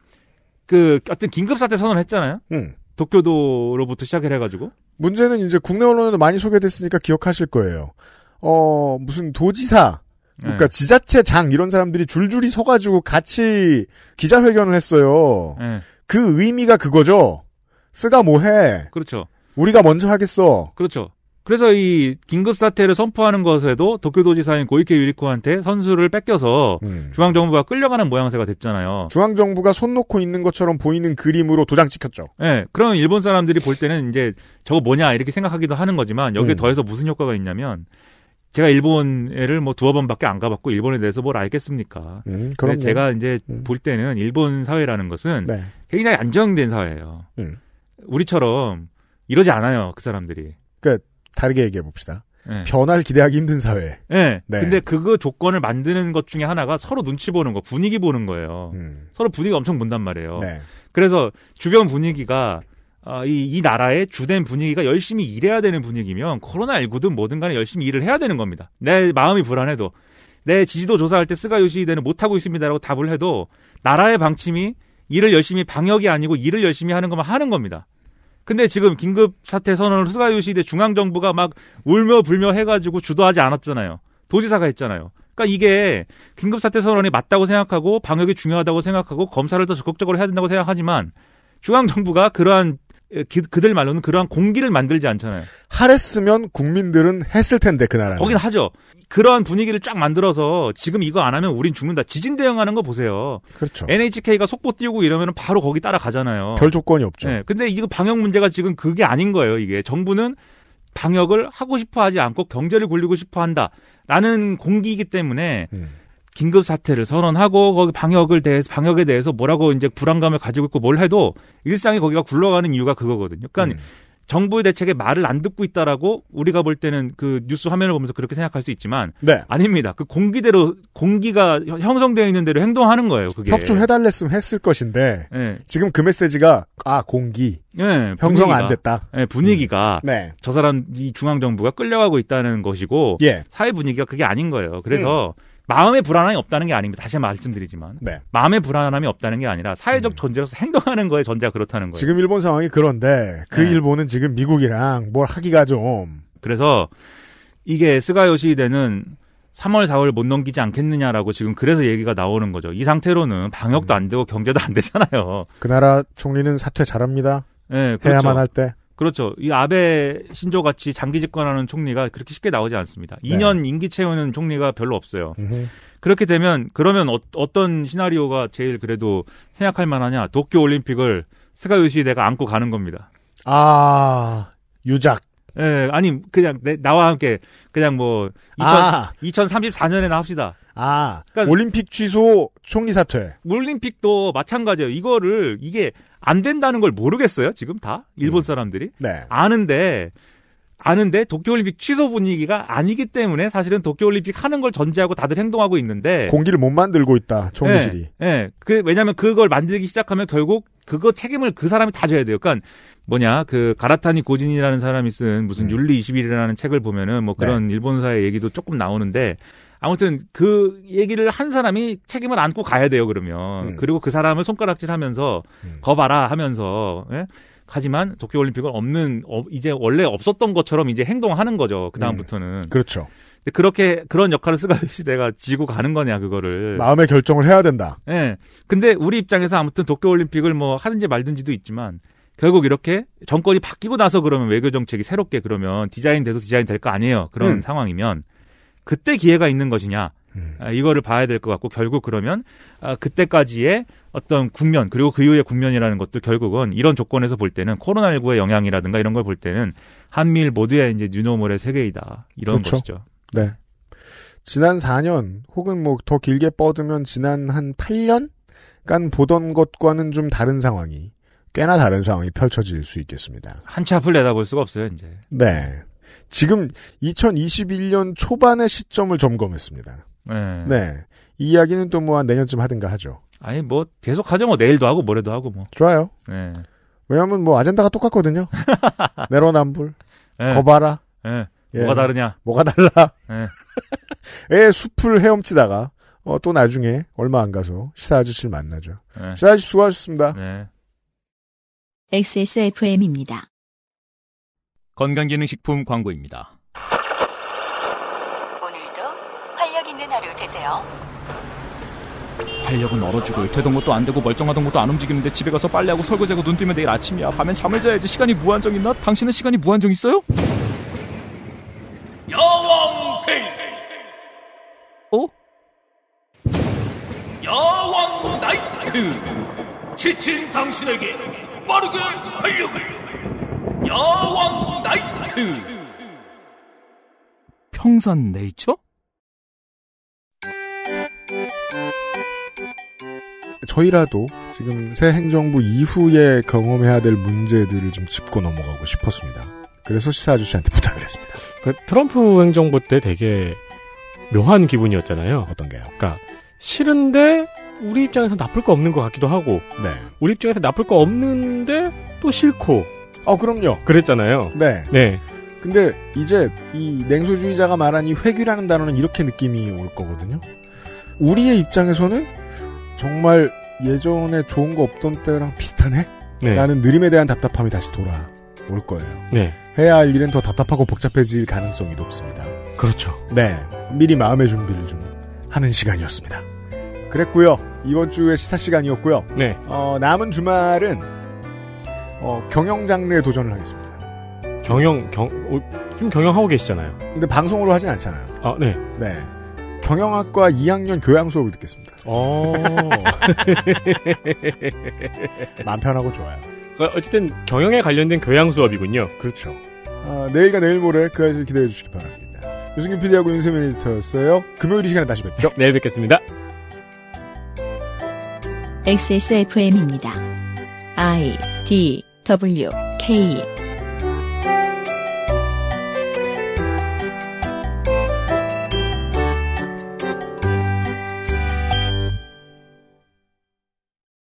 그 어떤 긴급 사태 선언을 했잖아요. 음. 도쿄도로부터 시작을 해가지고. 문제는 이제 국내 언론에도 많이 소개됐으니까 기억하실 거예요. 어 무슨 도지사 그러니까 네. 지자체장 이런 사람들이 줄줄이 서가지고 같이 기자회견을 했어요. 네. 그 의미가 그거죠. 쓰가 뭐해? 그렇죠. 우리가 먼저 하겠어. 그렇죠. 그래서 이 긴급 사태를 선포하는 것에도 도쿄도지사인 고이케 유리코한테 선수를 뺏겨서 음. 중앙정부가 끌려가는 모양새가 됐잖아요. 중앙정부가 손 놓고 있는 것처럼 보이는 그림으로 도장 찍혔죠. 네, 그러면 일본 사람들이 볼 때는 이제 저거 뭐냐 이렇게 생각하기도 하는 거지만 여기에 음. 더해서 무슨 효과가 있냐면 제가 일본에를 뭐 두어 번밖에 안 가봤고 일본에 대해서 뭘 알겠습니까? 음, 그럼 제가 이제 음. 볼 때는 일본 사회라는 것은 네. 굉장히 안정된 사회예요. 음. 우리처럼 이러지 않아요 그 사람들이. 그 다르게 얘기해 봅시다. 네. 변화를 기대하기 힘든 사회. 네. 네. 근데 그거 조건을 만드는 것 중에 하나가 서로 눈치 보는 거, 분위기 보는 거예요. 음. 서로 분위기 엄청 본단 말이에요. 네. 그래서 주변 분위기가 아, 이, 이 나라의 주된 분위기가 열심히 일해야 되는 분위기면 코로나19든 뭐든 간에 열심히 일을 해야 되는 겁니다. 내 마음이 불안해도 내 지지도 조사할 때 스가 요시히는 못하고 있습니다라고 답을 해도 나라의 방침이 일을 열심히 방역이 아니고 일을 열심히 하는 것만 하는 겁니다. 근데 지금 긴급 사태 선언을 스가요시 대 중앙 정부가 막 울며 불며 해가지고 주도하지 않았잖아요. 도지사가 했잖아요. 그러니까 이게 긴급 사태 선언이 맞다고 생각하고 방역이 중요하다고 생각하고 검사를 더 적극적으로 해야 된다고 생각하지만 중앙 정부가 그러한 그들 말로는 그러한 공기를 만들지 않잖아요. 하랬으면 국민들은 했을 텐데 그 나라. 거긴 하죠. 그러한 분위기를 쫙 만들어서 지금 이거 안 하면 우린 죽는다. 지진 대응하는 거 보세요. 그렇죠. NHK가 속보 띄우고 이러면 바로 거기 따라가잖아요. 별 조건이 없죠. 네. 근데 이거 방역 문제가 지금 그게 아닌 거예요. 이게 정부는 방역을 하고 싶어 하지 않고 경제를 굴리고 싶어 한다라는 공기이기 때문에 음. 긴급 사태를 선언하고 거기 방역을 대해서 방역에 대해서 뭐라고 이제 불안감을 가지고 있고 뭘 해도 일상이 거기가 굴러가는 이유가 그거거든요. 그러니까 음. 정부의 대책에 말을 안 듣고 있다라고 우리가 볼 때는 그 뉴스 화면을 보면서 그렇게 생각할 수 있지만 네. 아닙니다. 그 공기대로 공기가 형성되어 있는 대로 행동하는 거예요. 그게 협조해달랬으면 했을 것인데 네. 지금 그 메시지가 아 공기 네, 형성 안 됐다. 네, 분위기가 음. 네. 저 사람 이 중앙 정부가 끌려가고 있다는 것이고 예. 사회 분위기가 그게 아닌 거예요. 그래서 음. 마음의 불안함이 없다는 게 아닙니다. 다시 말씀드리지만 네. 마음의 불안함이 없다는 게 아니라 사회적 음. 존재로서 행동하는 거에 전제가 그렇다는 거예요. 지금 일본 상황이 그런데 그 네. 일본은 지금 미국이랑 뭘 하기가 좀 그래서 이게 스가 요시대는 3월 4월 못 넘기지 않겠느냐라고 지금 그래서 얘기가 나오는 거죠. 이 상태로는 방역도 음. 안 되고 경제도 안 되잖아요. 그 나라 총리는 사퇴 잘합니다. 네, 그렇죠. 해야만 할 때. 그렇죠. 이 아베 신조 같이 장기 집권하는 총리가 그렇게 쉽게 나오지 않습니다. 2년 네. 임기 채우는 총리가 별로 없어요. 음흠. 그렇게 되면 그러면 어, 떤 시나리오가 제일 그래도 생각할 만하냐? 도쿄 올림픽을 스가 요시대가 안고 가는 겁니다. 아 유작. 예, 아니 그냥 내, 나와 함께 그냥 뭐 2000, 아. 2034년에나 합시다. 아, 그러니까 올림픽 취소 총리 사퇴. 올림픽도 마찬가지예요. 이거를 이게 안 된다는 걸 모르겠어요. 지금 다 일본 음. 사람들이 네. 아는데 아는데 도쿄올림픽 취소 분위기가 아니기 때문에 사실은 도쿄올림픽 하는 걸 전제하고 다들 행동하고 있는데 공기를 못 만들고 있다 총리실이. 예. 예. 그 왜냐하면 그걸 만들기 시작하면 결국 그거 책임을 그 사람이 다 져야 돼요. 그러니까 뭐냐 그 가라타니 고진이라는 사람이 쓴 무슨 음. 윤리 21이라는 책을 보면은 뭐 네. 그런 네. 일본사의 얘기도 조금 나오는데 아무튼 그 얘기를 한 사람이 책임을 안고 가야 돼요 그러면 음. 그리고 그 사람을 손가락질하면서 음. 거봐라 하면서 예? 하지만 도쿄올림픽은 없는 어, 이제 원래 없었던 것처럼 이제 행동하는 거죠 그 다음부터는 음. 그렇죠. 그렇게 그런 역할을 스가루시 내가 지고 가는 거냐 그거를 마음의 결정을 해야 된다. 예. 근데 우리 입장에서 아무튼 도쿄올림픽을 뭐 하든지 말든지도 있지만 결국 이렇게 정권이 바뀌고 나서 그러면 외교 정책이 새롭게 그러면 디자인 돼서 디자인 될 거 아니에요 그런 음. 상황이면. 그때 기회가 있는 것이냐 음. 아, 이거를 봐야 될 것 같고 결국 그러면 아, 그때까지의 어떤 국면 그리고 그 이후의 국면이라는 것도 결국은 이런 조건에서 볼 때는 코로나19의 영향이라든가 이런 걸 볼 때는 한미일 모두의 이제 뉴노멀의 세계이다 이런 그렇죠. 것이죠. 네. 지난 4년 혹은 뭐 더 길게 뻗으면 지난 한 8년간 보던 것과는 좀 다른 상황이 꽤나 다른 상황이 펼쳐질 수 있겠습니다. 한참 앞을 내다볼 수가 없어요 이제. 네. 지금 2021년 초반의 시점을 점검했습니다. 네. 네. 이 이야기는 또 뭐 한 내년쯤 하든가 하죠. 아니 뭐 계속 하죠 뭐 내일도 하고 모레도 하고 뭐. 좋아요. 네. 왜냐하뭐 아젠다가 똑같거든요. 내로남불, 네. 거봐라. 네. 예. 뭐가 다르냐? 뭐가 달라? 에 네. 숲을 헤엄치다가 어, 또 나중에 얼마 안 가서 시사 아저씨를 만나죠. 네. 시사 아저씨 수고하셨습니다. XSFM입니다. 네. 건강기능식품 광고입니다. 오늘도 활력 있는 하루 되세요. 활력은 얼어 죽을 되던 것도 안 되고 멀쩡하던 것도 안 움직이는데 집에 가서 빨래하고 설거지하고 눈 뜨면 내일 아침이야. 밤엔 잠을 자야지 시간이 무한정 있나? 당신은 시간이 무한정 있어요? 여왕 테이 어? 여왕 나이트 지친 당신에게 빠르게 활력을 야왕 나이트 평산 네이처? 저희라도 지금 새 행정부 이후에 경험해야 될 문제들을 좀 짚고 넘어가고 싶었습니다. 그래서 시사 아저씨한테 부탁을 했습니다. 그 트럼프 행정부 때 되게 묘한 기분이었잖아요. 어떤 게요? 그러니까 싫은데 우리 입장에서 나쁠 거 없는 것 같기도 하고, 네. 우리 입장에서 나쁠 거 없는데 또 싫고, 어, 그럼요. 그랬잖아요. 네. 네. 근데 이제 이 냉소주의자가 말한 이 회귀라는 단어는 이렇게 느낌이 올 거거든요. 우리의 입장에서는 정말 예전에 좋은 거 없던 때랑 비슷하네? 네. 라는 느림에 대한 답답함이 다시 돌아올 거예요. 네. 해야 할 일은 더 답답하고 복잡해질 가능성이 높습니다. 그렇죠. 네. 미리 마음의 준비를 좀 하는 시간이었습니다. 그랬고요. 이번 주에 시사 시간이었고요. 네. 어, 남은 주말은 어, 경영 장르에 도전을 하겠습니다. 경영 경 어, 지금 경영하고 계시잖아요. 근데 방송으로 하진 않잖아요. 아 네. 네. 경영학과 2학년 교양 수업을 듣겠습니다. 어. 마음 편하고 좋아요. 어, 어쨌든 경영에 관련된 교양 수업이군요. 그렇죠. 아, 내일과 내일 모레 그아이들 기대해 주시기 바랍니다. 유승균 PD하고 윤세민 에디터였어요. 금요일 이 시간에 다시 뵙죠. 내일 뵙겠습니다. XSFM입니다. I D W K